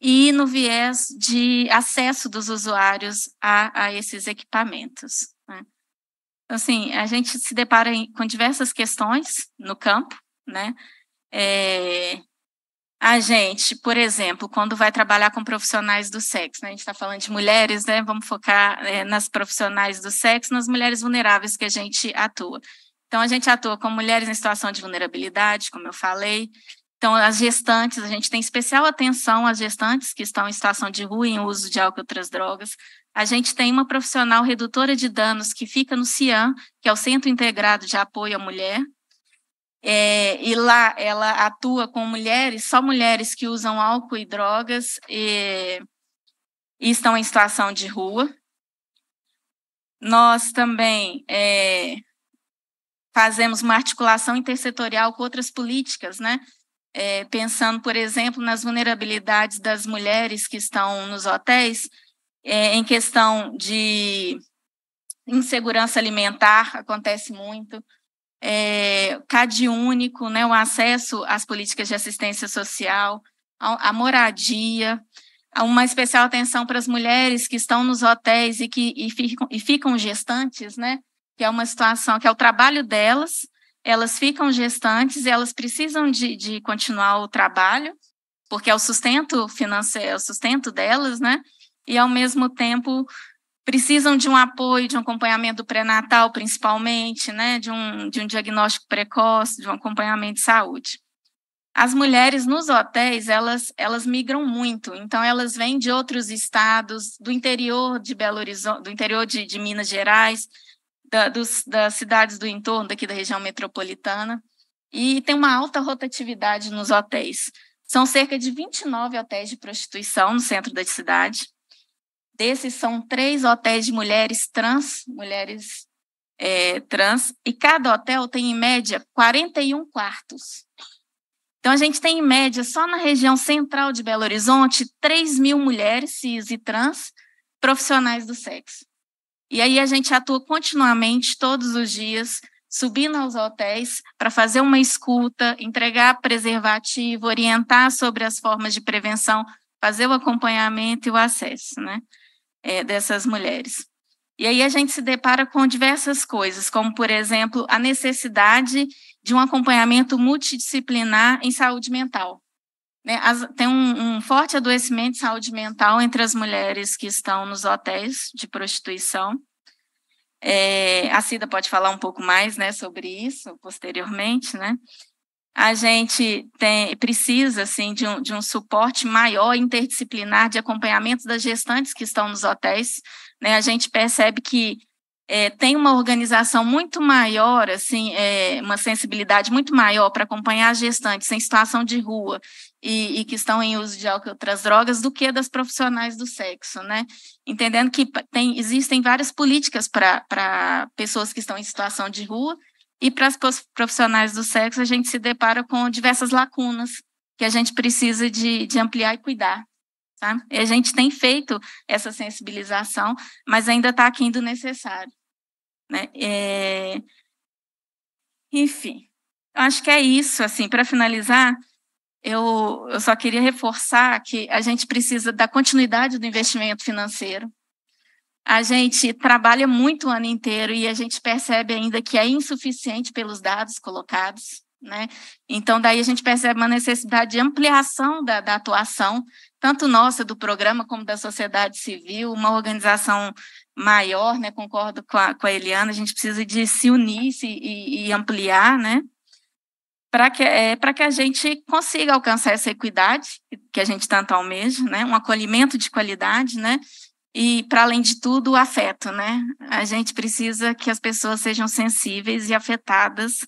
e no viés de acesso dos usuários a, a esses equipamentos. Né? Então, assim, a gente se depara em, com diversas questões no campo, né? É, a gente, por exemplo, quando vai trabalhar com profissionais do sexo, né? a gente está falando de mulheres, né? Vamos focar é, nas profissionais do sexo, nas mulheres vulneráveis que a gente atua. Então, a gente atua com mulheres em situação de vulnerabilidade, como eu falei. Então, as gestantes, a gente tem especial atenção às gestantes que estão em situação de rua em uso de álcool e outras drogas. A gente tem uma profissional redutora de danos que fica no CIAM, que é o Centro Integrado de Apoio à Mulher, é, e lá ela atua com mulheres, só mulheres que usam álcool e drogas e, e estão em situação de rua. Nós também é, fazemos uma articulação intersetorial com outras políticas, né? É, pensando, por exemplo, nas vulnerabilidades das mulheres que estão nos hotéis, é, em questão de insegurança alimentar, acontece muito é, CAD único, né, o acesso às políticas de assistência social, à moradia, a uma especial atenção para as mulheres que estão nos hotéis e que e ficam, e ficam gestantes, né? Que é uma situação que é o trabalho delas, elas ficam gestantes e elas precisam de, de continuar o trabalho, porque é o sustento financeiro, é o sustento delas, né? E ao mesmo tempo precisam de um apoio, de um acompanhamento pré-natal, principalmente, né, de um, de um diagnóstico precoce, de um acompanhamento de saúde. As mulheres nos hotéis, elas, elas migram muito, então elas vêm de outros estados, do interior de Belo Horizonte, do interior de, de Minas Gerais, da, dos, das cidades do entorno daqui da região metropolitana, e tem uma alta rotatividade nos hotéis. São cerca de 29 hotéis de prostituição no centro da cidade, Desses são três hotéis de mulheres trans, mulheres é, trans, e cada hotel tem, em média, 41 quartos. Então, a gente tem, em média, só na região central de Belo Horizonte, 3 mil mulheres cis e trans profissionais do sexo. E aí a gente atua continuamente, todos os dias, subindo aos hotéis para fazer uma escuta, entregar preservativo, orientar sobre as formas de prevenção, fazer o acompanhamento e o acesso, né? é, dessas mulheres. E aí a gente se depara com diversas coisas, como, por exemplo, a necessidade de um acompanhamento multidisciplinar em saúde mental. Né? As, tem um, um forte adoecimento de saúde mental entre as mulheres que estão nos hotéis de prostituição. É, a Cida pode falar um pouco mais né, sobre isso posteriormente, né? a gente tem, precisa assim, de, um, de um suporte maior interdisciplinar de acompanhamento das gestantes que estão nos hotéis. Né? A gente percebe que é, tem uma organização muito maior, assim, é, uma sensibilidade muito maior para acompanhar as gestantes em situação de rua e, e, que estão em uso de álcool e outras drogas do que das profissionais do sexo, né? Entendendo que tem, existem várias políticas para pessoas que estão em situação de rua e para as profissionais do sexo, a gente se depara com diversas lacunas que a gente precisa de, de ampliar e cuidar. Tá? E a gente tem feito essa sensibilização, mas ainda está aqui do necessário. Né? É... Enfim, eu acho que é isso. Assim, para finalizar, eu, eu só queria reforçar que a gente precisa da continuidade do investimento financeiro a gente trabalha muito o ano inteiro e a gente percebe ainda que é insuficiente pelos dados colocados. Né? Então, daí a gente percebe uma necessidade de ampliação da, da atuação, tanto nossa, do programa, como da sociedade civil, uma organização maior, né? concordo com a, com a Eliana, a gente precisa de se unir se, e, e ampliar, né? para que, é, que a gente consiga alcançar essa equidade que a gente tanto almeja, né? um acolhimento de qualidade, né? E, para além de tudo, o afeto, né? A gente precisa que as pessoas sejam sensíveis e afetadas,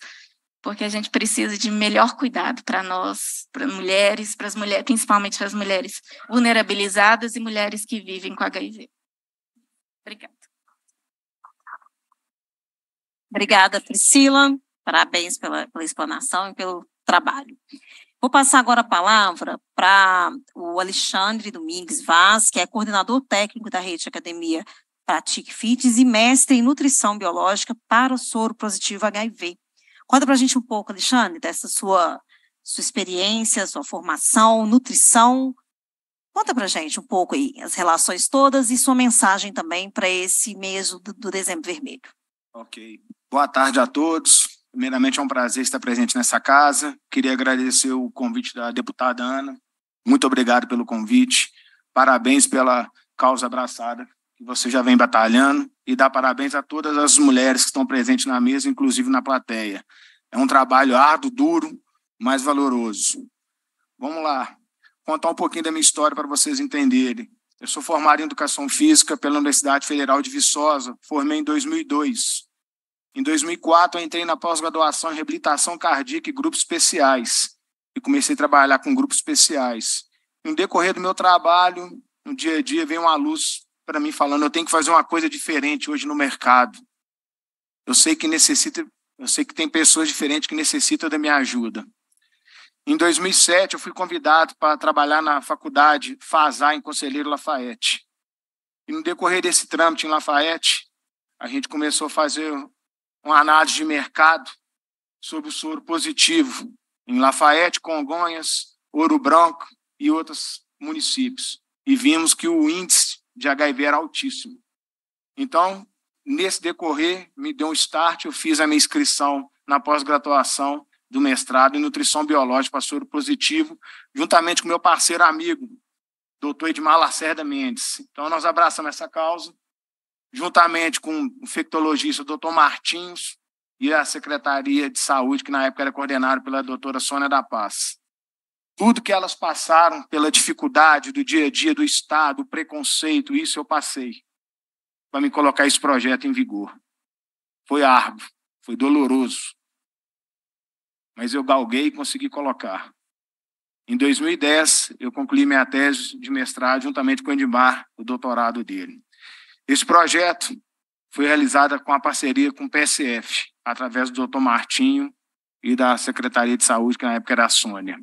porque a gente precisa de melhor cuidado para nós, para mulheres, para as mulheres, principalmente para as mulheres vulnerabilizadas e mulheres que vivem com HIV. Obrigada. Obrigada, Priscila. Parabéns pela, pela explanação e pelo trabalho. Vou passar agora a palavra para o Alexandre Domingues Vaz, que é coordenador técnico da Rede Academia Pratique Fitness e mestre em nutrição biológica para o soro positivo HIV. Conta para a gente um pouco, Alexandre, dessa sua, sua experiência, sua formação, nutrição. Conta para a gente um pouco aí as relações todas e sua mensagem também para esse mês do, do dezembro vermelho. Ok. Boa tarde a todos. Primeiramente, é um prazer estar presente nessa casa. Queria agradecer o convite da deputada Ana. Muito obrigado pelo convite. Parabéns pela causa abraçada que você já vem batalhando. E dar parabéns a todas as mulheres que estão presentes na mesa, inclusive na plateia. É um trabalho árduo, duro, mas valoroso. Vamos lá. Contar um pouquinho da minha história para vocês entenderem. Eu sou formado em Educação Física pela Universidade Federal de Viçosa. Formei em 2002 em 2004, entrei na pós-graduação em reabilitação cardíaca e grupos especiais e comecei a trabalhar com grupos especiais. No decorrer do meu trabalho, no dia a dia, vem uma luz para mim falando: eu tenho que fazer uma coisa diferente hoje no mercado. Eu sei que necessita, eu sei que tem pessoas diferentes que necessitam da minha ajuda. Em 2007, eu fui convidado para trabalhar na faculdade Fazar em Conselheiro Lafayette. E no decorrer desse trâmite em Lafayette, a gente começou a fazer uma análise de mercado sobre o soro positivo em Lafayette, Congonhas, Ouro Branco e outros municípios. E vimos que o índice de HIV era altíssimo. Então, nesse decorrer, me deu um start, eu fiz a minha inscrição na pós-graduação do mestrado em nutrição biológica para soro positivo, juntamente com meu parceiro amigo, doutor Edmar Lacerda Mendes. Então, nós abraçamos essa causa juntamente com o infectologista doutor Martins e a Secretaria de Saúde, que na época era coordenada pela doutora Sônia da Paz. Tudo que elas passaram pela dificuldade do dia a dia do Estado, o preconceito, isso eu passei para me colocar esse projeto em vigor. Foi árduo, foi doloroso, mas eu galguei e consegui colocar. Em 2010, eu concluí minha tese de mestrado juntamente com o Edmar, o doutorado dele. Esse projeto foi realizado com a parceria com o PSF, através do Dr. Martinho e da Secretaria de Saúde, que na época era a Sônia.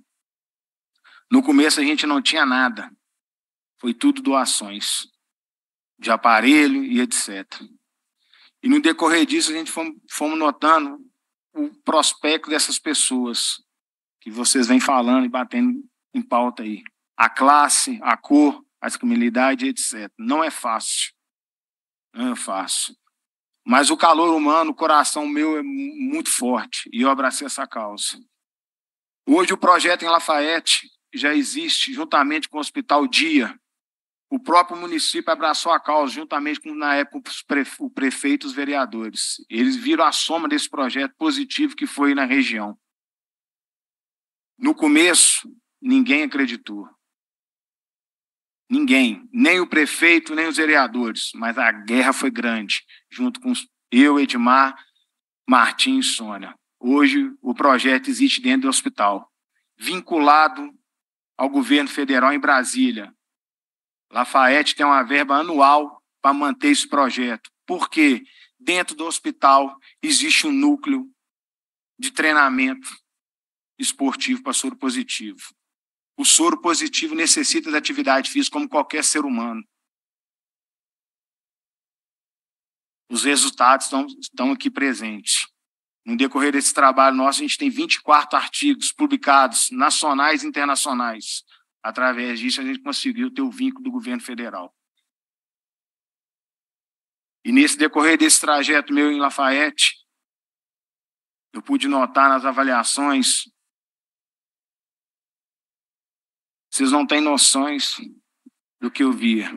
No começo a gente não tinha nada, foi tudo doações de aparelho e etc. E no decorrer disso a gente fomos, fomos notando o prospecto dessas pessoas que vocês vêm falando e batendo em pauta aí. A classe, a cor, a comunidade etc. Não é fácil. Eu faço. Mas o calor humano, o coração meu é muito forte e eu abracei essa causa. Hoje o projeto em Lafayette já existe juntamente com o Hospital Dia. O próprio município abraçou a causa juntamente com, na época, o prefeito e os vereadores. Eles viram a soma desse projeto positivo que foi na região. No começo, ninguém acreditou. Ninguém, nem o prefeito, nem os vereadores, mas a guerra foi grande, junto com eu, Edmar, Martim e Sônia. Hoje, o projeto existe dentro do hospital, vinculado ao governo federal em Brasília. Lafayette tem uma verba anual para manter esse projeto, porque dentro do hospital existe um núcleo de treinamento esportivo para soro positivo. O soro positivo necessita de atividade física como qualquer ser humano. Os resultados estão, estão aqui presentes. No decorrer desse trabalho nosso, a gente tem 24 artigos publicados, nacionais e internacionais. Através disso, a gente conseguiu ter o vínculo do governo federal. E nesse decorrer desse trajeto meu em Lafayette, eu pude notar nas avaliações Vocês não têm noções do que eu via.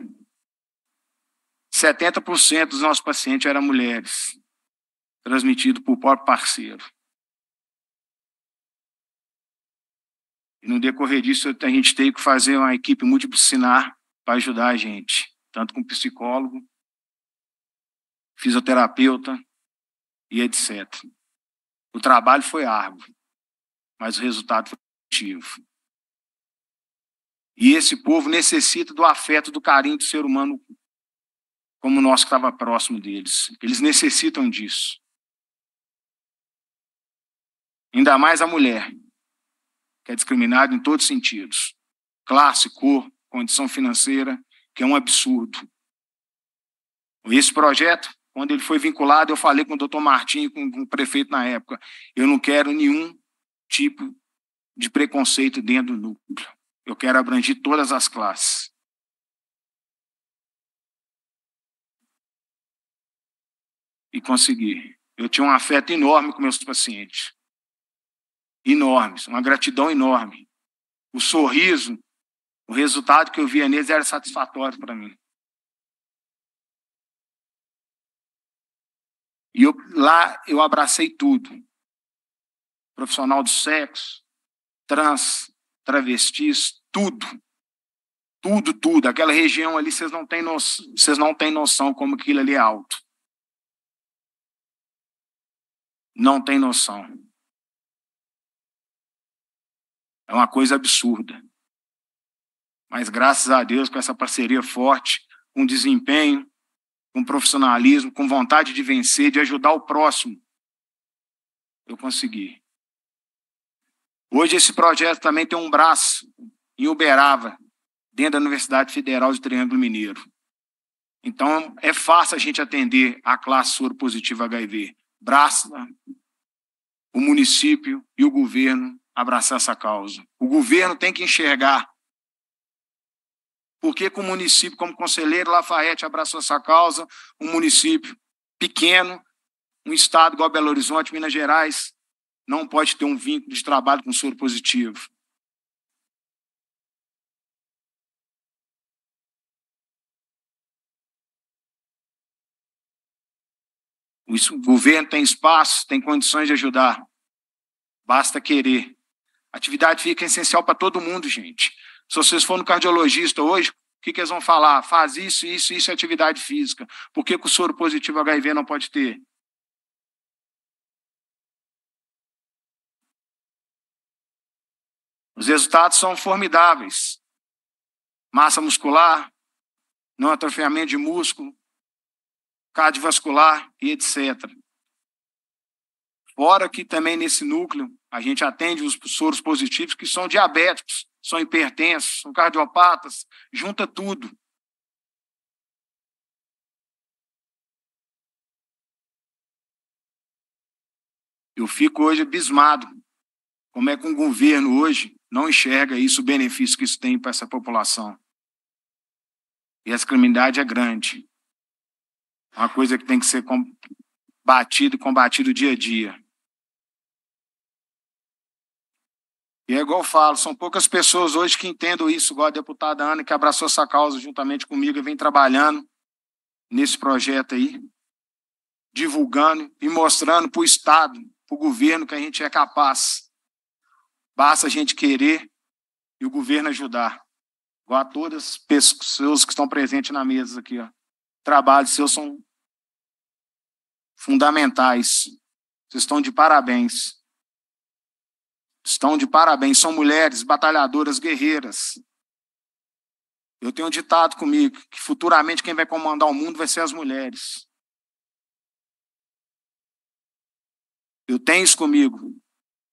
70% dos nossos pacientes eram mulheres, transmitido por próprio parceiro. E no decorrer disso, a gente teve que fazer uma equipe multidisciplinar para ajudar a gente, tanto com psicólogo, fisioterapeuta e etc. O trabalho foi árduo, mas o resultado foi positivo. E esse povo necessita do afeto, do carinho do ser humano como nós que estava próximo deles. Eles necessitam disso. Ainda mais a mulher, que é discriminada em todos os sentidos classe, cor, condição financeira, que é um absurdo. Esse projeto, quando ele foi vinculado, eu falei com o doutor Martinho, com o prefeito na época, eu não quero nenhum tipo de preconceito dentro do núcleo. Eu quero abranger todas as classes. E consegui. Eu tinha um afeto enorme com meus pacientes. Enormes, uma gratidão enorme. O sorriso, o resultado que eu via neles era satisfatório para mim. E eu, lá eu abracei tudo. Profissional do sexo, trans, travestis, tudo. Tudo, tudo. Aquela região ali, vocês não têm noção, vocês não têm noção como aquilo ali é alto. Não tem noção. É uma coisa absurda. Mas graças a Deus, com essa parceria forte, com desempenho, com profissionalismo, com vontade de vencer, de ajudar o próximo, eu consegui. Hoje esse projeto também tem um braço em Uberaba, dentro da Universidade Federal de Triângulo Mineiro. Então, é fácil a gente atender a classe soro positiva HIV. Braça o município e o governo abraçar essa causa. O governo tem que enxergar porque que o município, como conselheiro Lafayette abraçou essa causa, um município pequeno, um estado igual Belo Horizonte, Minas Gerais, não pode ter um vínculo de trabalho com soro positivo. O governo tem espaço, tem condições de ajudar. Basta querer. Atividade fica é essencial para todo mundo, gente. Se vocês forem no cardiologista hoje, o que, que eles vão falar? Faz isso, isso, isso é atividade física. Por que, que o soro positivo HIV não pode ter? Os resultados são formidáveis. Massa muscular, não atrofiamento de músculo, cardiovascular e etc. Fora que também nesse núcleo a gente atende os soros positivos que são diabéticos, são hipertensos, são cardiopatas, junta tudo. Eu fico hoje abismado como é que um governo hoje não enxerga isso, o benefício que isso tem para essa população. E essa criminalidade é grande. É uma coisa que tem que ser combatido, combatido dia a dia. E é igual eu falo, são poucas pessoas hoje que entendem isso, igual a deputada Ana, que abraçou essa causa juntamente comigo e vem trabalhando nesse projeto aí, divulgando e mostrando para o Estado, para o governo que a gente é capaz Basta a gente querer e o governo ajudar. Igual a todas as pessoas que estão presentes na mesa aqui. Ó. Trabalhos seus são fundamentais. Vocês estão de parabéns. Estão de parabéns. São mulheres batalhadoras, guerreiras. Eu tenho um ditado comigo que futuramente quem vai comandar o mundo vai ser as mulheres. Eu tenho isso comigo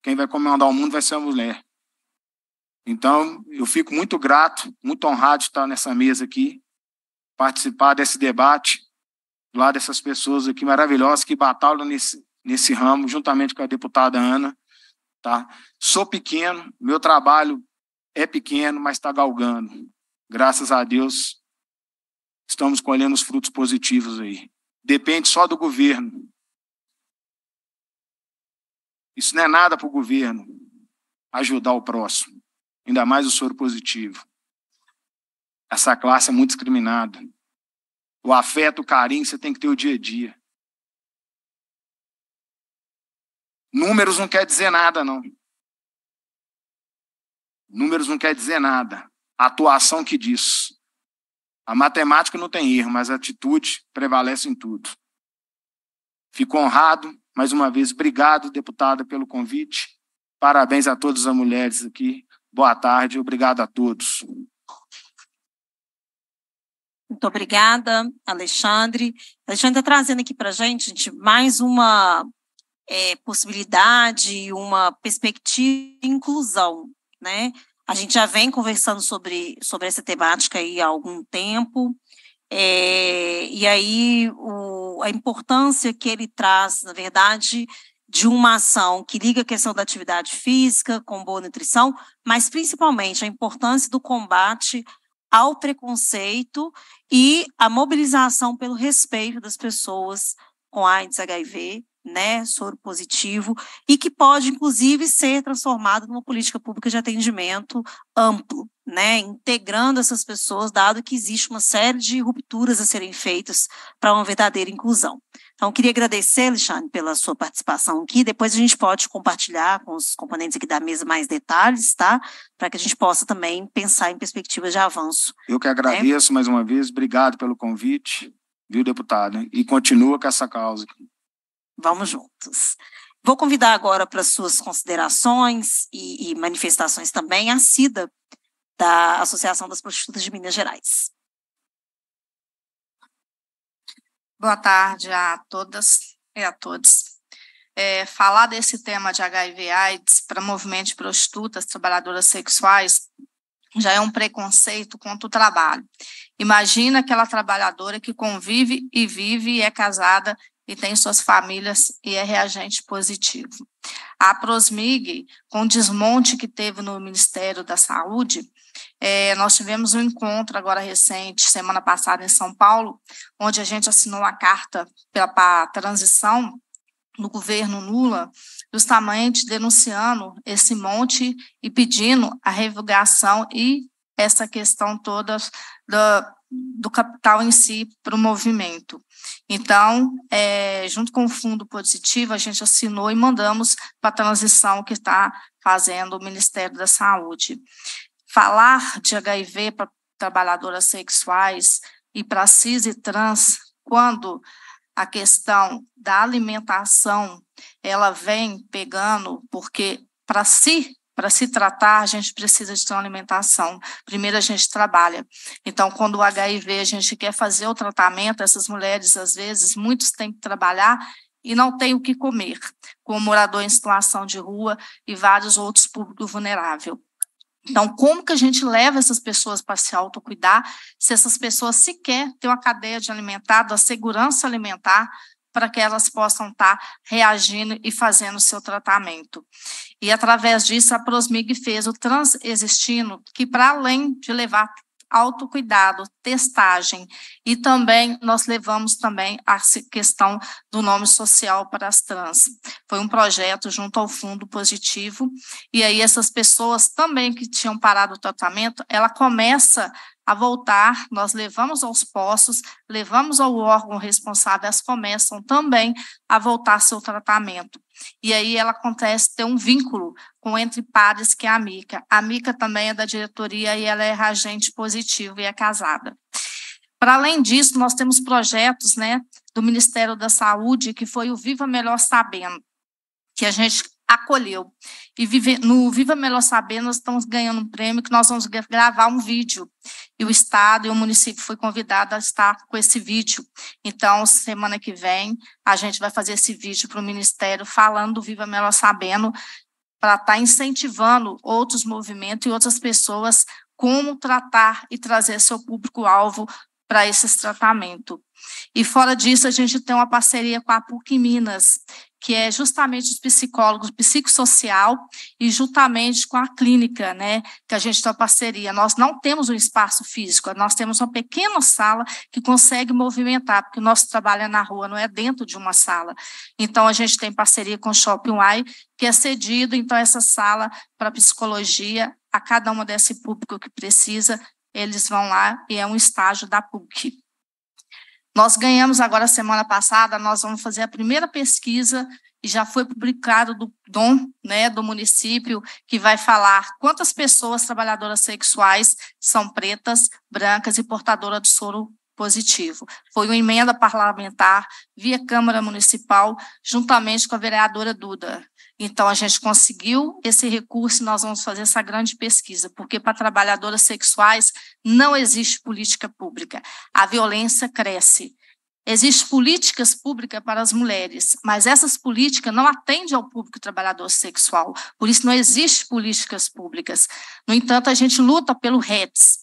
quem vai comandar o mundo vai ser a mulher. Então, eu fico muito grato, muito honrado de estar nessa mesa aqui, participar desse debate, lá dessas pessoas aqui maravilhosas que batalham nesse, nesse ramo, juntamente com a deputada Ana. Tá? Sou pequeno, meu trabalho é pequeno, mas está galgando. Graças a Deus, estamos colhendo os frutos positivos aí. Depende só do governo, isso não é nada para o governo ajudar o próximo, ainda mais o soro positivo. Essa classe é muito discriminada. O afeto, o carinho, você tem que ter o dia a dia. Números não quer dizer nada, não. Números não quer dizer nada. A atuação que diz. A matemática não tem erro, mas a atitude prevalece em tudo. Fico honrado mais uma vez, obrigado, deputada, pelo convite. Parabéns a todas as mulheres aqui. Boa tarde, obrigado a todos. Muito obrigada, Alexandre. Alexandre está trazendo aqui para a gente mais uma é, possibilidade, uma perspectiva de inclusão. Né? A gente já vem conversando sobre, sobre essa temática aí há algum tempo, é, e aí o a importância que ele traz, na verdade, de uma ação que liga a questão da atividade física com boa nutrição, mas principalmente a importância do combate ao preconceito e a mobilização pelo respeito das pessoas com AIDS, HIV né, soro positivo, e que pode, inclusive, ser transformado numa política pública de atendimento amplo, né, integrando essas pessoas, dado que existe uma série de rupturas a serem feitas para uma verdadeira inclusão. Então, queria agradecer, Alexandre, pela sua participação aqui. Depois a gente pode compartilhar com os componentes aqui da mesa mais detalhes, tá? Para que a gente possa também pensar em perspectivas de avanço. Eu que né? agradeço né? mais uma vez. Obrigado pelo convite, viu, deputado? E continua com essa causa. Vamos juntos. Vou convidar agora para suas considerações e, e manifestações também a Cida, da Associação das Prostitutas de Minas Gerais. Boa tarde a todas e a todos. É, falar desse tema de HIV/AIDS para movimento de prostitutas, trabalhadoras sexuais, já é um preconceito contra o trabalho. Imagina aquela trabalhadora que convive e vive e é casada e tem suas famílias e é reagente positivo. A Prosmig, com o desmonte que teve no Ministério da Saúde, é, nós tivemos um encontro agora recente, semana passada, em São Paulo, onde a gente assinou a carta para a transição no governo Lula, justamente denunciando esse monte e pedindo a revogação e essa questão toda do capital em si para o movimento. Então, é, junto com o Fundo Positivo, a gente assinou e mandamos para a transição que está fazendo o Ministério da Saúde. Falar de HIV para trabalhadoras sexuais e para cis e trans, quando a questão da alimentação ela vem pegando, porque para si para se tratar, a gente precisa de ter uma alimentação. Primeiro a gente trabalha. Então, quando o HIV a gente quer fazer o tratamento, essas mulheres, às vezes, muitos têm que trabalhar e não tem o que comer, como morador em situação de rua e vários outros públicos vulneráveis. Então, como que a gente leva essas pessoas para se autocuidar se essas pessoas sequer têm uma cadeia de alimentar, da segurança alimentar, para que elas possam estar tá reagindo e fazendo o seu tratamento. E através disso, a Prosmig fez o Transexistino, que para além de levar autocuidado, testagem, e também nós levamos também a questão do nome social para as trans. Foi um projeto junto ao Fundo Positivo, e aí essas pessoas também que tinham parado o tratamento, ela começa a voltar, nós levamos aos postos, levamos ao órgão responsável, elas começam também a voltar seu tratamento. E aí ela acontece ter um vínculo com entre pares que é a Mica. A Mica também é da diretoria e ela é agente positivo e é casada. Para além disso, nós temos projetos, né, do Ministério da Saúde, que foi o Viva Melhor Sabendo, que a gente acolheu. E vive, no Viva Melhor Saber, nós estamos ganhando um prêmio que nós vamos gravar um vídeo. E o Estado e o município foi convidado a estar com esse vídeo. Então, semana que vem, a gente vai fazer esse vídeo para o Ministério falando do Viva Melhor Sabendo, para estar tá incentivando outros movimentos e outras pessoas como tratar e trazer seu público-alvo para esse tratamento. E fora disso, a gente tem uma parceria com a PUC Minas, que é justamente os psicólogos psicossocial e juntamente com a clínica, né, que a gente tem uma parceria. Nós não temos um espaço físico, nós temos uma pequena sala que consegue movimentar, porque o nosso trabalho é na rua, não é dentro de uma sala. Então a gente tem parceria com o Shopping Y, que é cedido então essa sala para psicologia a cada uma desse público que precisa, eles vão lá e é um estágio da PUC. Nós ganhamos agora, semana passada, nós vamos fazer a primeira pesquisa e já foi publicado do DOM, né, do município, que vai falar quantas pessoas trabalhadoras sexuais são pretas, brancas e portadoras de soro positivo. Foi uma emenda parlamentar via Câmara Municipal, juntamente com a vereadora Duda. Então, a gente conseguiu esse recurso e nós vamos fazer essa grande pesquisa, porque para trabalhadoras sexuais não existe política pública. A violência cresce. Existem políticas públicas para as mulheres, mas essas políticas não atendem ao público trabalhador sexual, por isso não existem políticas públicas. No entanto, a gente luta pelo RETS,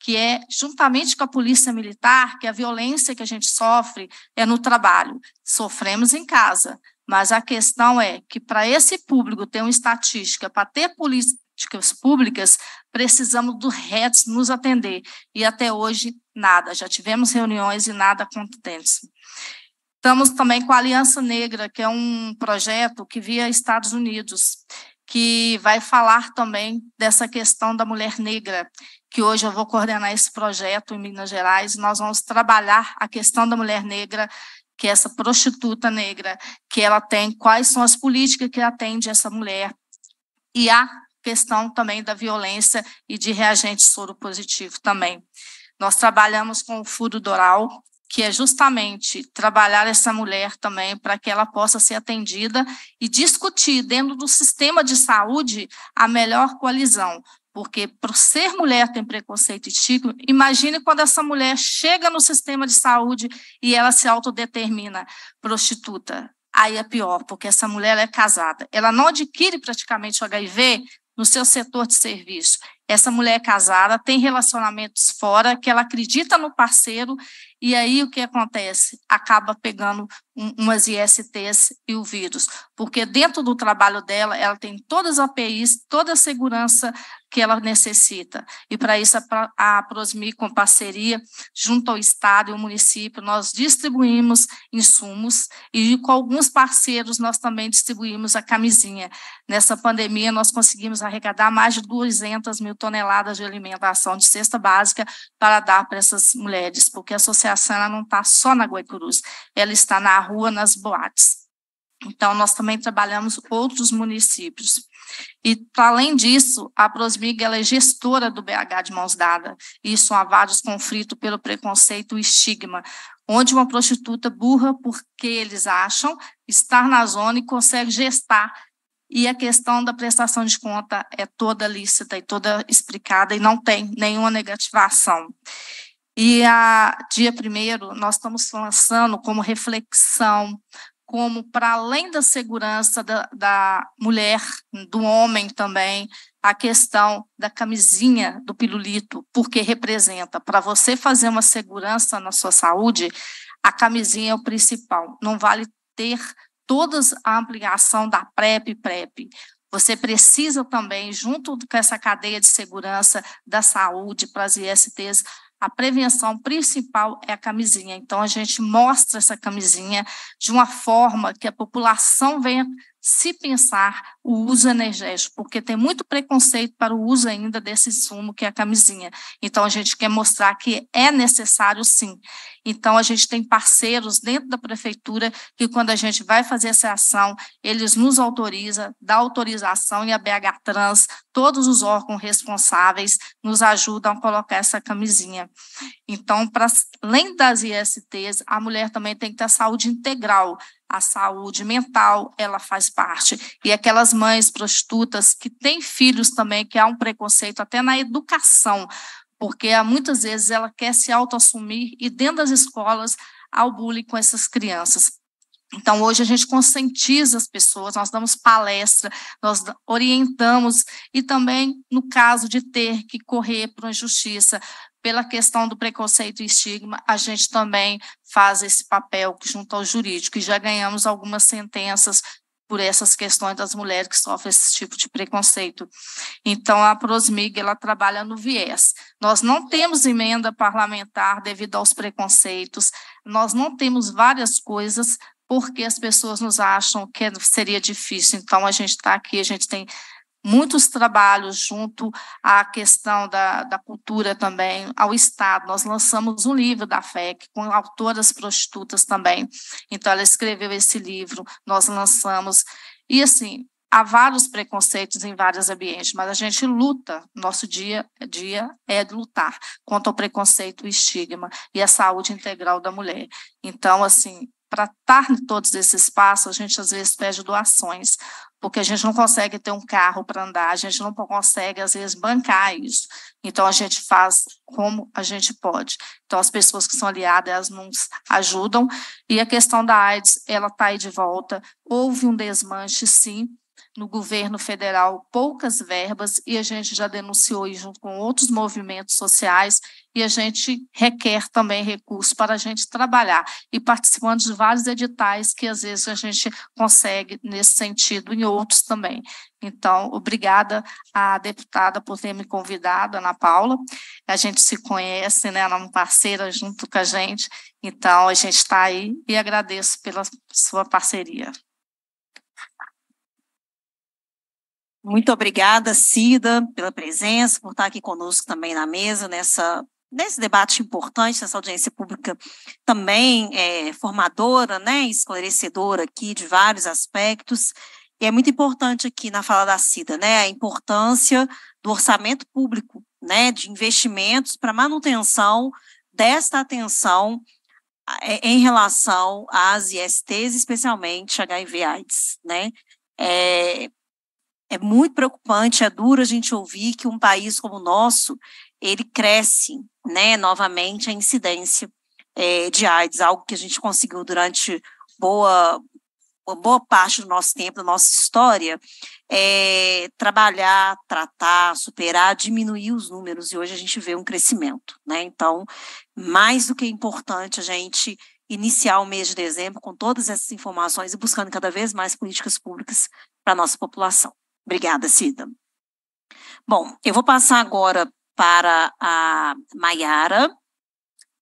que é, juntamente com a polícia militar, que a violência que a gente sofre é no trabalho. Sofremos em casa, mas a questão é que, para esse público ter uma estatística, para ter políticas públicas, precisamos do RETS nos atender. E até hoje, nada. Já tivemos reuniões e nada acontece. Estamos também com a Aliança Negra, que é um projeto que via Estados Unidos, que vai falar também dessa questão da mulher negra, que hoje eu vou coordenar esse projeto em Minas Gerais. Nós vamos trabalhar a questão da mulher negra que essa prostituta negra que ela tem, quais são as políticas que atende essa mulher. E a questão também da violência e de reagente soro positivo também. Nós trabalhamos com o furo doral, que é justamente trabalhar essa mulher também para que ela possa ser atendida e discutir dentro do sistema de saúde a melhor coalizão, porque por ser mulher tem preconceito e estigma. Tipo, imagine quando essa mulher chega no sistema de saúde e ela se autodetermina prostituta. Aí é pior, porque essa mulher é casada. Ela não adquire praticamente o HIV no seu setor de serviço. Essa mulher é casada, tem relacionamentos fora, que ela acredita no parceiro, e aí o que acontece? Acaba pegando um, umas ISTs e o vírus. Porque dentro do trabalho dela, ela tem todas as APIs, toda a segurança que ela necessita. E para isso, a Prosmi, com parceria junto ao Estado e o município, nós distribuímos insumos e com alguns parceiros nós também distribuímos a camisinha. Nessa pandemia, nós conseguimos arrecadar mais de 200 mil toneladas de alimentação de cesta básica para dar para essas mulheres, porque a associação ela não está só na Guaicurus, ela está na rua, nas boates. Então, nós também trabalhamos outros municípios. E, para além disso, a Prosmig é gestora do BH de mãos dadas. Isso há vários conflitos pelo preconceito e estigma, onde uma prostituta burra porque eles acham estar na zona e consegue gestar. E a questão da prestação de conta é toda lícita e toda explicada e não tem nenhuma negativação. E a dia primeiro nós estamos lançando como reflexão como, para além da segurança da, da mulher, do homem também, a questão da camisinha do pirulito, porque representa, para você fazer uma segurança na sua saúde, a camisinha é o principal. Não vale ter todas a ampliação da PrEP e PrEP. Você precisa também, junto com essa cadeia de segurança da saúde para as ISTs, a prevenção principal é a camisinha. Então, a gente mostra essa camisinha de uma forma que a população venha se pensar o uso energético, porque tem muito preconceito para o uso ainda desse insumo que é a camisinha. Então, a gente quer mostrar que é necessário sim. Então, a gente tem parceiros dentro da prefeitura que, quando a gente vai fazer essa ação, eles nos autorizam, dá autorização e a BH Trans, todos os órgãos responsáveis, nos ajudam a colocar essa camisinha. Então, para além das ISTs, a mulher também tem que ter saúde integral a saúde mental, ela faz parte. E aquelas mães prostitutas que têm filhos também, que há um preconceito até na educação, porque muitas vezes ela quer se autoassumir e dentro das escolas ao bullying com essas crianças. Então, hoje a gente conscientiza as pessoas, nós damos palestra, nós orientamos e também, no caso de ter que correr para uma justiça, pela questão do preconceito e estigma, a gente também faz esse papel junto ao jurídico, e já ganhamos algumas sentenças por essas questões das mulheres que sofrem esse tipo de preconceito. Então, a Prosmig, ela trabalha no viés. Nós não temos emenda parlamentar devido aos preconceitos, nós não temos várias coisas porque as pessoas nos acham que seria difícil. Então, a gente está aqui, a gente tem muitos trabalhos junto à questão da, da cultura também, ao Estado. Nós lançamos um livro da FEC com autoras prostitutas também. Então, ela escreveu esse livro, nós lançamos. E, assim, há vários preconceitos em vários ambientes, mas a gente luta, nosso dia a dia é lutar contra o preconceito, o estigma e a saúde integral da mulher. Então, assim, para estar em todos esses espaços, a gente às vezes pede doações porque a gente não consegue ter um carro para andar, a gente não consegue, às vezes, bancar isso. Então, a gente faz como a gente pode. Então, as pessoas que são aliadas, elas nos ajudam. E a questão da AIDS, ela está aí de volta. Houve um desmanche, sim, no governo federal poucas verbas e a gente já denunciou isso junto com outros movimentos sociais e a gente requer também recursos para a gente trabalhar e participando de vários editais que às vezes a gente consegue nesse sentido em outros também. Então, obrigada à deputada por ter me convidado, Ana Paula. A gente se conhece, né? Ela é uma parceira junto com a gente. Então, a gente está aí e agradeço pela sua parceria. Muito obrigada, Cida, pela presença, por estar aqui conosco também na mesa nessa nesse debate importante, nessa audiência pública também é, formadora, né, esclarecedora aqui de vários aspectos. E é muito importante aqui na fala da Cida, né, a importância do orçamento público, né, de investimentos para manutenção desta atenção é, em relação às ISTs, especialmente HIV/AIDS, né. É, é muito preocupante, é duro a gente ouvir que um país como o nosso, ele cresce, né, novamente a incidência é, de AIDS, algo que a gente conseguiu durante boa uma boa parte do nosso tempo, da nossa história, é trabalhar, tratar, superar, diminuir os números, e hoje a gente vê um crescimento, né? Então, mais do que é importante a gente iniciar o mês de dezembro com todas essas informações e buscando cada vez mais políticas públicas para a nossa população. Obrigada, Cida. Bom, eu vou passar agora para a Maiara,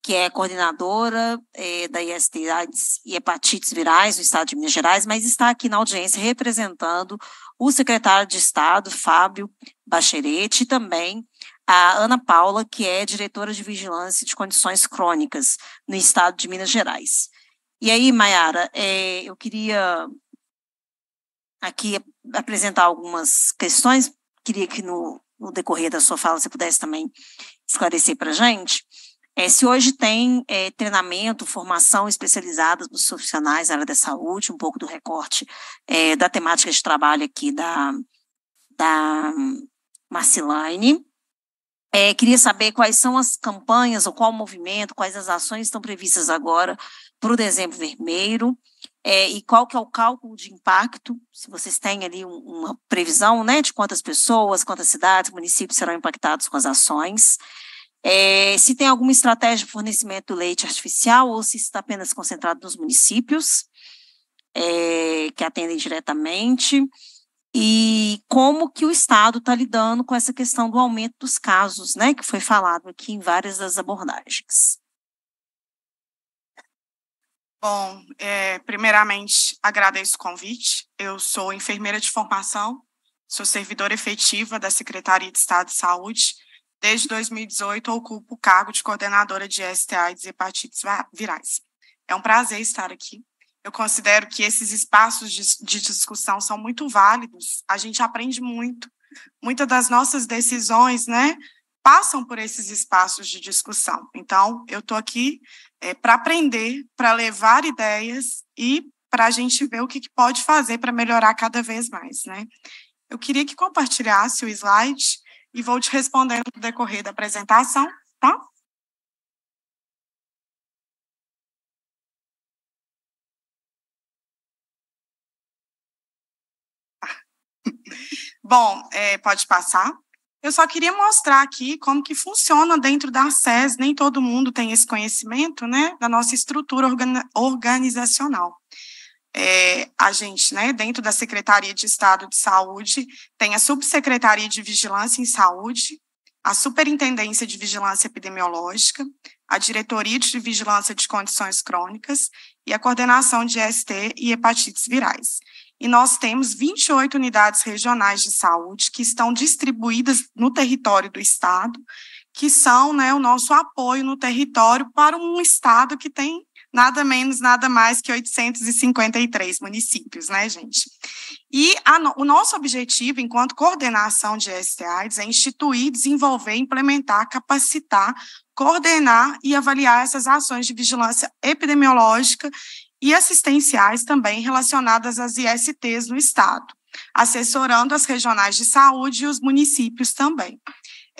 que é coordenadora é, da IST AIDS e hepatites virais do Estado de Minas Gerais, mas está aqui na audiência representando o secretário de Estado, Fábio Bacherete, e também a Ana Paula, que é diretora de Vigilância de Condições Crônicas no Estado de Minas Gerais. E aí, Mayara, é, eu queria aqui apresentar algumas questões. Queria que no, no decorrer da sua fala você pudesse também esclarecer para a gente. É, se hoje tem é, treinamento, formação especializada dos profissionais da área da saúde, um pouco do recorte é, da temática de trabalho aqui da, da Marceline. É, queria saber quais são as campanhas ou qual o movimento, quais as ações estão previstas agora para o dezembro vermelho é, e qual que é o cálculo de impacto, se vocês têm ali uma previsão né, de quantas pessoas, quantas cidades, municípios serão impactados com as ações, é, se tem alguma estratégia de fornecimento do leite artificial ou se está apenas concentrado nos municípios é, que atendem diretamente, e como que o Estado está lidando com essa questão do aumento dos casos, né, que foi falado aqui em várias das abordagens. Bom, é, primeiramente agradeço o convite. Eu sou enfermeira de formação, sou servidora efetiva da Secretaria de Estado de Saúde. Desde 2018 ocupo o cargo de coordenadora de STIs e hepatites virais. É um prazer estar aqui. Eu considero que esses espaços de, de discussão são muito válidos. A gente aprende muito. Muitas das nossas decisões, né, passam por esses espaços de discussão. Então, eu estou aqui é, para aprender, para levar ideias e para a gente ver o que, que pode fazer para melhorar cada vez mais, né? Eu queria que compartilhasse o slide e vou te respondendo no decorrer da apresentação, tá? Bom, é, pode passar. Eu só queria mostrar aqui como que funciona dentro da SES, nem todo mundo tem esse conhecimento, né, da nossa estrutura organizacional. É, a gente, né, dentro da Secretaria de Estado de Saúde, tem a Subsecretaria de Vigilância em Saúde, a Superintendência de Vigilância Epidemiológica, a Diretoria de Vigilância de Condições Crônicas e a Coordenação de ST e Hepatites Virais e nós temos 28 unidades regionais de saúde que estão distribuídas no território do Estado, que são né, o nosso apoio no território para um Estado que tem nada menos, nada mais que 853 municípios, né, gente? E a, o nosso objetivo, enquanto coordenação de STAIDS, é instituir, desenvolver, implementar, capacitar, coordenar e avaliar essas ações de vigilância epidemiológica e assistenciais também relacionadas às ISTs no Estado, assessorando as regionais de saúde e os municípios também.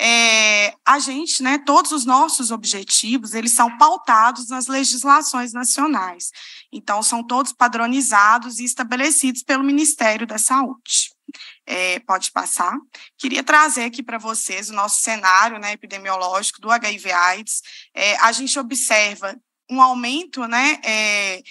É, a gente, né, todos os nossos objetivos, eles são pautados nas legislações nacionais. Então, são todos padronizados e estabelecidos pelo Ministério da Saúde. É, pode passar. Queria trazer aqui para vocês o nosso cenário né, epidemiológico do HIV AIDS. É, a gente observa um aumento, né? É,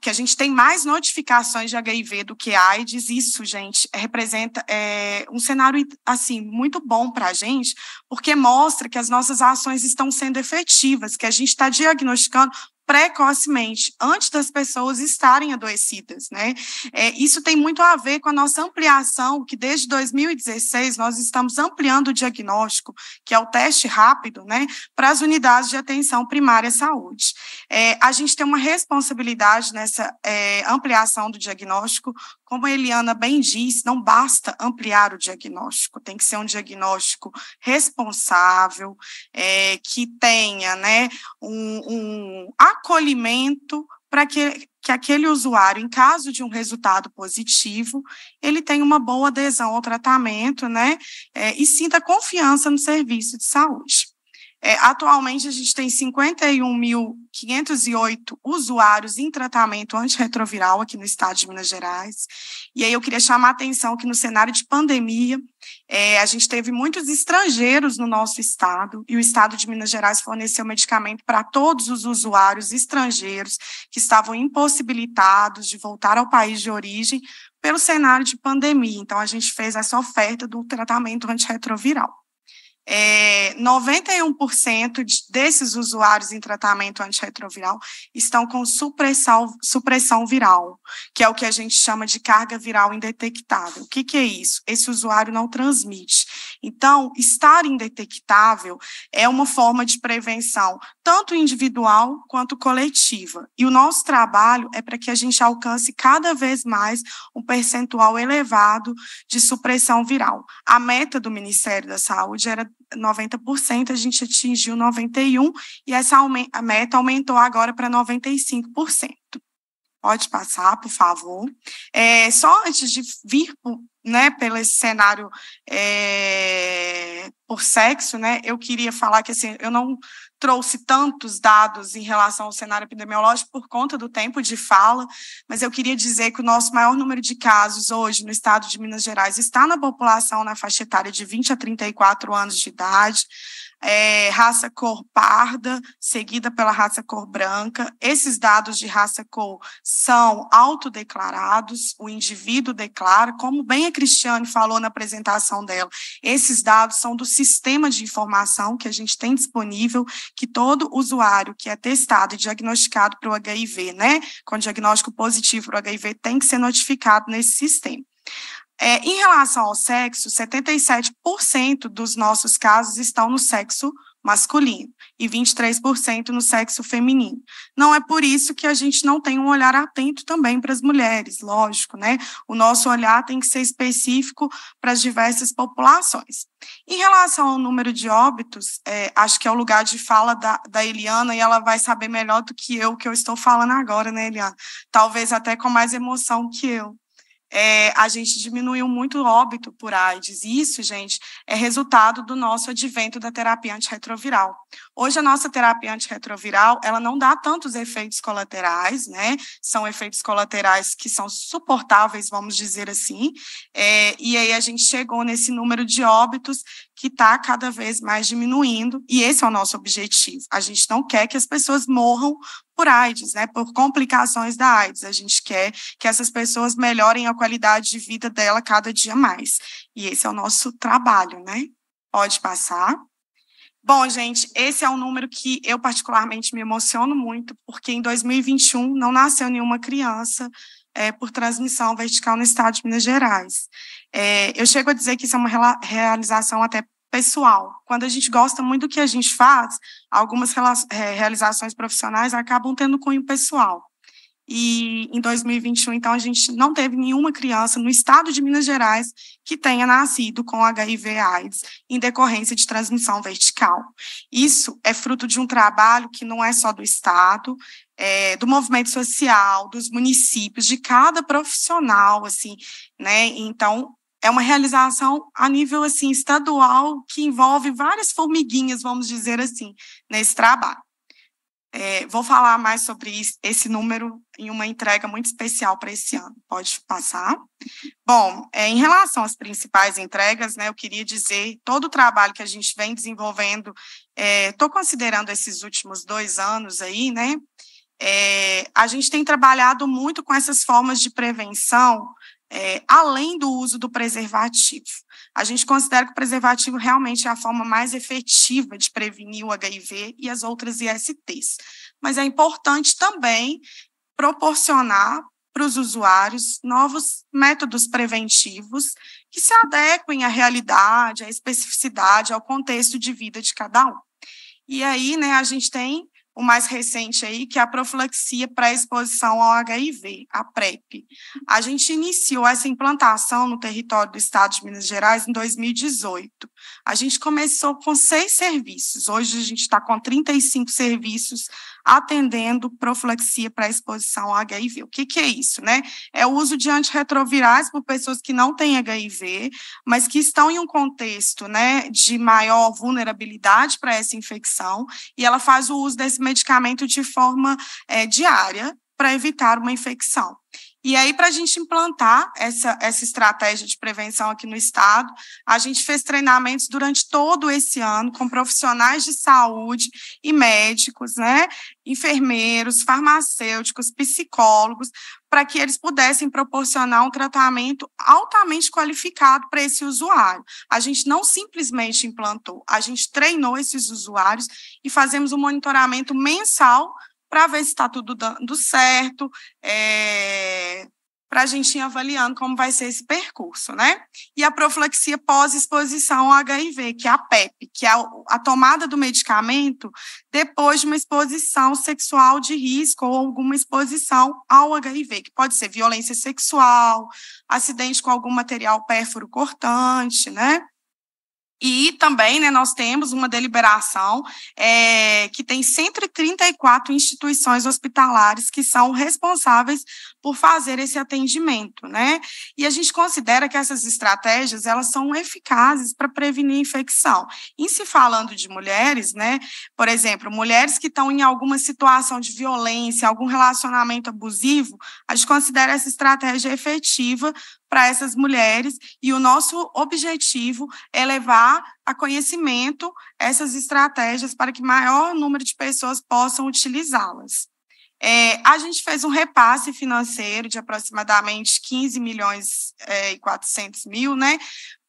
que a gente tem mais notificações de HIV do que AIDS, isso, gente, representa é, um cenário, assim, muito bom para a gente, porque mostra que as nossas ações estão sendo efetivas, que a gente está diagnosticando precocemente, antes das pessoas estarem adoecidas, né? É, isso tem muito a ver com a nossa ampliação, que desde 2016 nós estamos ampliando o diagnóstico, que é o teste rápido, né, para as unidades de atenção primária à saúde. É, a gente tem uma responsabilidade nessa é, ampliação do diagnóstico como a Eliana bem diz, não basta ampliar o diagnóstico, tem que ser um diagnóstico responsável, é, que tenha né, um, um acolhimento para que, que aquele usuário, em caso de um resultado positivo, ele tenha uma boa adesão ao tratamento né, é, e sinta confiança no serviço de saúde. É, atualmente, a gente tem 51.508 usuários em tratamento antirretroviral aqui no estado de Minas Gerais. E aí eu queria chamar a atenção que no cenário de pandemia, é, a gente teve muitos estrangeiros no nosso estado, e o estado de Minas Gerais forneceu medicamento para todos os usuários estrangeiros que estavam impossibilitados de voltar ao país de origem pelo cenário de pandemia. Então, a gente fez essa oferta do tratamento antirretroviral é, 91% desses usuários em tratamento antirretroviral estão com supressão, supressão viral, que é o que a gente chama de carga viral indetectável. O que, que é isso? Esse usuário não transmite. Então, estar indetectável é uma forma de prevenção, tanto individual quanto coletiva. E o nosso trabalho é para que a gente alcance cada vez mais um percentual elevado de supressão viral. A meta do Ministério da Saúde era 90%, a gente atingiu 91%, e essa a meta aumentou agora para 95%. Pode passar, por favor. É, só antes de vir né, pelo esse cenário é, por sexo, né, eu queria falar que assim, eu não trouxe tantos dados em relação ao cenário epidemiológico por conta do tempo de fala, mas eu queria dizer que o nosso maior número de casos hoje no estado de Minas Gerais está na população na faixa etária de 20 a 34 anos de idade é, raça cor parda, seguida pela raça cor branca. Esses dados de raça cor são autodeclarados, o indivíduo declara, como bem a Cristiane falou na apresentação dela, esses dados são do sistema de informação que a gente tem disponível, que todo usuário que é testado e diagnosticado para o HIV, né, com diagnóstico positivo para o HIV, tem que ser notificado nesse sistema. É, em relação ao sexo, 77% dos nossos casos estão no sexo masculino e 23% no sexo feminino. Não é por isso que a gente não tem um olhar atento também para as mulheres, lógico, né? O nosso olhar tem que ser específico para as diversas populações. Em relação ao número de óbitos, é, acho que é o lugar de fala da, da Eliana e ela vai saber melhor do que eu que eu estou falando agora, né, Eliana? Talvez até com mais emoção que eu é, a gente diminuiu muito o óbito por AIDS. E isso, gente, é resultado do nosso advento da terapia antirretroviral. Hoje, a nossa terapia antirretroviral, ela não dá tantos efeitos colaterais, né? São efeitos colaterais que são suportáveis, vamos dizer assim. É, e aí, a gente chegou nesse número de óbitos que está cada vez mais diminuindo, e esse é o nosso objetivo. A gente não quer que as pessoas morram por AIDS, né, por complicações da AIDS. A gente quer que essas pessoas melhorem a qualidade de vida dela cada dia mais. E esse é o nosso trabalho, né? Pode passar. Bom, gente, esse é um número que eu particularmente me emociono muito, porque em 2021 não nasceu nenhuma criança é, por transmissão vertical no estado de Minas Gerais. É, eu chego a dizer que isso é uma realização até pessoal. Quando a gente gosta muito do que a gente faz, algumas é, realizações profissionais acabam tendo cunho pessoal. E em 2021, então, a gente não teve nenhuma criança no estado de Minas Gerais que tenha nascido com HIV/AIDS em decorrência de transmissão vertical. Isso é fruto de um trabalho que não é só do estado, é, do movimento social, dos municípios, de cada profissional, assim, né? Então, é uma realização a nível assim estadual que envolve várias formiguinhas, vamos dizer assim, nesse trabalho. É, vou falar mais sobre esse número em uma entrega muito especial para esse ano. Pode passar. Bom, é, em relação às principais entregas, né, eu queria dizer todo o trabalho que a gente vem desenvolvendo. Estou é, considerando esses últimos dois anos aí, né? É, a gente tem trabalhado muito com essas formas de prevenção é, além do uso do preservativo. A gente considera que o preservativo realmente é a forma mais efetiva de prevenir o HIV e as outras ISTs. Mas é importante também proporcionar para os usuários novos métodos preventivos que se adequem à realidade, à especificidade, ao contexto de vida de cada um. E aí, né, a gente tem o mais recente aí, que é a profilaxia pré-exposição ao HIV, a PrEP. A gente iniciou essa implantação no território do Estado de Minas Gerais em 2018. A gente começou com seis serviços, hoje a gente está com 35 serviços atendendo profilaxia para exposição ao HIV. O que, que é isso, né? É o uso de antirretrovirais por pessoas que não têm HIV, mas que estão em um contexto, né, de maior vulnerabilidade para essa infecção, e ela faz o uso desse medicamento de forma é, diária para evitar uma infecção. E aí, para a gente implantar essa, essa estratégia de prevenção aqui no Estado, a gente fez treinamentos durante todo esse ano com profissionais de saúde e médicos, né? Enfermeiros, farmacêuticos, psicólogos, para que eles pudessem proporcionar um tratamento altamente qualificado para esse usuário. A gente não simplesmente implantou, a gente treinou esses usuários e fazemos um monitoramento mensal para ver se está tudo dando certo, é, para a gente ir avaliando como vai ser esse percurso, né? E a profilaxia pós-exposição ao HIV, que é a PEP, que é a tomada do medicamento depois de uma exposição sexual de risco ou alguma exposição ao HIV, que pode ser violência sexual, acidente com algum material pérfuro cortante, né? E também né, nós temos uma deliberação é, que tem 134 instituições hospitalares que são responsáveis por fazer esse atendimento. Né? E a gente considera que essas estratégias elas são eficazes para prevenir infecção. Em se falando de mulheres, né, por exemplo, mulheres que estão em alguma situação de violência, algum relacionamento abusivo, a gente considera essa estratégia efetiva para essas mulheres e o nosso objetivo é levar a conhecimento essas estratégias para que maior número de pessoas possam utilizá-las. É, a gente fez um repasse financeiro de aproximadamente 15 milhões é, e 400 mil, né,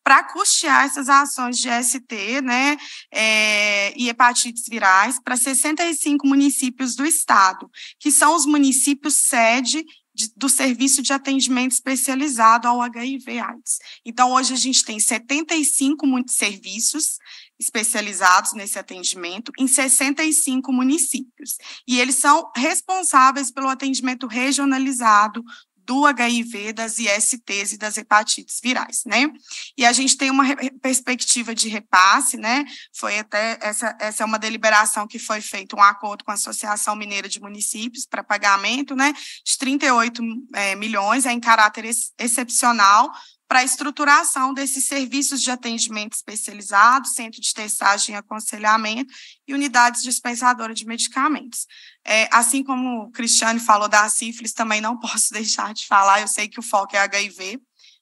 para custear essas ações de ST né, é, e hepatites virais para 65 municípios do estado, que são os municípios sede de, do serviço de atendimento especializado ao HIV/AIDS. Então, hoje a gente tem 75 serviços especializados nesse atendimento em 65 municípios. E eles são responsáveis pelo atendimento regionalizado do HIV, das ISTs e das hepatites virais, né? E a gente tem uma perspectiva de repasse, né? Foi até essa, essa é uma deliberação que foi feita um acordo com a Associação Mineira de Municípios para pagamento, né? De 38 é, eh, milhões é em caráter ex excepcional para a estruturação desses serviços de atendimento especializado, centro de testagem e aconselhamento e unidades dispensadoras de medicamentos. É, assim como o Cristiane falou da sífilis, também não posso deixar de falar, eu sei que o foco é HIV,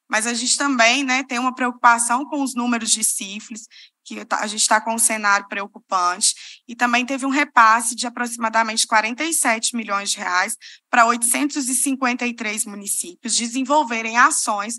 mas a gente também né, tem uma preocupação com os números de sífilis, que tá, a gente está com um cenário preocupante, e também teve um repasse de aproximadamente 47 milhões de reais para 853 municípios desenvolverem ações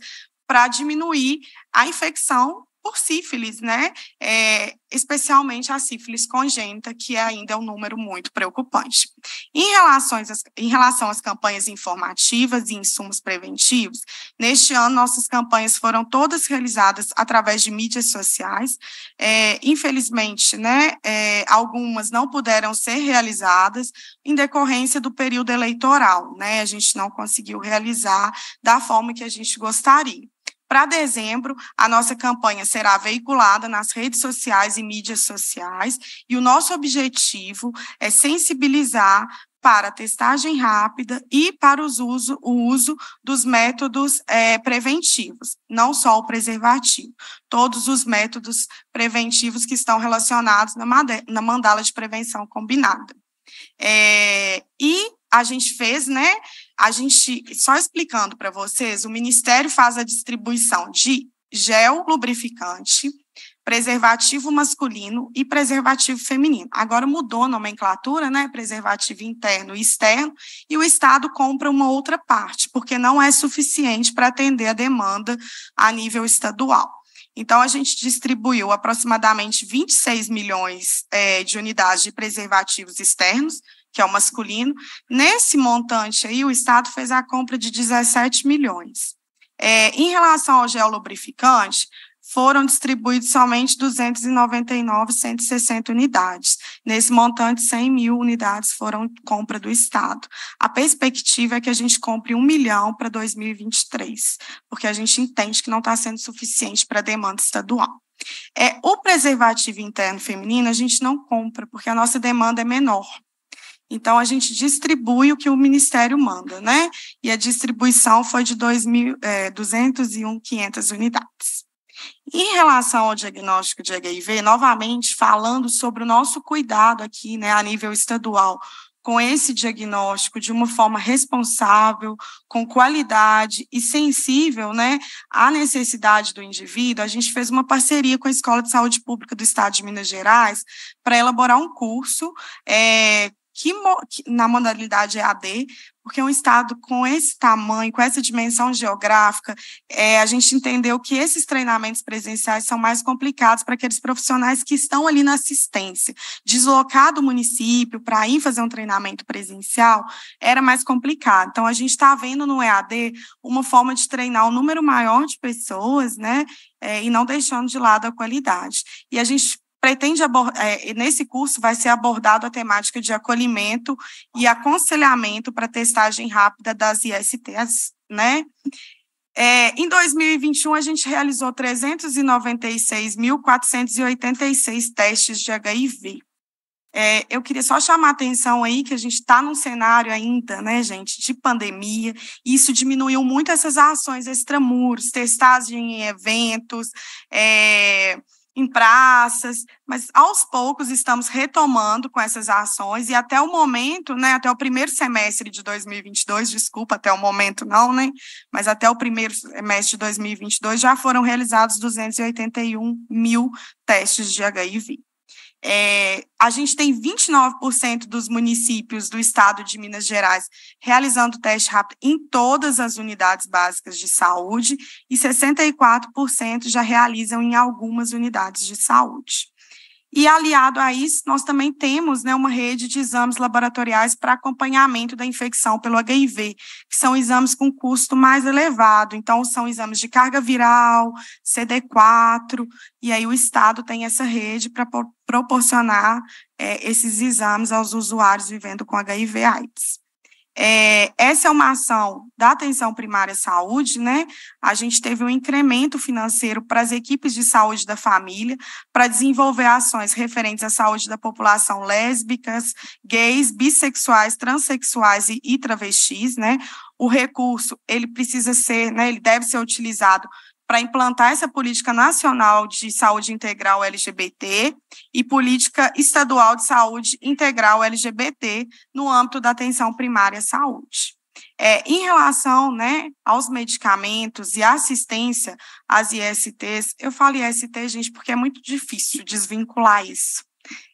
para diminuir a infecção por sífilis, né? É, especialmente a sífilis congênita, que ainda é um número muito preocupante. Em, relação às, em relação às campanhas informativas e insumos preventivos, neste ano nossas campanhas foram todas realizadas através de mídias sociais. É, infelizmente, né, é, algumas não puderam ser realizadas em decorrência do período eleitoral, né? A gente não conseguiu realizar da forma que a gente gostaria. Para dezembro, a nossa campanha será veiculada nas redes sociais e mídias sociais, e o nosso objetivo é sensibilizar para testagem rápida e para os uso, o uso dos métodos é, preventivos, não só o preservativo, todos os métodos preventivos que estão relacionados na, na mandala de prevenção combinada. É, e a gente fez, né, a gente, só explicando para vocês, o Ministério faz a distribuição de gel lubrificante, preservativo masculino e preservativo feminino. Agora mudou a nomenclatura, né? Preservativo interno e externo, e o Estado compra uma outra parte, porque não é suficiente para atender a demanda a nível estadual. Então, a gente distribuiu aproximadamente 26 milhões é, de unidades de preservativos externos, que é o masculino. Nesse montante aí, o Estado fez a compra de 17 milhões. É, em relação ao geolubrificante, foram distribuídos somente 299,160 unidades. Nesse montante, 100 mil unidades foram compra do Estado. A perspectiva é que a gente compre um milhão para 2023, porque a gente entende que não está sendo suficiente para a demanda estadual. É, o preservativo interno feminino a gente não compra, porque a nossa demanda é menor. Então, a gente distribui o que o Ministério manda, né? E a distribuição foi de 201.500 é, unidades. Em relação ao diagnóstico de HIV, novamente falando sobre o nosso cuidado aqui, né, a nível estadual, com esse diagnóstico de uma forma responsável, com qualidade e sensível né, à necessidade do indivíduo, a gente fez uma parceria com a Escola de Saúde Pública do Estado de Minas Gerais para elaborar um curso é, que, na modalidade EAD, porque é um estado com esse tamanho, com essa dimensão geográfica, é, a gente entendeu que esses treinamentos presenciais são mais complicados para aqueles profissionais que estão ali na assistência. Deslocar do município para ir fazer um treinamento presencial era mais complicado. Então, a gente está vendo no EAD uma forma de treinar um número maior de pessoas, né? É, e não deixando de lado a qualidade. E a gente pretende é, nesse curso vai ser abordado a temática de acolhimento e aconselhamento para testagem rápida das ISTs, né? É, em 2021, a gente realizou 396.486 testes de HIV. É, eu queria só chamar a atenção aí que a gente está num cenário ainda, né, gente, de pandemia, e isso diminuiu muito essas ações extramuros, testagem em eventos, é, em praças, mas aos poucos estamos retomando com essas ações e até o momento, né, até o primeiro semestre de 2022, desculpa, até o momento não, né, mas até o primeiro semestre de 2022 já foram realizados 281 mil testes de HIV. É, a gente tem 29% dos municípios do estado de Minas Gerais realizando teste rápido em todas as unidades básicas de saúde e 64% já realizam em algumas unidades de saúde. E aliado a isso, nós também temos né, uma rede de exames laboratoriais para acompanhamento da infecção pelo HIV, que são exames com custo mais elevado. Então, são exames de carga viral, CD4, e aí o Estado tem essa rede para proporcionar é, esses exames aos usuários vivendo com HIV/AIDS. É, essa é uma ação da atenção primária saúde, né? A gente teve um incremento financeiro para as equipes de saúde da família, para desenvolver ações referentes à saúde da população lésbicas, gays, bissexuais, transexuais e, e travestis, né? O recurso, ele precisa ser, né, ele deve ser utilizado para implantar essa política nacional de saúde integral LGBT e política estadual de saúde integral LGBT no âmbito da atenção primária à saúde. É, em relação né, aos medicamentos e assistência às ISTs, eu falo IST, gente, porque é muito difícil desvincular isso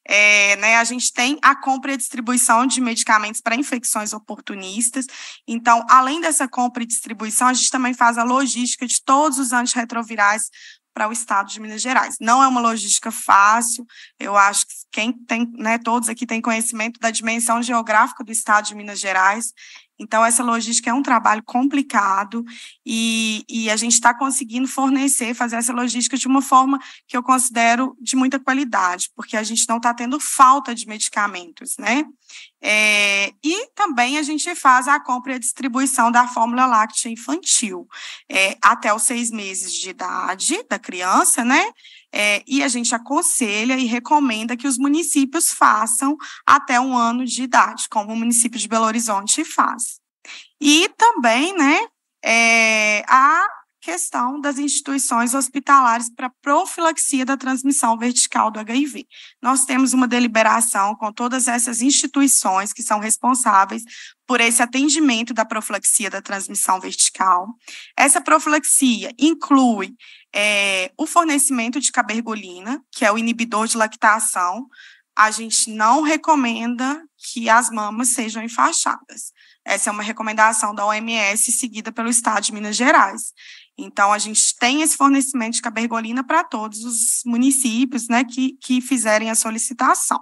é, né, a gente tem a compra e a distribuição de medicamentos para infecções oportunistas. Então, além dessa compra e distribuição, a gente também faz a logística de todos os antirretrovirais para o estado de Minas Gerais. Não é uma logística fácil, eu acho que quem tem, né, todos aqui têm conhecimento da dimensão geográfica do estado de Minas Gerais, então, essa logística é um trabalho complicado e, e a gente está conseguindo fornecer, fazer essa logística de uma forma que eu considero de muita qualidade, porque a gente não está tendo falta de medicamentos, né? É, e também a gente faz a compra e a distribuição da fórmula láctea infantil é, até os seis meses de idade da criança, né? é, e a gente aconselha e recomenda que os municípios façam até um ano de idade, como o município de Belo Horizonte faz. E também, né, é, a questão das instituições hospitalares para profilaxia da transmissão vertical do HIV. Nós temos uma deliberação com todas essas instituições que são responsáveis por esse atendimento da profilaxia da transmissão vertical. Essa profilaxia inclui é, o fornecimento de cabergolina, que é o inibidor de lactação. A gente não recomenda que as mamas sejam enfaixadas. Essa é uma recomendação da OMS, seguida pelo Estado de Minas Gerais. Então, a gente tem esse fornecimento de cabergolina para todos os municípios né, que, que fizerem a solicitação.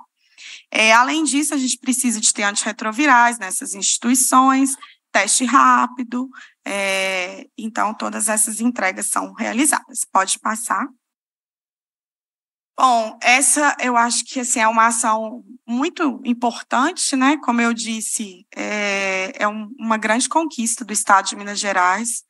É, além disso, a gente precisa de ter antirretrovirais nessas instituições, teste rápido. É, então, todas essas entregas são realizadas. Pode passar. Bom, essa eu acho que assim, é uma ação muito importante, né? Como eu disse, é, é um, uma grande conquista do Estado de Minas Gerais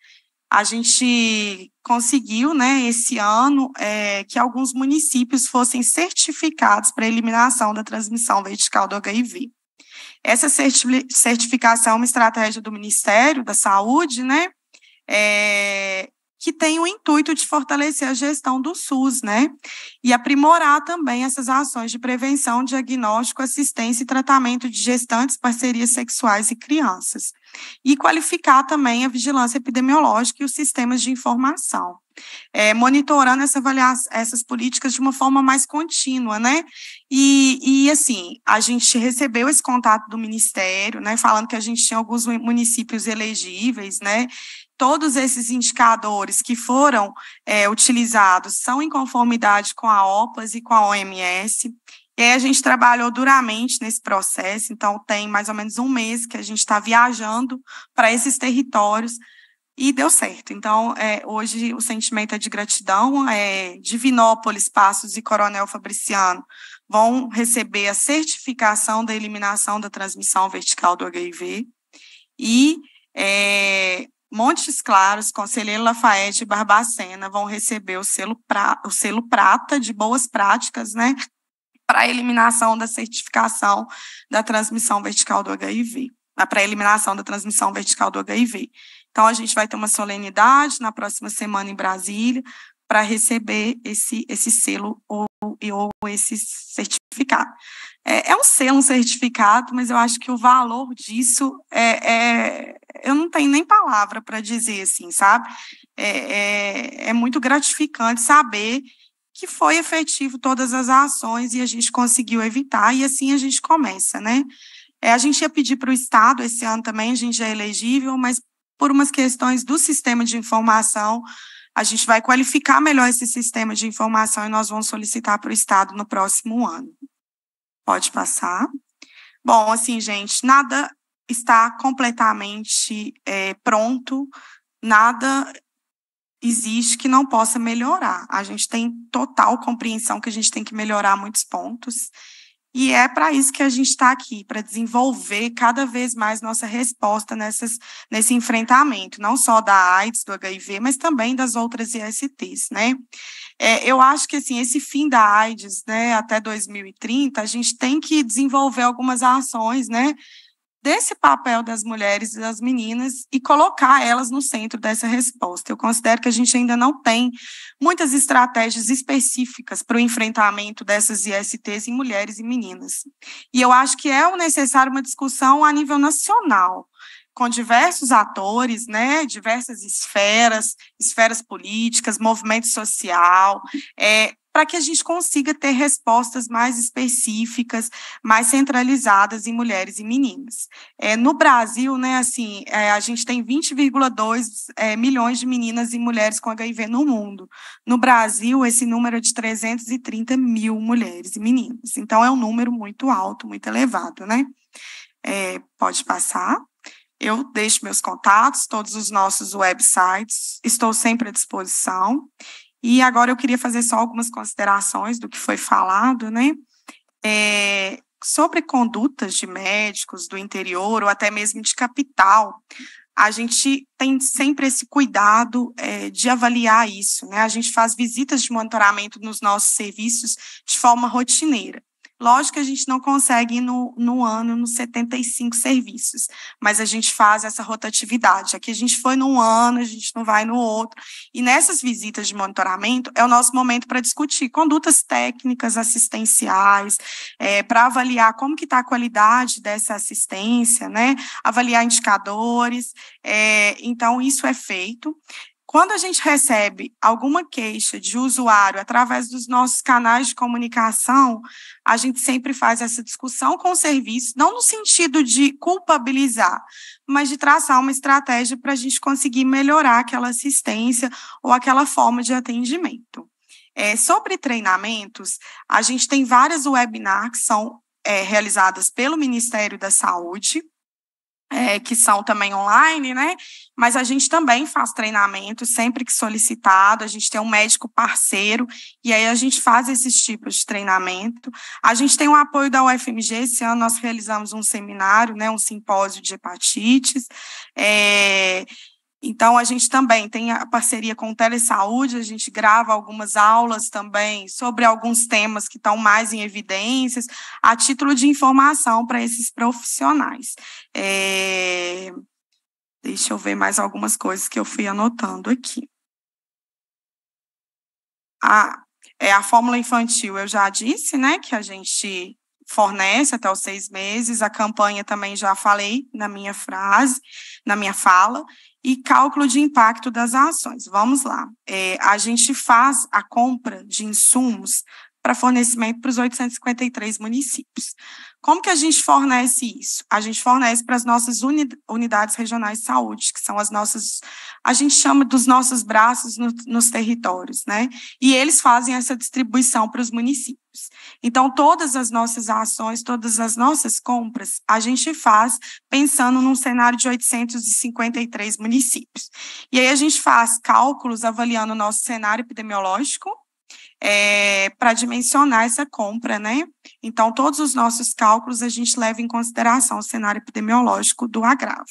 a gente conseguiu, né, esse ano, é, que alguns municípios fossem certificados para eliminação da transmissão vertical do HIV. Essa certificação é uma estratégia do Ministério da Saúde, né, é, que tem o intuito de fortalecer a gestão do SUS, né, e aprimorar também essas ações de prevenção, diagnóstico, assistência e tratamento de gestantes, parcerias sexuais e crianças e qualificar também a vigilância epidemiológica e os sistemas de informação. É, monitorando essa avaliação, essas políticas de uma forma mais contínua, né? E, e, assim, a gente recebeu esse contato do Ministério, né? Falando que a gente tinha alguns municípios elegíveis, né? Todos esses indicadores que foram é, utilizados são em conformidade com a OPAS e com a OMS. E aí a gente trabalhou duramente nesse processo, então tem mais ou menos um mês que a gente está viajando para esses territórios e deu certo. Então, é, hoje o sentimento é de gratidão. É, Divinópolis, Passos e Coronel Fabriciano vão receber a certificação da eliminação da transmissão vertical do HIV. E é, Montes Claros, Conselheiro Lafayette e Barbacena vão receber o selo, pra, o selo prata de boas práticas, né? para a eliminação da certificação da transmissão vertical do HIV, ah, para a eliminação da transmissão vertical do HIV. Então, a gente vai ter uma solenidade na próxima semana em Brasília para receber esse, esse selo ou, ou esse certificado. É, é, um selo, um certificado, mas eu acho que o valor disso é. é eu não tenho nem palavra para dizer assim, sabe? É, é, é muito gratificante saber que foi efetivo todas as ações e a gente conseguiu evitar, e assim a gente começa, né? É, a gente ia pedir para o Estado, esse ano também a gente é elegível, mas por umas questões do sistema de informação, a gente vai qualificar melhor esse sistema de informação e nós vamos solicitar para o Estado no próximo ano. Pode passar. Bom, assim, gente, nada está completamente é, pronto, nada existe que não possa melhorar. A gente tem total compreensão que a gente tem que melhorar muitos pontos. E é para isso que a gente está aqui, para desenvolver cada vez mais nossa resposta nessas, nesse enfrentamento, não só da AIDS, do HIV, mas também das outras ISTs, né? É, eu acho que assim, esse fim da AIDS, né, até 2030, a gente tem que desenvolver algumas ações, né, desse papel das mulheres e das meninas e colocar elas no centro dessa resposta. Eu considero que a gente ainda não tem muitas estratégias específicas para o enfrentamento dessas ISTs em mulheres e meninas. E eu acho que é necessário uma discussão a nível nacional com diversos atores, né, diversas esferas, esferas políticas, movimento social, é, para que a gente consiga ter respostas mais específicas, mais centralizadas em mulheres e meninas. É, no Brasil, né, assim, é, a gente tem 20,2 é, milhões de meninas e mulheres com HIV no mundo. No Brasil, esse número é de 330 mil mulheres e meninas. Então, é um número muito alto, muito elevado, né? É, pode passar. Eu deixo meus contatos, todos os nossos websites, estou sempre à disposição. E agora eu queria fazer só algumas considerações do que foi falado, né? É, sobre condutas de médicos do interior ou até mesmo de capital, a gente tem sempre esse cuidado é, de avaliar isso, né? A gente faz visitas de monitoramento nos nossos serviços de forma rotineira. Lógico que a gente não consegue ir no, no ano nos 75 serviços, mas a gente faz essa rotatividade. Aqui a gente foi num ano, a gente não vai no outro. E nessas visitas de monitoramento é o nosso momento para discutir condutas técnicas, assistenciais, é, para avaliar como que está a qualidade dessa assistência, né? Avaliar indicadores. É, então, isso é feito. Quando a gente recebe alguma queixa de usuário através dos nossos canais de comunicação, a gente sempre faz essa discussão com o serviço, não no sentido de culpabilizar, mas de traçar uma estratégia para a gente conseguir melhorar aquela assistência ou aquela forma de atendimento. É, sobre treinamentos, a gente tem várias webinars que são é, realizadas pelo Ministério da Saúde, é, que são também online, né? Mas a gente também faz treinamento sempre que solicitado, a gente tem um médico parceiro, e aí a gente faz esses tipos de treinamento. A gente tem o apoio da UFMG, esse ano nós realizamos um seminário, né, um simpósio de hepatites. É, então, a gente também tem a parceria com o Telesaúde, a gente grava algumas aulas também sobre alguns temas que estão mais em evidências, a título de informação para esses profissionais. É... Deixa eu ver mais algumas coisas que eu fui anotando aqui. A é a fórmula infantil, eu já disse, né, que a gente fornece até os seis meses. A campanha também já falei na minha frase, na minha fala e cálculo de impacto das ações. Vamos lá. É, a gente faz a compra de insumos para fornecimento para os 853 municípios. Como que a gente fornece isso? A gente fornece para as nossas unidades regionais de saúde, que são as nossas, a gente chama dos nossos braços no, nos territórios, né? E eles fazem essa distribuição para os municípios. Então, todas as nossas ações, todas as nossas compras, a gente faz pensando num cenário de 853 municípios. E aí a gente faz cálculos avaliando o nosso cenário epidemiológico, é, para dimensionar essa compra, né? Então, todos os nossos cálculos a gente leva em consideração o cenário epidemiológico do agravo.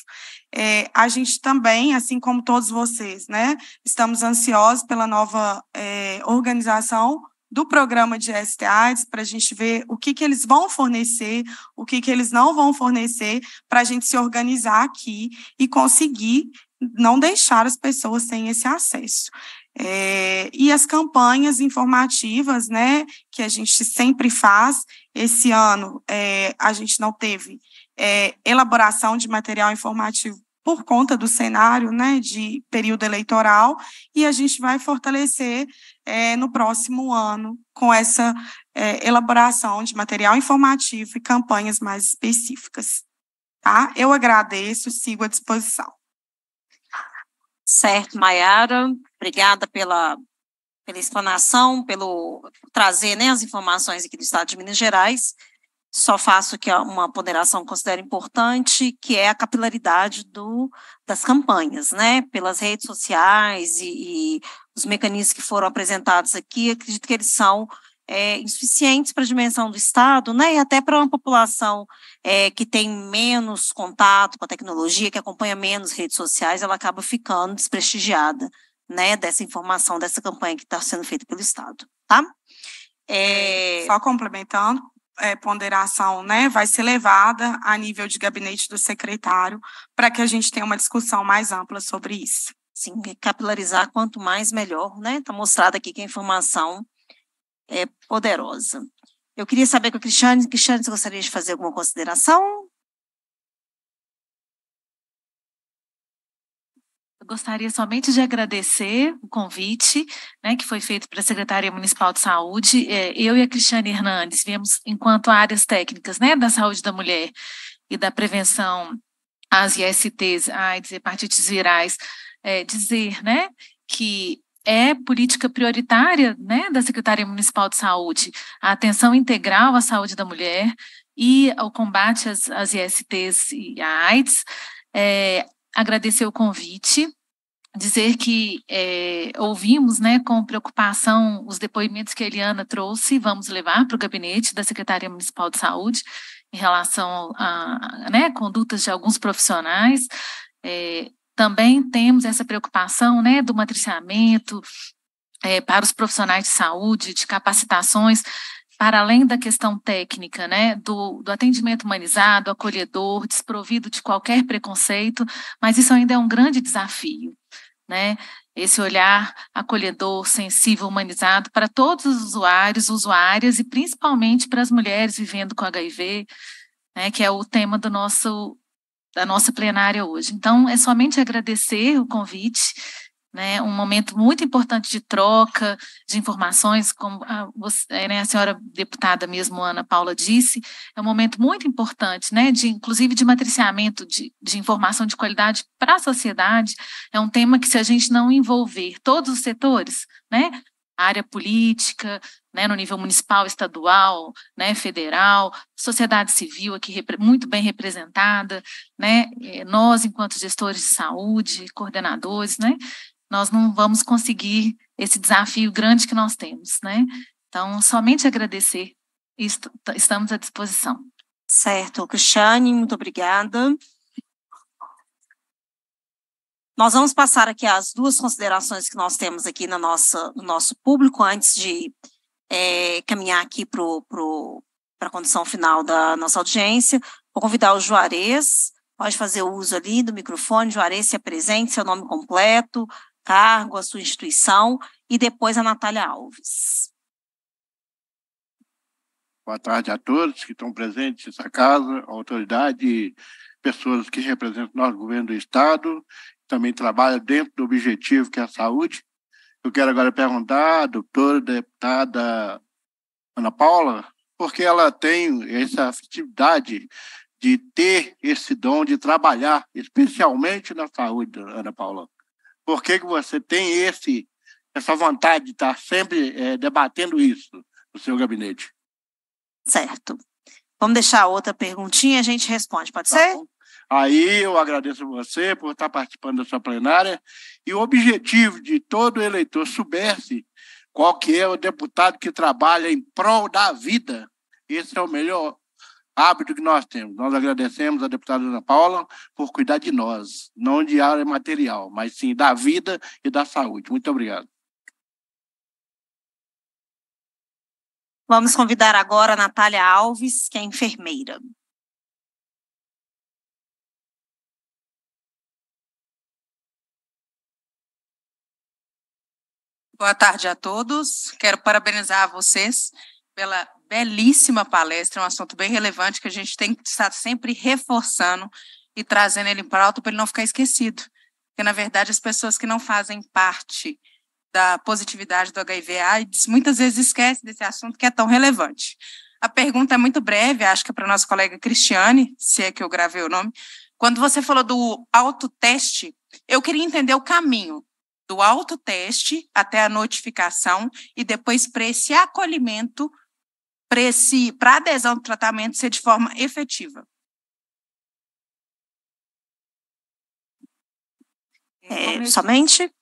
É, a gente também, assim como todos vocês, né, estamos ansiosos pela nova é, organização do programa de STAs para a gente ver o que, que eles vão fornecer, o que, que eles não vão fornecer, para a gente se organizar aqui e conseguir não deixar as pessoas sem esse acesso. É, e as campanhas informativas, né, que a gente sempre faz. Esse ano é, a gente não teve é, elaboração de material informativo por conta do cenário, né, de período eleitoral, e a gente vai fortalecer é, no próximo ano com essa é, elaboração de material informativo e campanhas mais específicas. Tá? Eu agradeço, sigo à disposição. Certo, Mayara, obrigada pela, pela explanação, pelo trazer né, as informações aqui do Estado de Minas Gerais. Só faço aqui uma ponderação que considero importante, que é a capilaridade do, das campanhas, né? Pelas redes sociais e, e os mecanismos que foram apresentados aqui, acredito que eles são é, insuficientes para a dimensão do Estado, né, e até para uma população é, que tem menos contato com a tecnologia, que acompanha menos redes sociais, ela acaba ficando desprestigiada, né, dessa informação, dessa campanha que está sendo feita pelo Estado, tá? É... Só complementando, é, ponderação né, vai ser levada a nível de gabinete do secretário para que a gente tenha uma discussão mais ampla sobre isso. Sim, capilarizar quanto mais melhor, né? Está mostrado aqui que a informação é, poderosa. Eu queria saber com a Cristiane. Cristiane, você gostaria de fazer alguma consideração? Eu gostaria somente de agradecer o convite né, que foi feito pela Secretaria Municipal de Saúde. É, eu e a Cristiane Hernandes viemos enquanto áreas técnicas né, da saúde da mulher e da prevenção às ISTs, AIDS e hepatites virais, é, dizer né, que é política prioritária né, da Secretaria Municipal de Saúde, a atenção integral à saúde da mulher e ao combate às, às ISTs e à AIDS. É, agradecer o convite, dizer que é, ouvimos né, com preocupação os depoimentos que a Eliana trouxe, vamos levar para o gabinete da Secretaria Municipal de Saúde em relação a, né, condutas de alguns profissionais. É, também temos essa preocupação né, do matriciamento é, para os profissionais de saúde, de capacitações, para além da questão técnica, né, do, do atendimento humanizado, acolhedor, desprovido de qualquer preconceito, mas isso ainda é um grande desafio, né, esse olhar acolhedor, sensível, humanizado para todos os usuários, usuárias e principalmente para as mulheres vivendo com HIV, né, que é o tema do nosso da nossa plenária hoje. Então, é somente agradecer o convite, né, um momento muito importante de troca de informações, como a, você, é, né, a senhora deputada mesmo, Ana Paula, disse, é um momento muito importante, né, de, inclusive de matriciamento de, de informação de qualidade para a sociedade, é um tema que se a gente não envolver todos os setores, né, área política, né, no nível municipal, estadual, né, federal, sociedade civil aqui muito bem representada, né, eh, nós, enquanto gestores de saúde, coordenadores, né, nós não vamos conseguir esse desafio grande que nós temos. Né? Então, somente agradecer, estamos à disposição. Certo, Cristiane, muito obrigada. Nós vamos passar aqui as duas considerações que nós temos aqui na nossa, no nosso público antes de é, caminhar aqui para a condição final da nossa audiência. Vou convidar o Juarez, pode fazer uso ali do microfone, Juarez se apresente, seu nome completo, cargo, a sua instituição, e depois a Natália Alves. Boa tarde a todos que estão presentes nessa casa, autoridade, pessoas que representam o nosso governo do Estado também trabalha dentro do objetivo que é a saúde. Eu quero agora perguntar à doutora, deputada Ana Paula, porque ela tem essa afetividade de ter esse dom de trabalhar, especialmente na saúde, Ana Paula. Por que, que você tem esse, essa vontade de estar sempre é, debatendo isso no seu gabinete? Certo. Vamos deixar outra perguntinha e a gente responde, pode tá ser? Bom. Aí eu agradeço você por estar participando dessa plenária e o objetivo de todo eleitor soubesse qual que é o deputado que trabalha em prol da vida. Esse é o melhor hábito que nós temos. Nós agradecemos a deputada Ana Paula por cuidar de nós, não de área material, mas sim da vida e da saúde. Muito obrigado. Vamos convidar agora a Natália Alves, que é enfermeira. Boa tarde a todos. Quero parabenizar vocês pela belíssima palestra, é um assunto bem relevante que a gente tem que estar sempre reforçando e trazendo ele para alto para ele não ficar esquecido. Porque, na verdade, as pessoas que não fazem parte da positividade do HIV AIDS muitas vezes esquecem desse assunto que é tão relevante. A pergunta é muito breve, acho que é para a nossa colega Cristiane, se é que eu gravei o nome. Quando você falou do autoteste, eu queria entender o caminho do autoteste até a notificação e depois para esse acolhimento, para adesão do tratamento ser de forma efetiva. É, somente?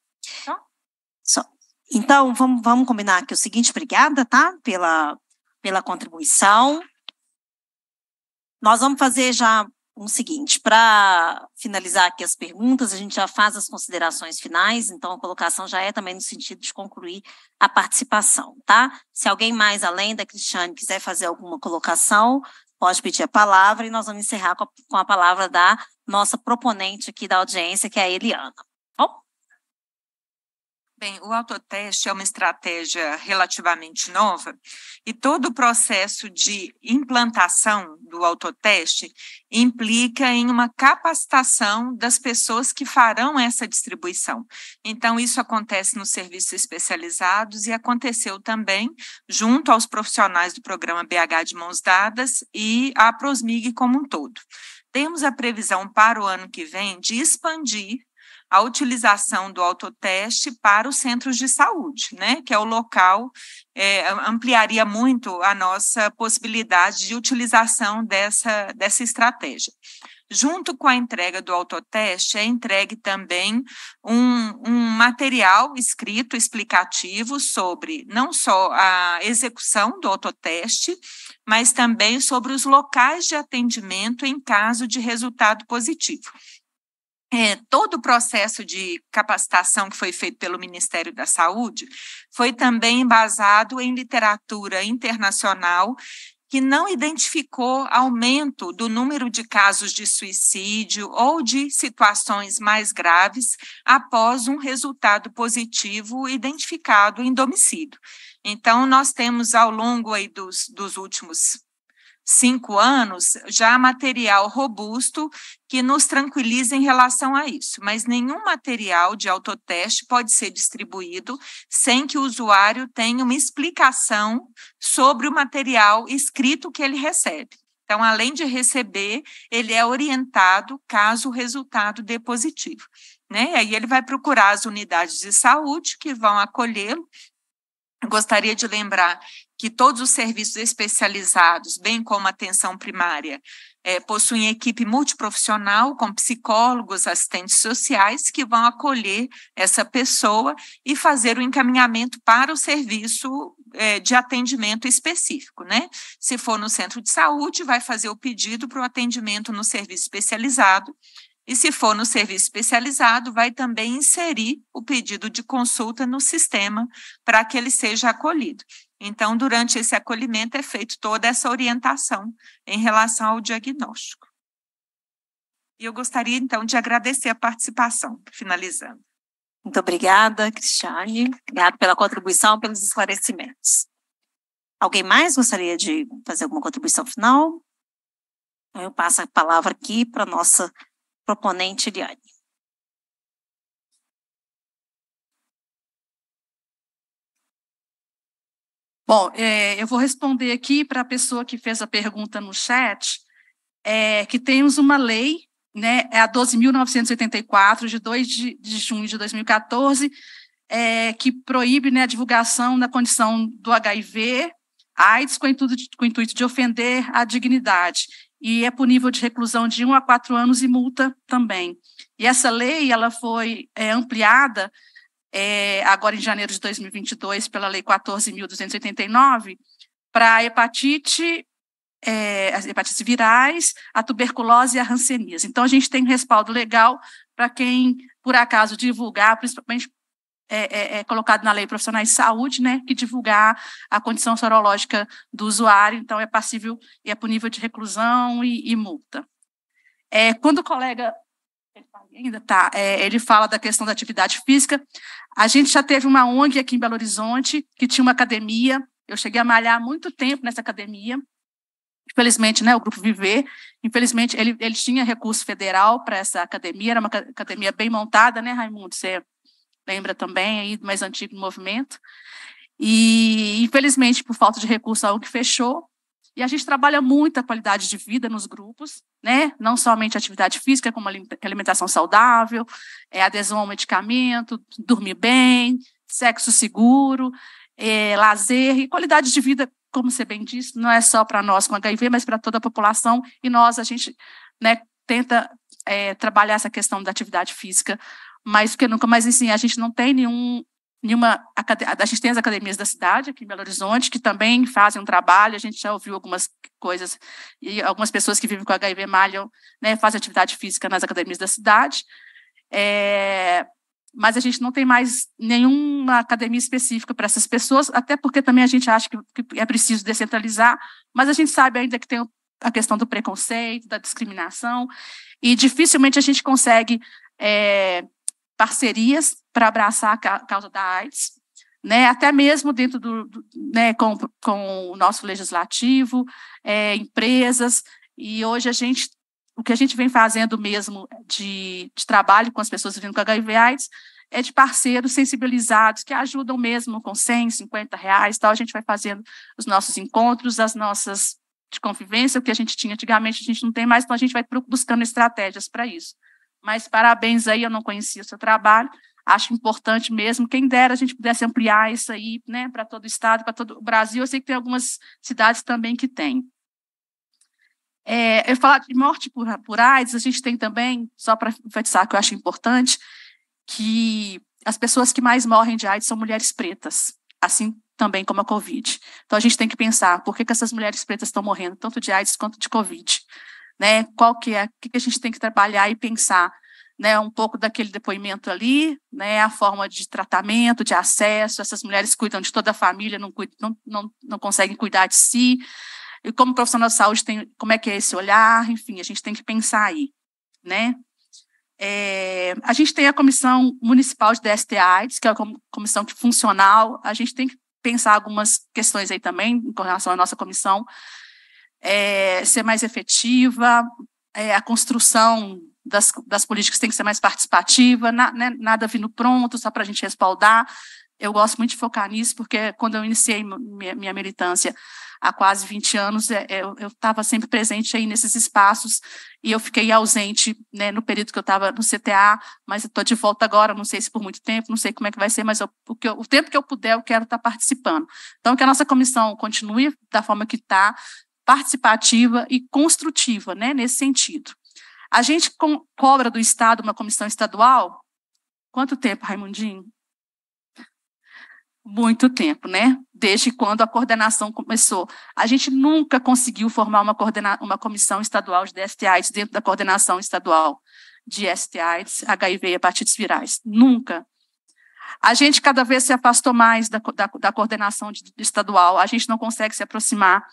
Então, então vamos, vamos combinar aqui o seguinte, obrigada, tá? Pela, pela contribuição. Nós vamos fazer já o seguinte, para finalizar aqui as perguntas, a gente já faz as considerações finais, então a colocação já é também no sentido de concluir a participação, tá? Se alguém mais além da Cristiane quiser fazer alguma colocação, pode pedir a palavra e nós vamos encerrar com a, com a palavra da nossa proponente aqui da audiência, que é a Eliana. Bem, o autoteste é uma estratégia relativamente nova e todo o processo de implantação do autoteste implica em uma capacitação das pessoas que farão essa distribuição. Então, isso acontece nos serviços especializados e aconteceu também junto aos profissionais do programa BH de Mãos Dadas e a Prosmig como um todo. Temos a previsão para o ano que vem de expandir a utilização do autoteste para os centros de saúde, né? Que é o local, é, ampliaria muito a nossa possibilidade de utilização dessa, dessa estratégia. Junto com a entrega do autoteste, é entregue também um, um, material escrito explicativo sobre não só a execução do autoteste, mas também sobre os locais de atendimento em caso de resultado positivo é, todo o processo de capacitação que foi feito pelo Ministério da Saúde foi também embasado em literatura internacional que não identificou aumento do número de casos de suicídio ou de situações mais graves após um resultado positivo identificado em domicílio. Então, nós temos ao longo aí dos, dos últimos cinco anos, já material robusto que nos tranquiliza em relação a isso. Mas nenhum material de autoteste pode ser distribuído sem que o usuário tenha uma explicação sobre o material escrito que ele recebe. Então, além de receber, ele é orientado caso o resultado dê positivo. Né? Aí ele vai procurar as unidades de saúde que vão acolhê-lo. Gostaria de lembrar que todos os serviços especializados, bem como atenção primária, é, possuem equipe multiprofissional com psicólogos, assistentes sociais que vão acolher essa pessoa e fazer o encaminhamento para o serviço é, de atendimento específico, né? Se for no centro de saúde, vai fazer o pedido para o atendimento no serviço especializado. E se for no serviço especializado, vai também inserir o pedido de consulta no sistema para que ele seja acolhido. Então, durante esse acolhimento é feito toda essa orientação em relação ao diagnóstico. E eu gostaria, então, de agradecer a participação, finalizando. Muito obrigada, Cristiane. Obrigada pela contribuição, pelos esclarecimentos. Alguém mais gostaria de fazer alguma contribuição final? Eu passo a palavra aqui para a nossa proponente, Eliane. Bom, é, eu vou responder aqui para a pessoa que fez a pergunta no chat, é, que temos uma lei, né, é a 12.984, de 2 de, de junho de 2014, é, que proíbe né, a divulgação da condição do HIV, AIDS, com, com o intuito de ofender a dignidade. E é punível de reclusão de 1 a 4 anos e multa também. E essa lei ela foi é, ampliada é, agora em janeiro de 2022, pela Lei 14.289, para hepatite, é, as hepatites virais, a tuberculose e a hanseníase. Então, a gente tem um respaldo legal para quem, por acaso, divulgar, principalmente é, é, é, colocado na lei profissionais de saúde, né, que divulgar a condição sorológica do usuário, então é passível e é punível de reclusão e, e multa. É, quando o colega Ainda tá. É, ele fala da questão da atividade física. A gente já teve uma ONG aqui em Belo Horizonte que tinha uma academia. Eu cheguei a malhar muito tempo nessa academia. Infelizmente, né, o Grupo Viver, infelizmente, ele, ele tinha recurso federal para essa academia, era uma academia bem montada, né, Raimundo? Você lembra também aí do mais antigo movimento. E, infelizmente, por falta de recurso, algo que fechou. E a gente trabalha muito a qualidade de vida nos grupos, né? Não somente atividade física, como é alimentação saudável, é adesão ao medicamento, dormir bem, sexo seguro, é, lazer e qualidade de vida, como você bem disse, não é só para nós com HIV, mas para toda a população. E nós, a gente né, tenta é, trabalhar essa questão da atividade física mas que nunca, mas assim, a gente não tem nenhum Nenhuma, a gente tem as academias da cidade aqui em Belo Horizonte, que também fazem um trabalho, a gente já ouviu algumas coisas, e algumas pessoas que vivem com HIV malham, né, fazem atividade física nas academias da cidade, é, mas a gente não tem mais nenhuma academia específica para essas pessoas, até porque também a gente acha que, que é preciso descentralizar, mas a gente sabe ainda que tem a questão do preconceito, da discriminação, e dificilmente a gente consegue é, parcerias para abraçar a causa da AIDS, né, até mesmo dentro do, do né, com, com o nosso legislativo, é, empresas, e hoje a gente, o que a gente vem fazendo mesmo de, de trabalho com as pessoas vivendo com HIV AIDS é de parceiros sensibilizados que ajudam mesmo com 100, 50 reais, tal, a gente vai fazendo os nossos encontros, as nossas de convivência, o que a gente tinha antigamente, a gente não tem mais, então a gente vai buscando estratégias para isso. Mas parabéns aí, eu não conhecia o seu trabalho. Acho importante mesmo. Quem dera a gente pudesse ampliar isso aí, né, para todo o estado, para todo o Brasil. Eu sei que tem algumas cidades também que têm. É, eu falar de morte por, por AIDS, a gente tem também, só para enfatizar que eu acho importante, que as pessoas que mais morrem de AIDS são mulheres pretas, assim também como a Covid. Então a gente tem que pensar por que, que essas mulheres pretas estão morrendo tanto de AIDS quanto de Covid né? Qual que é, o que, que a gente tem que trabalhar e pensar, né? Um pouco daquele depoimento ali, né? A forma de tratamento, de acesso, essas mulheres cuidam de toda a família, não, cuidam, não, não, não conseguem cuidar de si, e como profissional de saúde tem, como é que é esse olhar, enfim, a gente tem que pensar aí, né? É, a gente tem a Comissão Municipal de DST-AIDS, que é a comissão funcional, a gente tem que pensar algumas questões aí também, com relação à nossa comissão, é, ser mais efetiva, é, a construção das, das, políticas tem que ser mais participativa, na, né, nada vindo pronto só para a gente respaldar. Eu gosto muito de focar nisso, porque quando eu iniciei minha, minha militância há quase 20 anos, é, eu estava sempre presente aí nesses espaços e eu fiquei ausente né, no período que eu estava no CTA, mas estou de volta agora, não sei se por muito tempo, não sei como é que vai ser, mas eu, o, eu, o tempo que eu puder, eu quero estar tá participando. Então, que a nossa comissão continue da forma que está, participativa e construtiva, né, nesse sentido. A gente cobra do Estado uma comissão estadual? Quanto tempo, Raimundinho? Muito tempo, né? Desde quando a coordenação começou. A gente nunca conseguiu formar uma, coordena uma comissão estadual de DST-AIDS dentro da coordenação estadual de ST-AIDS, HIV e hepatites virais. Nunca. A gente cada vez se afastou mais da, da, da coordenação de, estadual, a gente não consegue se aproximar.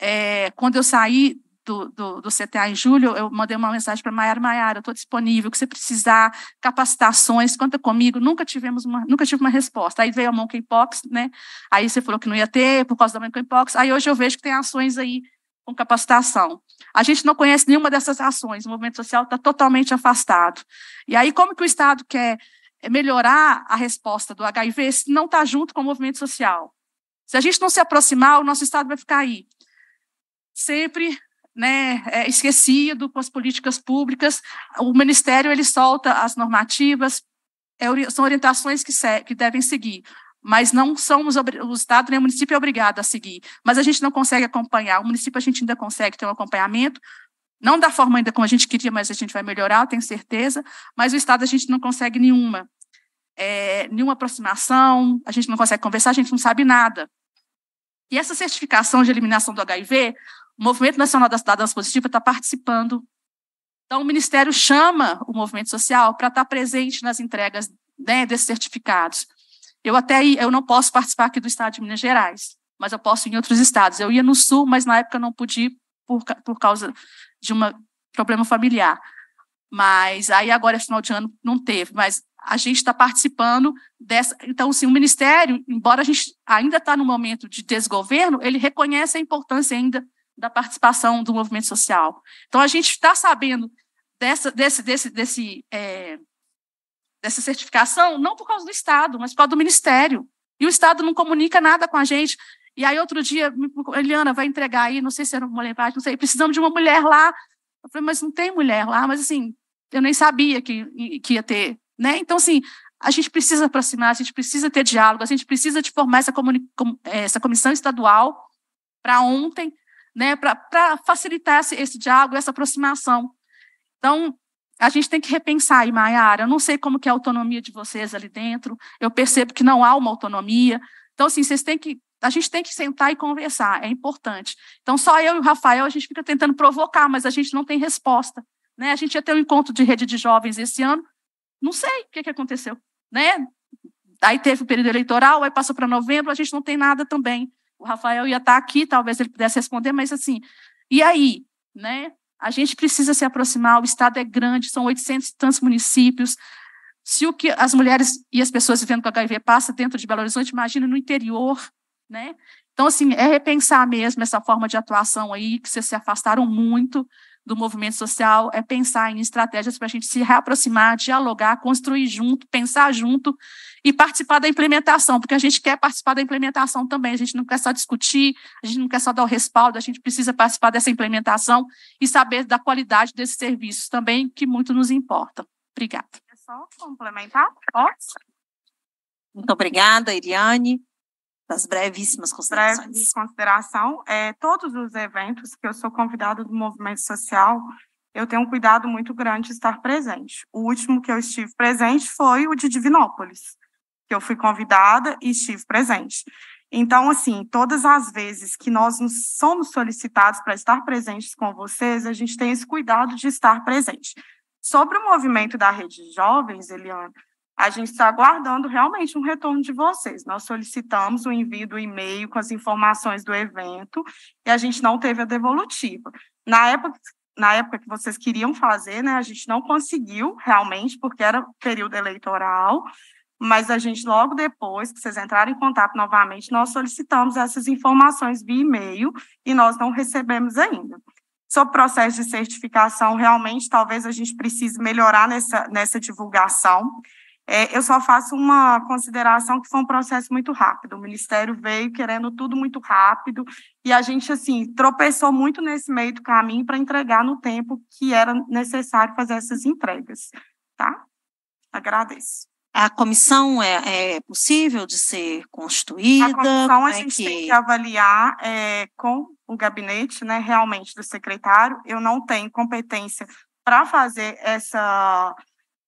É, quando eu saí do, do, do, CTA em julho, eu mandei uma mensagem para Maiara, Maiara, eu estou disponível, se que você precisar, capacitações, conta comigo, nunca tivemos uma, nunca tive uma resposta. Aí veio a monkeypox, né? Aí você falou que não ia ter por causa da monkeypox. Aí hoje eu vejo que tem ações aí com capacitação. A gente não conhece nenhuma dessas ações, o movimento social está totalmente afastado. E aí como que o Estado quer melhorar a resposta do HIV se não está junto com o movimento social? Se a gente não se aproximar, o nosso Estado vai ficar aí sempre né, é, esquecido com as políticas públicas. O Ministério ele solta as normativas, é, são orientações que, se, que devem seguir, mas não são os, o Estado nem o município é obrigado a seguir. Mas a gente não consegue acompanhar. O município a gente ainda consegue ter um acompanhamento, não da forma ainda como a gente queria, mas a gente vai melhorar, tenho certeza. Mas o Estado a gente não consegue nenhuma, é, nenhuma aproximação, a gente não consegue conversar, a gente não sabe nada. E essa certificação de eliminação do HIV, o Movimento Nacional da Cidadãs Positivas está participando. Então, o Ministério chama o movimento social para estar presente nas entregas né, desses certificados. Eu até eu não posso participar aqui do estado de Minas Gerais, mas eu posso ir em outros estados. Eu ia no sul, mas na época não pude ir por, por causa de um problema familiar. Mas aí agora, é final de ano, não teve. Mas a gente está participando dessa. Então, sim, o Ministério, embora a gente ainda está no momento de desgoverno, ele reconhece a importância ainda da participação do movimento social. Então, a gente está sabendo dessa, desse, desse, desse, é, dessa certificação, não por causa do Estado, mas por causa do Ministério. E o Estado não comunica nada com a gente. E aí, outro dia, Eliana vai entregar aí, não sei se era uma mulher, não sei, precisamos de uma mulher lá. Eu falei, mas não tem mulher lá, mas assim, eu nem sabia que, que ia ter né? Então, assim, a gente precisa aproximar, a gente precisa ter diálogo, a gente precisa de formar essa, é, essa comissão estadual para ontem, né, para facilitar esse, esse, diálogo, essa aproximação. Então, a gente tem que repensar aí, Mayara, eu não sei como que é a autonomia de vocês ali dentro, eu percebo que não há uma autonomia, então, assim, vocês têm que, a gente tem que sentar e conversar, é importante. Então, só eu e o Rafael, a gente fica tentando provocar, mas a gente não tem resposta. Né? A gente ia ter um encontro de rede de jovens esse ano, não sei o que, que aconteceu, né? Aí teve o período eleitoral, aí passou para novembro, a gente não tem nada também. O Rafael ia estar tá aqui, talvez ele pudesse responder, mas assim, e aí, né? A gente precisa se aproximar, o estado é grande, são 800 e tantos municípios. Se o que as mulheres e as pessoas vivendo com HIV passa dentro de Belo Horizonte, imagina no interior, né? Então, assim, é repensar mesmo essa forma de atuação aí, que vocês se afastaram muito, do movimento social é pensar em estratégias para a gente se reaproximar, dialogar, construir junto, pensar junto e participar da implementação, porque a gente quer participar da implementação também. A gente não quer só discutir, a gente não quer só dar o respaldo, a gente precisa participar dessa implementação e saber da qualidade desses serviços também, que muito nos importa. Obrigada. É só complementar? Pode? Muito obrigada, Iriane das brevíssimas considerações. Breve consideração, é, todos os eventos que eu sou convidada do movimento social, eu tenho um cuidado muito grande de estar presente. O último que eu estive presente foi o de Divinópolis, que eu fui convidada e estive presente. Então, assim, todas as vezes que nós nos somos solicitados para estar presentes com vocês, a gente tem esse cuidado de estar presente. Sobre o movimento da Rede de Jovens, Eliana, a gente está aguardando realmente um retorno de vocês. Nós solicitamos o envio do e-mail com as informações do evento e a gente não teve a devolutiva. Na época, na época que vocês queriam fazer, né, a gente não conseguiu realmente, porque era período eleitoral, mas a gente, logo depois que vocês entraram em contato novamente, nós solicitamos essas informações via e-mail e nós não recebemos ainda. Sobre o processo de certificação, realmente, talvez a gente precise melhorar nessa, nessa divulgação. É, eu só faço uma consideração que foi um processo muito rápido. O Ministério veio querendo tudo muito rápido e a gente, assim, tropeçou muito nesse meio do caminho para entregar no tempo que era necessário fazer essas entregas, tá? Agradeço. A comissão é, é possível de ser constituída? A comissão a é gente é que... tem que avaliar é, com o gabinete, né, realmente, do secretário. Eu não tenho competência para fazer essa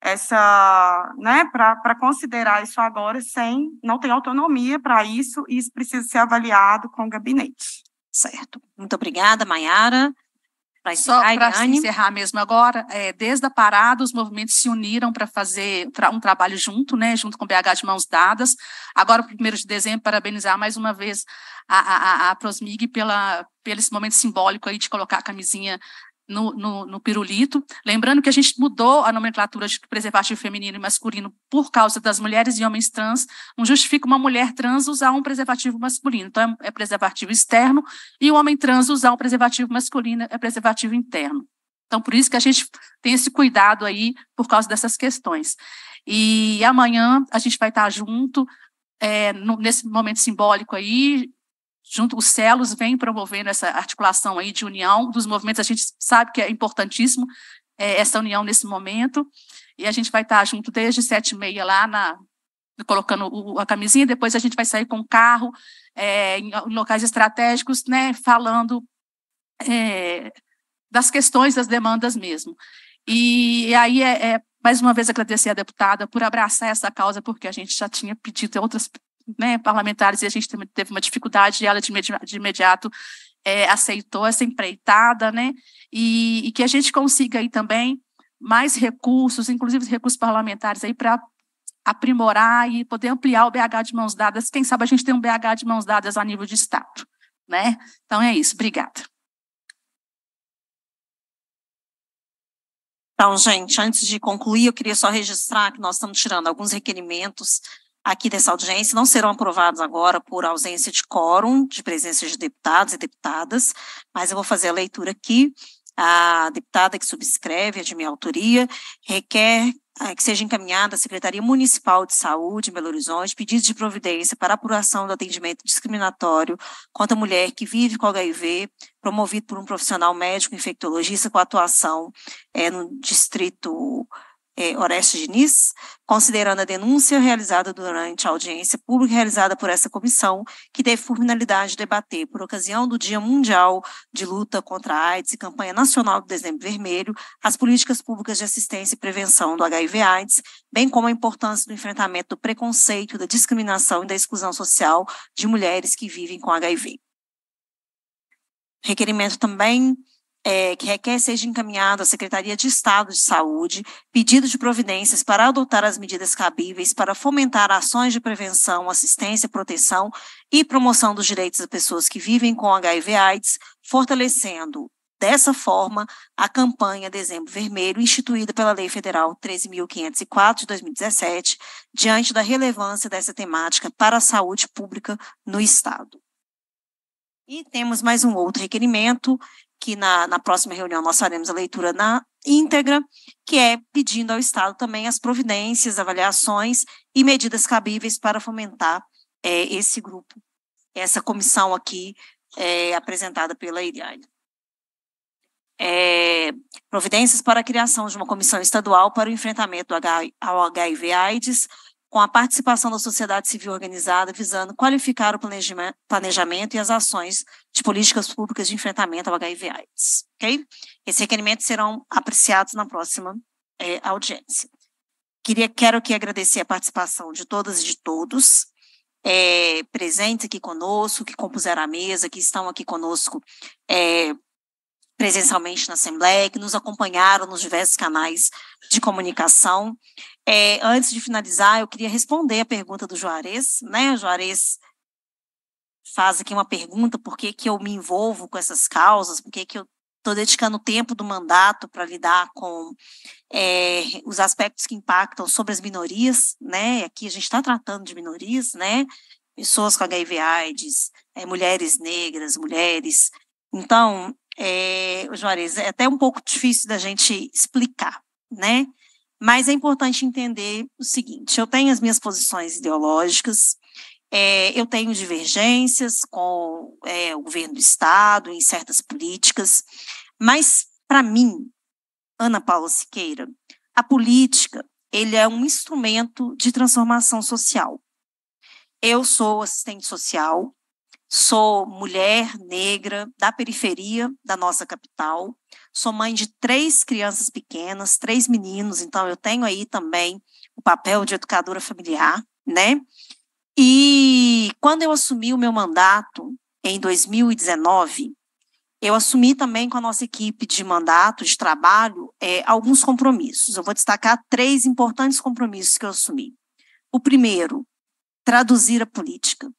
essa, né, para considerar isso agora sem, não tem autonomia para isso e isso precisa ser avaliado com o gabinete. Certo. Muito obrigada, Mayara. Pra Só para encerrar mesmo agora, é, desde a parada, os movimentos se uniram para fazer tra um trabalho junto, né, junto com o BH de mãos dadas. Agora, o 1 de dezembro, parabenizar mais uma vez a, a, a Prosmig pela, pelo esse momento simbólico aí de colocar a camisinha no, no, no, pirulito. Lembrando que a gente mudou a nomenclatura de preservativo feminino e masculino por causa das mulheres e homens trans. Não justifica uma mulher trans usar um preservativo masculino. Então, é, é preservativo externo, e o homem trans usar um preservativo masculino é preservativo interno. Então, por isso que a gente tem esse cuidado aí por causa dessas questões. E amanhã a gente vai estar junto é, nesse momento simbólico aí, junto os CELOS vem promovendo essa articulação aí de união dos movimentos, a gente sabe que é importantíssimo é, essa união nesse momento, e a gente vai estar junto desde sete e meia lá na, colocando o, a camisinha, depois a gente vai sair com o carro é, em, em, locais estratégicos, né, falando é, das questões, das demandas mesmo. E, e aí é, é mais uma vez agradecer à deputada por abraçar essa causa, porque a gente já tinha pedido outras né, parlamentares e a gente teve uma dificuldade e ela de imediato, de imediato é, aceitou essa empreitada, né, e, e, que a gente consiga aí também mais recursos, inclusive recursos parlamentares aí para aprimorar e poder ampliar o BH de mãos dadas. Quem sabe a gente tem um BH de mãos dadas a nível de estado, né? Então é isso. Obrigada. Então, gente, antes de concluir, eu queria só registrar que nós estamos tirando alguns requerimentos aqui dessa audiência não serão aprovados agora por ausência de quórum, de presença de deputados e deputadas, mas eu vou fazer a leitura aqui. A deputada que subscreve, é de minha autoria, requer é, que seja encaminhada à Secretaria Municipal de Saúde em Belo Horizonte pedido de providência para apuração do atendimento discriminatório contra a mulher que vive com HIV, promovido por um profissional médico infectologista com atuação é, no distrito é, Orestes Diniz, considerando a denúncia realizada durante a audiência pública realizada por essa comissão, que teve por finalidade debater, por ocasião do Dia Mundial de Luta contra a AIDS e Campanha Nacional do Dezembro Vermelho, as políticas públicas de assistência e prevenção do HIV/AIDS, bem como a importância do enfrentamento do preconceito, da discriminação e da exclusão social de mulheres que vivem com HIV. Requerimento também é, que requer seja encaminhado à Secretaria de Estado de Saúde pedido de providências para adotar as medidas cabíveis para fomentar ações de prevenção, assistência, proteção e promoção dos direitos das pessoas que vivem com HIV/AIDS, fortalecendo dessa forma a campanha Dezembro Vermelho, instituída pela Lei Federal 13.504 de 2017, diante da relevância dessa temática para a saúde pública no Estado. E temos mais um outro requerimento, que na, na próxima reunião nós faremos a leitura na íntegra, que é pedindo ao Estado também as providências, avaliações e medidas cabíveis para fomentar é, esse grupo, essa comissão aqui é, apresentada pela Iriane. É, providências para a criação de uma comissão estadual para o enfrentamento ao HIV-AIDS, com a participação da sociedade civil organizada, visando qualificar o planejamento e as ações de políticas públicas de enfrentamento ao HIV/AIDS. Ok? Esses requerimentos serão apreciados na próxima é, audiência. Queria, quero aqui agradecer a participação de todas e de todos é, presentes aqui conosco, que compuseram a mesa, que estão aqui conosco é, presencialmente na Assembleia, que nos acompanharam nos diversos canais de comunicação. É, antes de finalizar, eu queria responder a pergunta do Juarez. Né? O Juarez faz aqui uma pergunta, por que, que eu me envolvo com essas causas, por que, que eu estou dedicando tempo do mandato para lidar com é, os aspectos que impactam sobre as minorias, né? Aqui a gente está tratando de minorias, né? Pessoas com HIV/AIDS, é, mulheres negras, mulheres. Então, é, Juarez, é até um pouco difícil da gente explicar, né? Mas é importante entender o seguinte: eu tenho as minhas posições ideológicas, é, eu tenho divergências com é, o governo do Estado em certas políticas, mas, para mim, Ana Paula Siqueira, a política ele é um instrumento de transformação social. Eu sou assistente social, Sou mulher negra da periferia da nossa capital. Sou mãe de três crianças pequenas, três meninos, então eu tenho aí também o papel de educadora familiar, né? E quando eu assumi o meu mandato em 2019, eu assumi também com a nossa equipe de mandato, de trabalho, é, alguns compromissos. Eu vou destacar três importantes compromissos que eu assumi. O primeiro, traduzir a política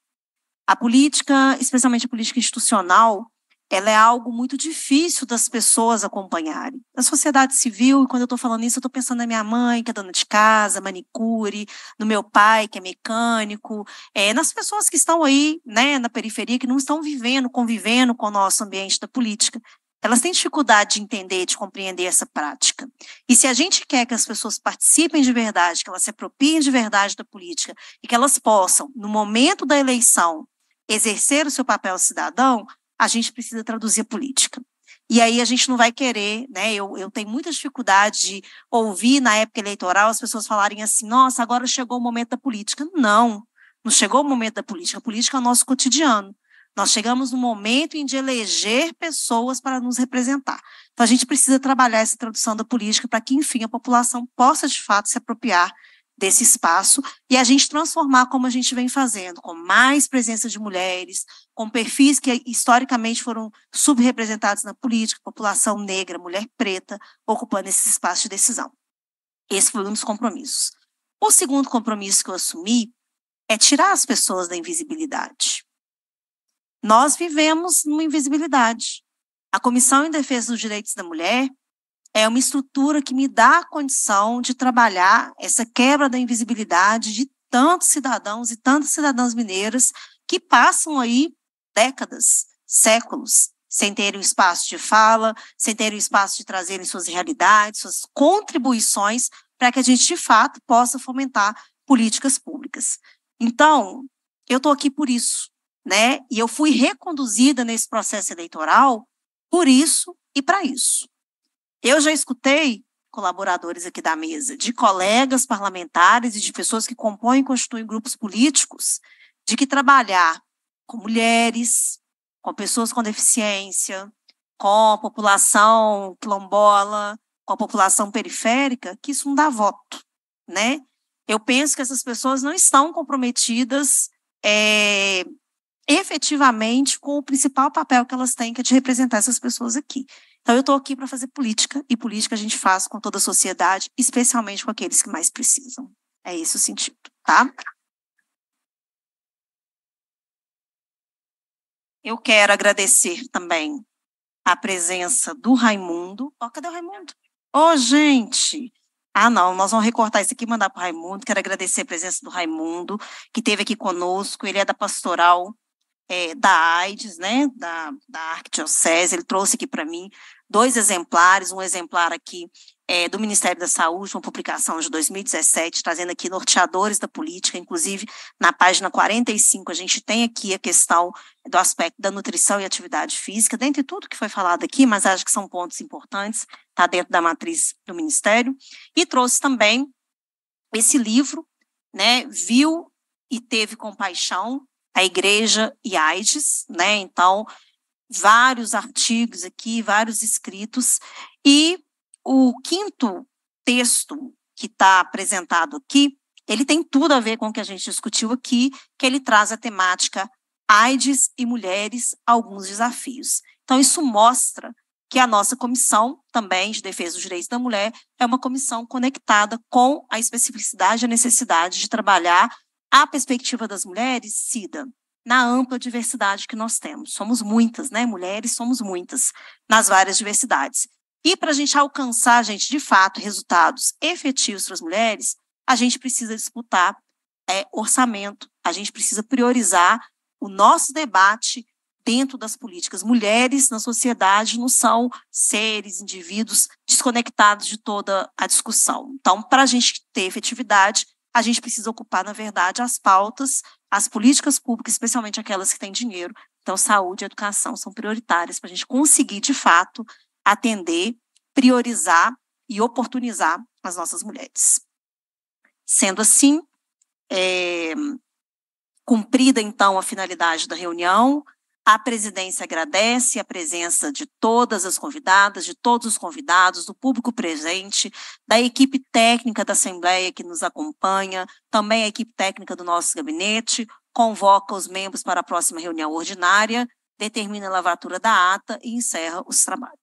a política, especialmente a política institucional, ela é algo muito difícil das pessoas acompanharem. Na sociedade civil, e quando eu estou falando isso, eu estou pensando na minha mãe, que é dona de casa, manicure, no meu pai, que é mecânico, é, nas pessoas que estão aí né, na periferia, que não estão vivendo, convivendo com o nosso ambiente da política. Elas têm dificuldade de entender, de compreender essa prática. E se a gente quer que as pessoas participem de verdade, que elas se apropriem de verdade da política e que elas possam, no momento da eleição, exercer o seu papel cidadão, a gente precisa traduzir política. E aí a gente não vai querer, né? Eu, eu tenho muita dificuldade de ouvir na época eleitoral as pessoas falarem assim: nossa, agora chegou o momento da política. Não, não chegou o momento da política. A política é o nosso cotidiano. Nós chegamos no momento em de eleger pessoas para nos representar. Então a gente precisa trabalhar essa tradução da política para que, enfim, a população possa de fato se apropriar desse espaço e a gente transformar como a gente vem fazendo, com mais presença de mulheres, com perfis que historicamente foram subrepresentados na política, população negra, mulher preta, ocupando esse espaço de decisão. Esse foi um dos compromissos. O segundo compromisso que eu assumi é tirar as pessoas da invisibilidade. Nós vivemos numa invisibilidade. A Comissão em Defesa dos Direitos da Mulher é uma estrutura que me dá a condição de trabalhar essa quebra da invisibilidade de tantos cidadãos e tantas cidadãs mineiras que passam aí décadas, séculos, sem terem um espaço de fala, sem terem um espaço de trazerem suas realidades, suas contribuições, para que a gente, de fato, possa fomentar políticas públicas. Então, eu estou aqui por isso, né? E eu fui reconduzida nesse processo eleitoral por isso e para isso. Eu já escutei colaboradores aqui da mesa, de colegas parlamentares e de pessoas que compõem e constituem grupos políticos, de que trabalhar com mulheres, com pessoas com deficiência, com a população quilombola, com a população periférica, que isso não dá voto, né? Eu penso que essas pessoas não estão comprometidas é, efetivamente com o principal papel que elas têm, que é de representar essas pessoas aqui. Então, eu estou aqui para fazer política, e política a gente faz com toda a sociedade, especialmente com aqueles que mais precisam. É esse o sentido, tá? Eu quero agradecer também a presença do Raimundo. Ó, oh, cadê o Raimundo? Ô, oh, gente! Ah, não, nós vamos recortar isso aqui e mandar para o Raimundo. Quero agradecer a presença do Raimundo, que esteve aqui conosco. Ele é da Pastoral é, da AIDS, né, da, da Arquidiocese, ele trouxe aqui para mim dois exemplares, um exemplar aqui é, do Ministério da Saúde, uma publicação de 2017, trazendo aqui norteadores da política, inclusive na página 45 a gente tem aqui a questão do aspecto da nutrição e atividade física, dentre tudo que foi falado aqui, mas acho que são pontos importantes, está dentro da matriz do Ministério, e trouxe também esse livro, né, viu e teve compaixão, a Igreja e AIDS, né? Então, vários artigos aqui, vários escritos. E o quinto texto que está apresentado aqui, ele tem tudo a ver com o que a gente discutiu aqui, que ele traz a temática AIDS e mulheres, alguns desafios. Então, isso mostra que a nossa comissão, também de defesa dos direitos da mulher, é uma comissão conectada com a especificidade e a necessidade de trabalhar a perspectiva das mulheres, Cida, na ampla diversidade que nós temos. Somos muitas, né? Mulheres somos muitas nas várias diversidades. E para a gente alcançar, gente, de fato, resultados efetivos para as mulheres, a gente precisa disputar é, orçamento, a gente precisa priorizar o nosso debate dentro das políticas. Mulheres na sociedade não são seres, indivíduos desconectados de toda a discussão. Então, para a gente ter efetividade, a gente precisa ocupar, na verdade, as pautas, as políticas públicas, especialmente aquelas que têm dinheiro. Então, saúde e educação são prioritárias para a gente conseguir, de fato, atender, priorizar e oportunizar as nossas mulheres. Sendo assim, é, cumprida então a finalidade da reunião, a presidência agradece a presença de todas as convidadas, de todos os convidados, do público presente, da equipe técnica da Assembleia que nos acompanha, também a equipe técnica do nosso gabinete, convoca os membros para a próxima reunião ordinária, determina a lavatura da ata e encerra os trabalhos.